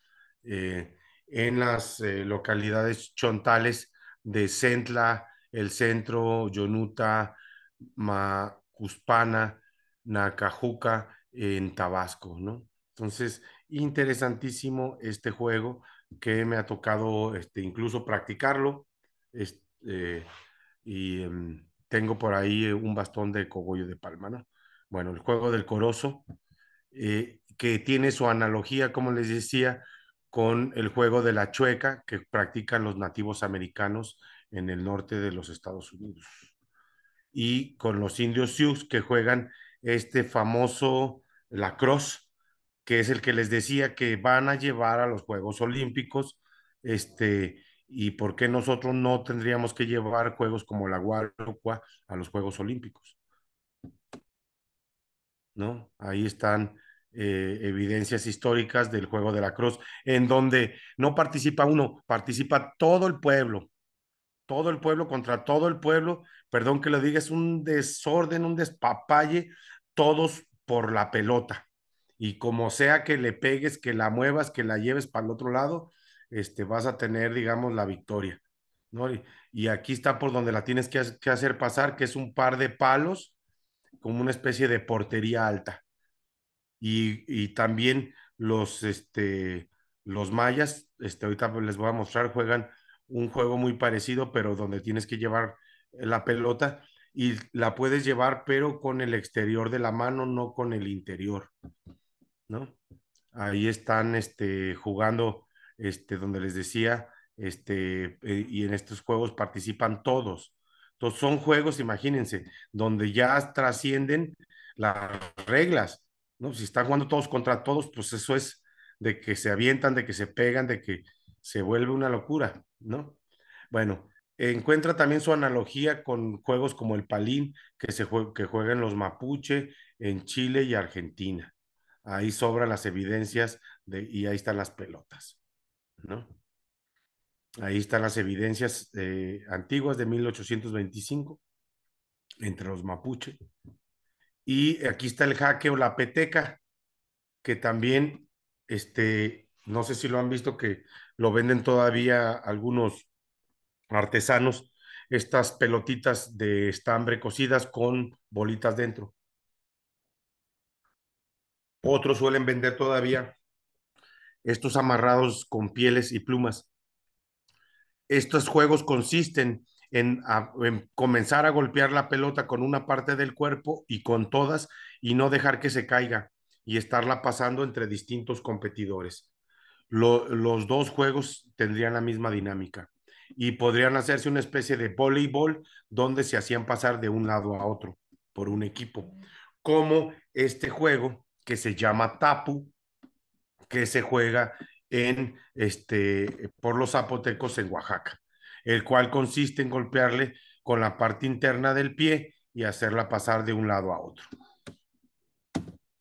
eh, en las eh, localidades chontales de Centla, El Centro, Yonuta, Macuspana, Nacajuca, en Tabasco, ¿no? Entonces, interesantísimo este juego que me ha tocado este, incluso practicarlo. Eh, y em, tengo por ahí un bastón de cogollo de palma, ¿no? Bueno, el juego del corozo, eh, que tiene su analogía, como les decía, con el juego de la chueca que practican los nativos americanos en el norte de los Estados Unidos. Y con los indios Sioux que juegan este famoso lacrosse, que es el que les decía que van a llevar a los Juegos Olímpicos, este, y por qué nosotros no tendríamos que llevar juegos como la Guarocua a los Juegos Olímpicos. ¿No? Ahí están eh, evidencias históricas del juego de la cruz, en donde no participa uno, participa todo el pueblo. Todo el pueblo contra todo el pueblo, perdón que lo diga, es un desorden, un despapalle, todos por la pelota y como sea que le pegues, que la muevas, que la lleves para el otro lado, este, vas a tener, digamos, la victoria. Y, aquí está por donde la tienes que, hacer pasar, que es un par de palos, como una especie de portería alta. Y, también los, este, los mayas, este, ahorita les voy a mostrar, juegan un juego muy parecido, pero donde tienes que llevar la pelota y la puedes llevar, pero con el exterior de la mano, no con el interior. ¿no? Ahí están este, jugando, este, donde les decía, este, eh, y en estos juegos participan todos. Entonces son juegos, imagínense, donde ya trascienden las reglas, ¿no? Si están jugando todos contra todos, pues eso es de que se avientan, de que se pegan, de que se vuelve una locura, ¿no? Bueno, encuentra también su analogía con juegos como el palín que se que juegan los mapuche en Chile y Argentina ahí sobran las evidencias y ahí están las pelotas, ¿no? Ahí están las evidencias eh, antiguas de 1825 entre los mapuche. Y aquí está el jaque o la peteca, que también, este, no sé si lo han visto, que lo venden todavía algunos artesanos, estas pelotitas de estambre cocidas con bolitas dentro. Otros suelen vender todavía estos amarrados con pieles y plumas. Estos juegos consisten en, comenzar a golpear la pelota con una parte del cuerpo y con todas y no dejar que se caiga y estarla pasando entre distintos competidores. los dos juegos tendrían la misma dinámica y podrían hacerse una especie de voleibol donde se hacían pasar de un lado a otro por un equipo. Como este juego que se llama Tapu, que se juega en, este, por los zapotecos en Oaxaca, el cual consiste en golpearle con la parte interna del pie y hacerla pasar de un lado a otro.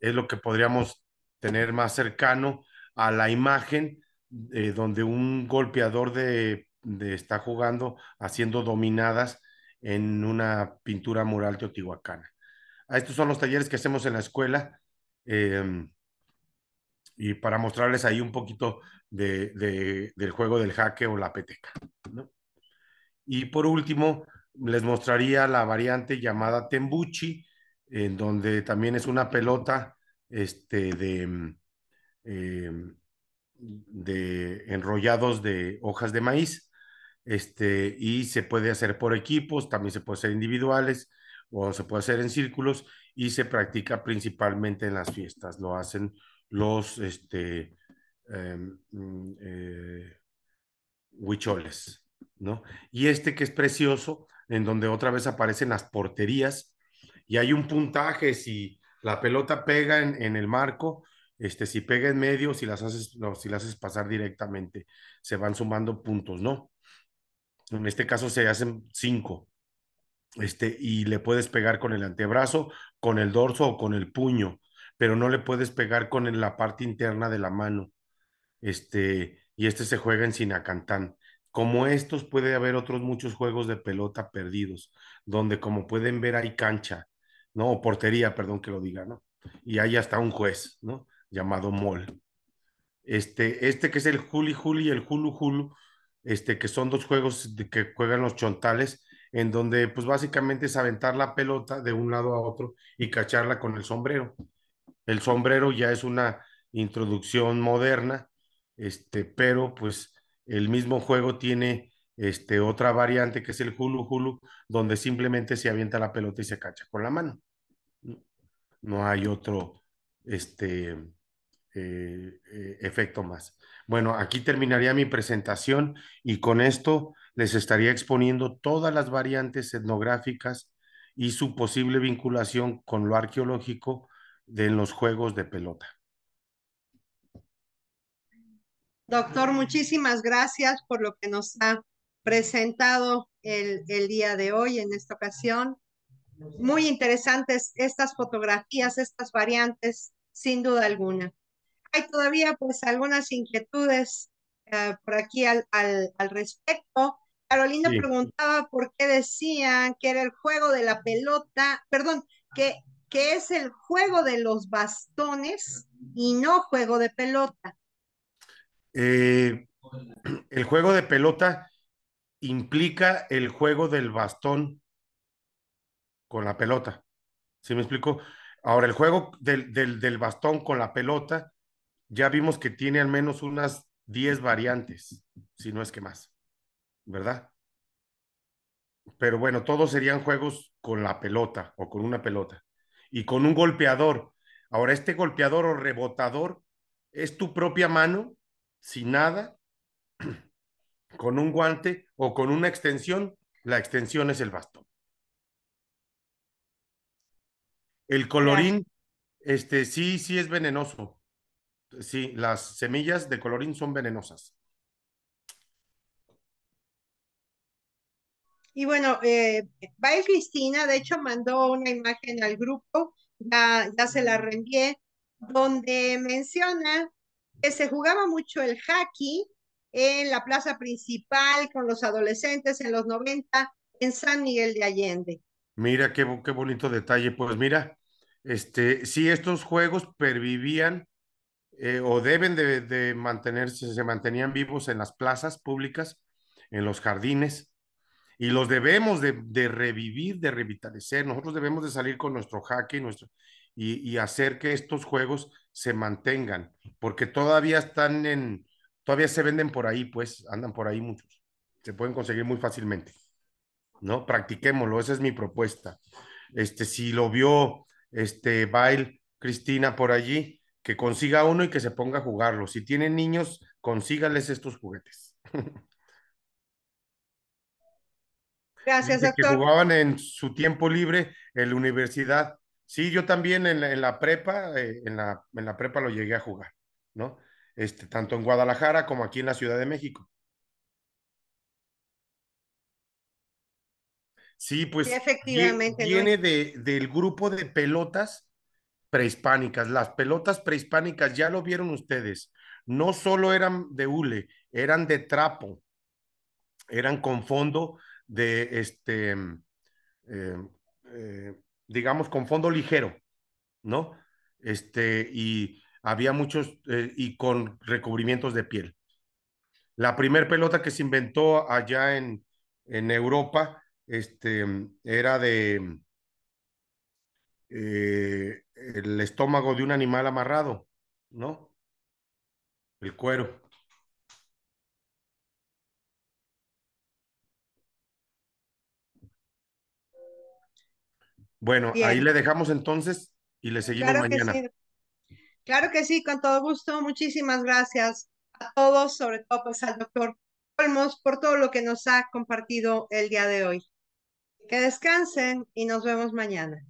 Es lo que podríamos tener más cercano a la imagen eh, donde un golpeador está jugando haciendo dominadas en una pintura mural teotihuacana. Estos son los talleres que hacemos en la escuela Em, y para mostrarles ahí un poquito del juego del jaque o la peteca. Y por último, les mostraría la variante llamada Tembuchi, en donde también es una pelota este, de, em, em, de enrollados de hojas de maíz. Este, y se puede hacer por equipos, también se puede hacer individuales o se puede hacer en círculos y se practica principalmente en las fiestas. Lo hacen los este, em, mm, eh, huicholes, ¿no? Y este que es precioso, en donde otra vez aparecen las porterías y hay un puntaje, si la pelota pega en, el marco, este, si pega en medio, si las, haces, no, si las haces pasar directamente, se van sumando puntos, ¿no? En este caso se hacen cinco. Este, y le puedes pegar con el antebrazo, con el dorso o con el puño, pero no le puedes pegar con la parte interna de la mano. Este, y este se juega en Sinacantán. Como estos puede haber otros muchos juegos de pelota perdidos, donde como pueden ver hay cancha, ¿no? O portería, perdón que lo diga, ¿no? Y hay hasta un juez, ¿no? Llamado Mol. Este, este que es el Juli Juli y el Julu Julu, este, que son dos juegos de que juegan los chontales, en donde pues básicamente es aventar la pelota de un lado a otro y cacharla con el sombrero. El sombrero ya es una introducción moderna, este, pero pues el mismo juego tiene este, otra variante que es el hulu hulu, donde simplemente se avienta la pelota y se cacha con la mano. No hay otro este, eh, eh, efecto más. Bueno, aquí terminaría mi presentación y con esto les estaría exponiendo todas las variantes etnográficas y su posible vinculación con lo arqueológico de los juegos de pelota. Doctor, muchísimas gracias por lo que nos ha presentado el, día de hoy en esta ocasión. Muy interesantes estas fotografías, estas variantes, sin duda alguna. Hay todavía pues algunas inquietudes eh, por aquí al, al, respecto. Carolina preguntaba por qué decían que era el juego de la pelota, perdón, que, que es el juego de los bastones y no juego de pelota. Eh, el juego de pelota implica el juego del bastón con la pelota. ¿Sí me explico? Ahora, el juego del, del bastón con la pelota, ya vimos que tiene al menos unas 10 variantes, si no es que más. ¿verdad? Pero bueno, todos serían juegos con la pelota o con una pelota y con un golpeador. Ahora, este golpeador o rebotador es tu propia mano, sin nada, con un guante o con una extensión. La extensión es el bastón. El colorín, este sí, sí es venenoso. Sí, las semillas de colorín son venenosas. Y bueno, eh, Cristina, de hecho, mandó una imagen al grupo, ya, se la reenvié, donde menciona que se jugaba mucho el hockey en la plaza principal con los adolescentes en los 90 en San Miguel de Allende. Mira, qué, qué bonito detalle. Pues mira, este, si estos juegos pervivían eh, o deben de, de, mantenerse, se mantenían vivos en las plazas públicas, en los jardines, y los debemos de, revivir, de revitalizar. Nosotros debemos de salir con nuestro hack y, nuestro, y, hacer que estos juegos se mantengan, porque todavía están en, todavía se venden por ahí, pues andan por ahí muchos. Se pueden conseguir muy fácilmente. ¿No? Practiquémoslo, esa es mi propuesta. Este, si lo vio este Bail, Cristina por allí, que consiga uno y que se ponga a jugarlo. Si tienen niños, consígales estos juguetes. Gracias, Que jugaban en su tiempo libre en la universidad. Sí, yo también en la, prepa, eh, en, la, en la prepa lo llegué a jugar, ¿no? Este, tanto en Guadalajara como aquí en la Ciudad de México. Sí, pues efectivamente, viene de, del grupo de pelotas prehispánicas. Las pelotas prehispánicas, ya lo vieron ustedes, no solo eran de hule, eran de trapo, eran con fondo de este, em, em, eh, digamos, con fondo ligero, ¿no? Este, y había muchos, eh, y con recubrimientos de piel. La primer pelota que se inventó allá en, Europa este, em, era de eh, el estómago de un animal amarrado, ¿no? El cuero. Bueno, ahí le dejamos entonces y le seguimos claro mañana. Que sí. Claro que sí, con todo gusto. Muchísimas gracias a todos, sobre todo pues al doctor Olmos, por todo lo que nos ha compartido el día de hoy. Que descansen y nos vemos mañana.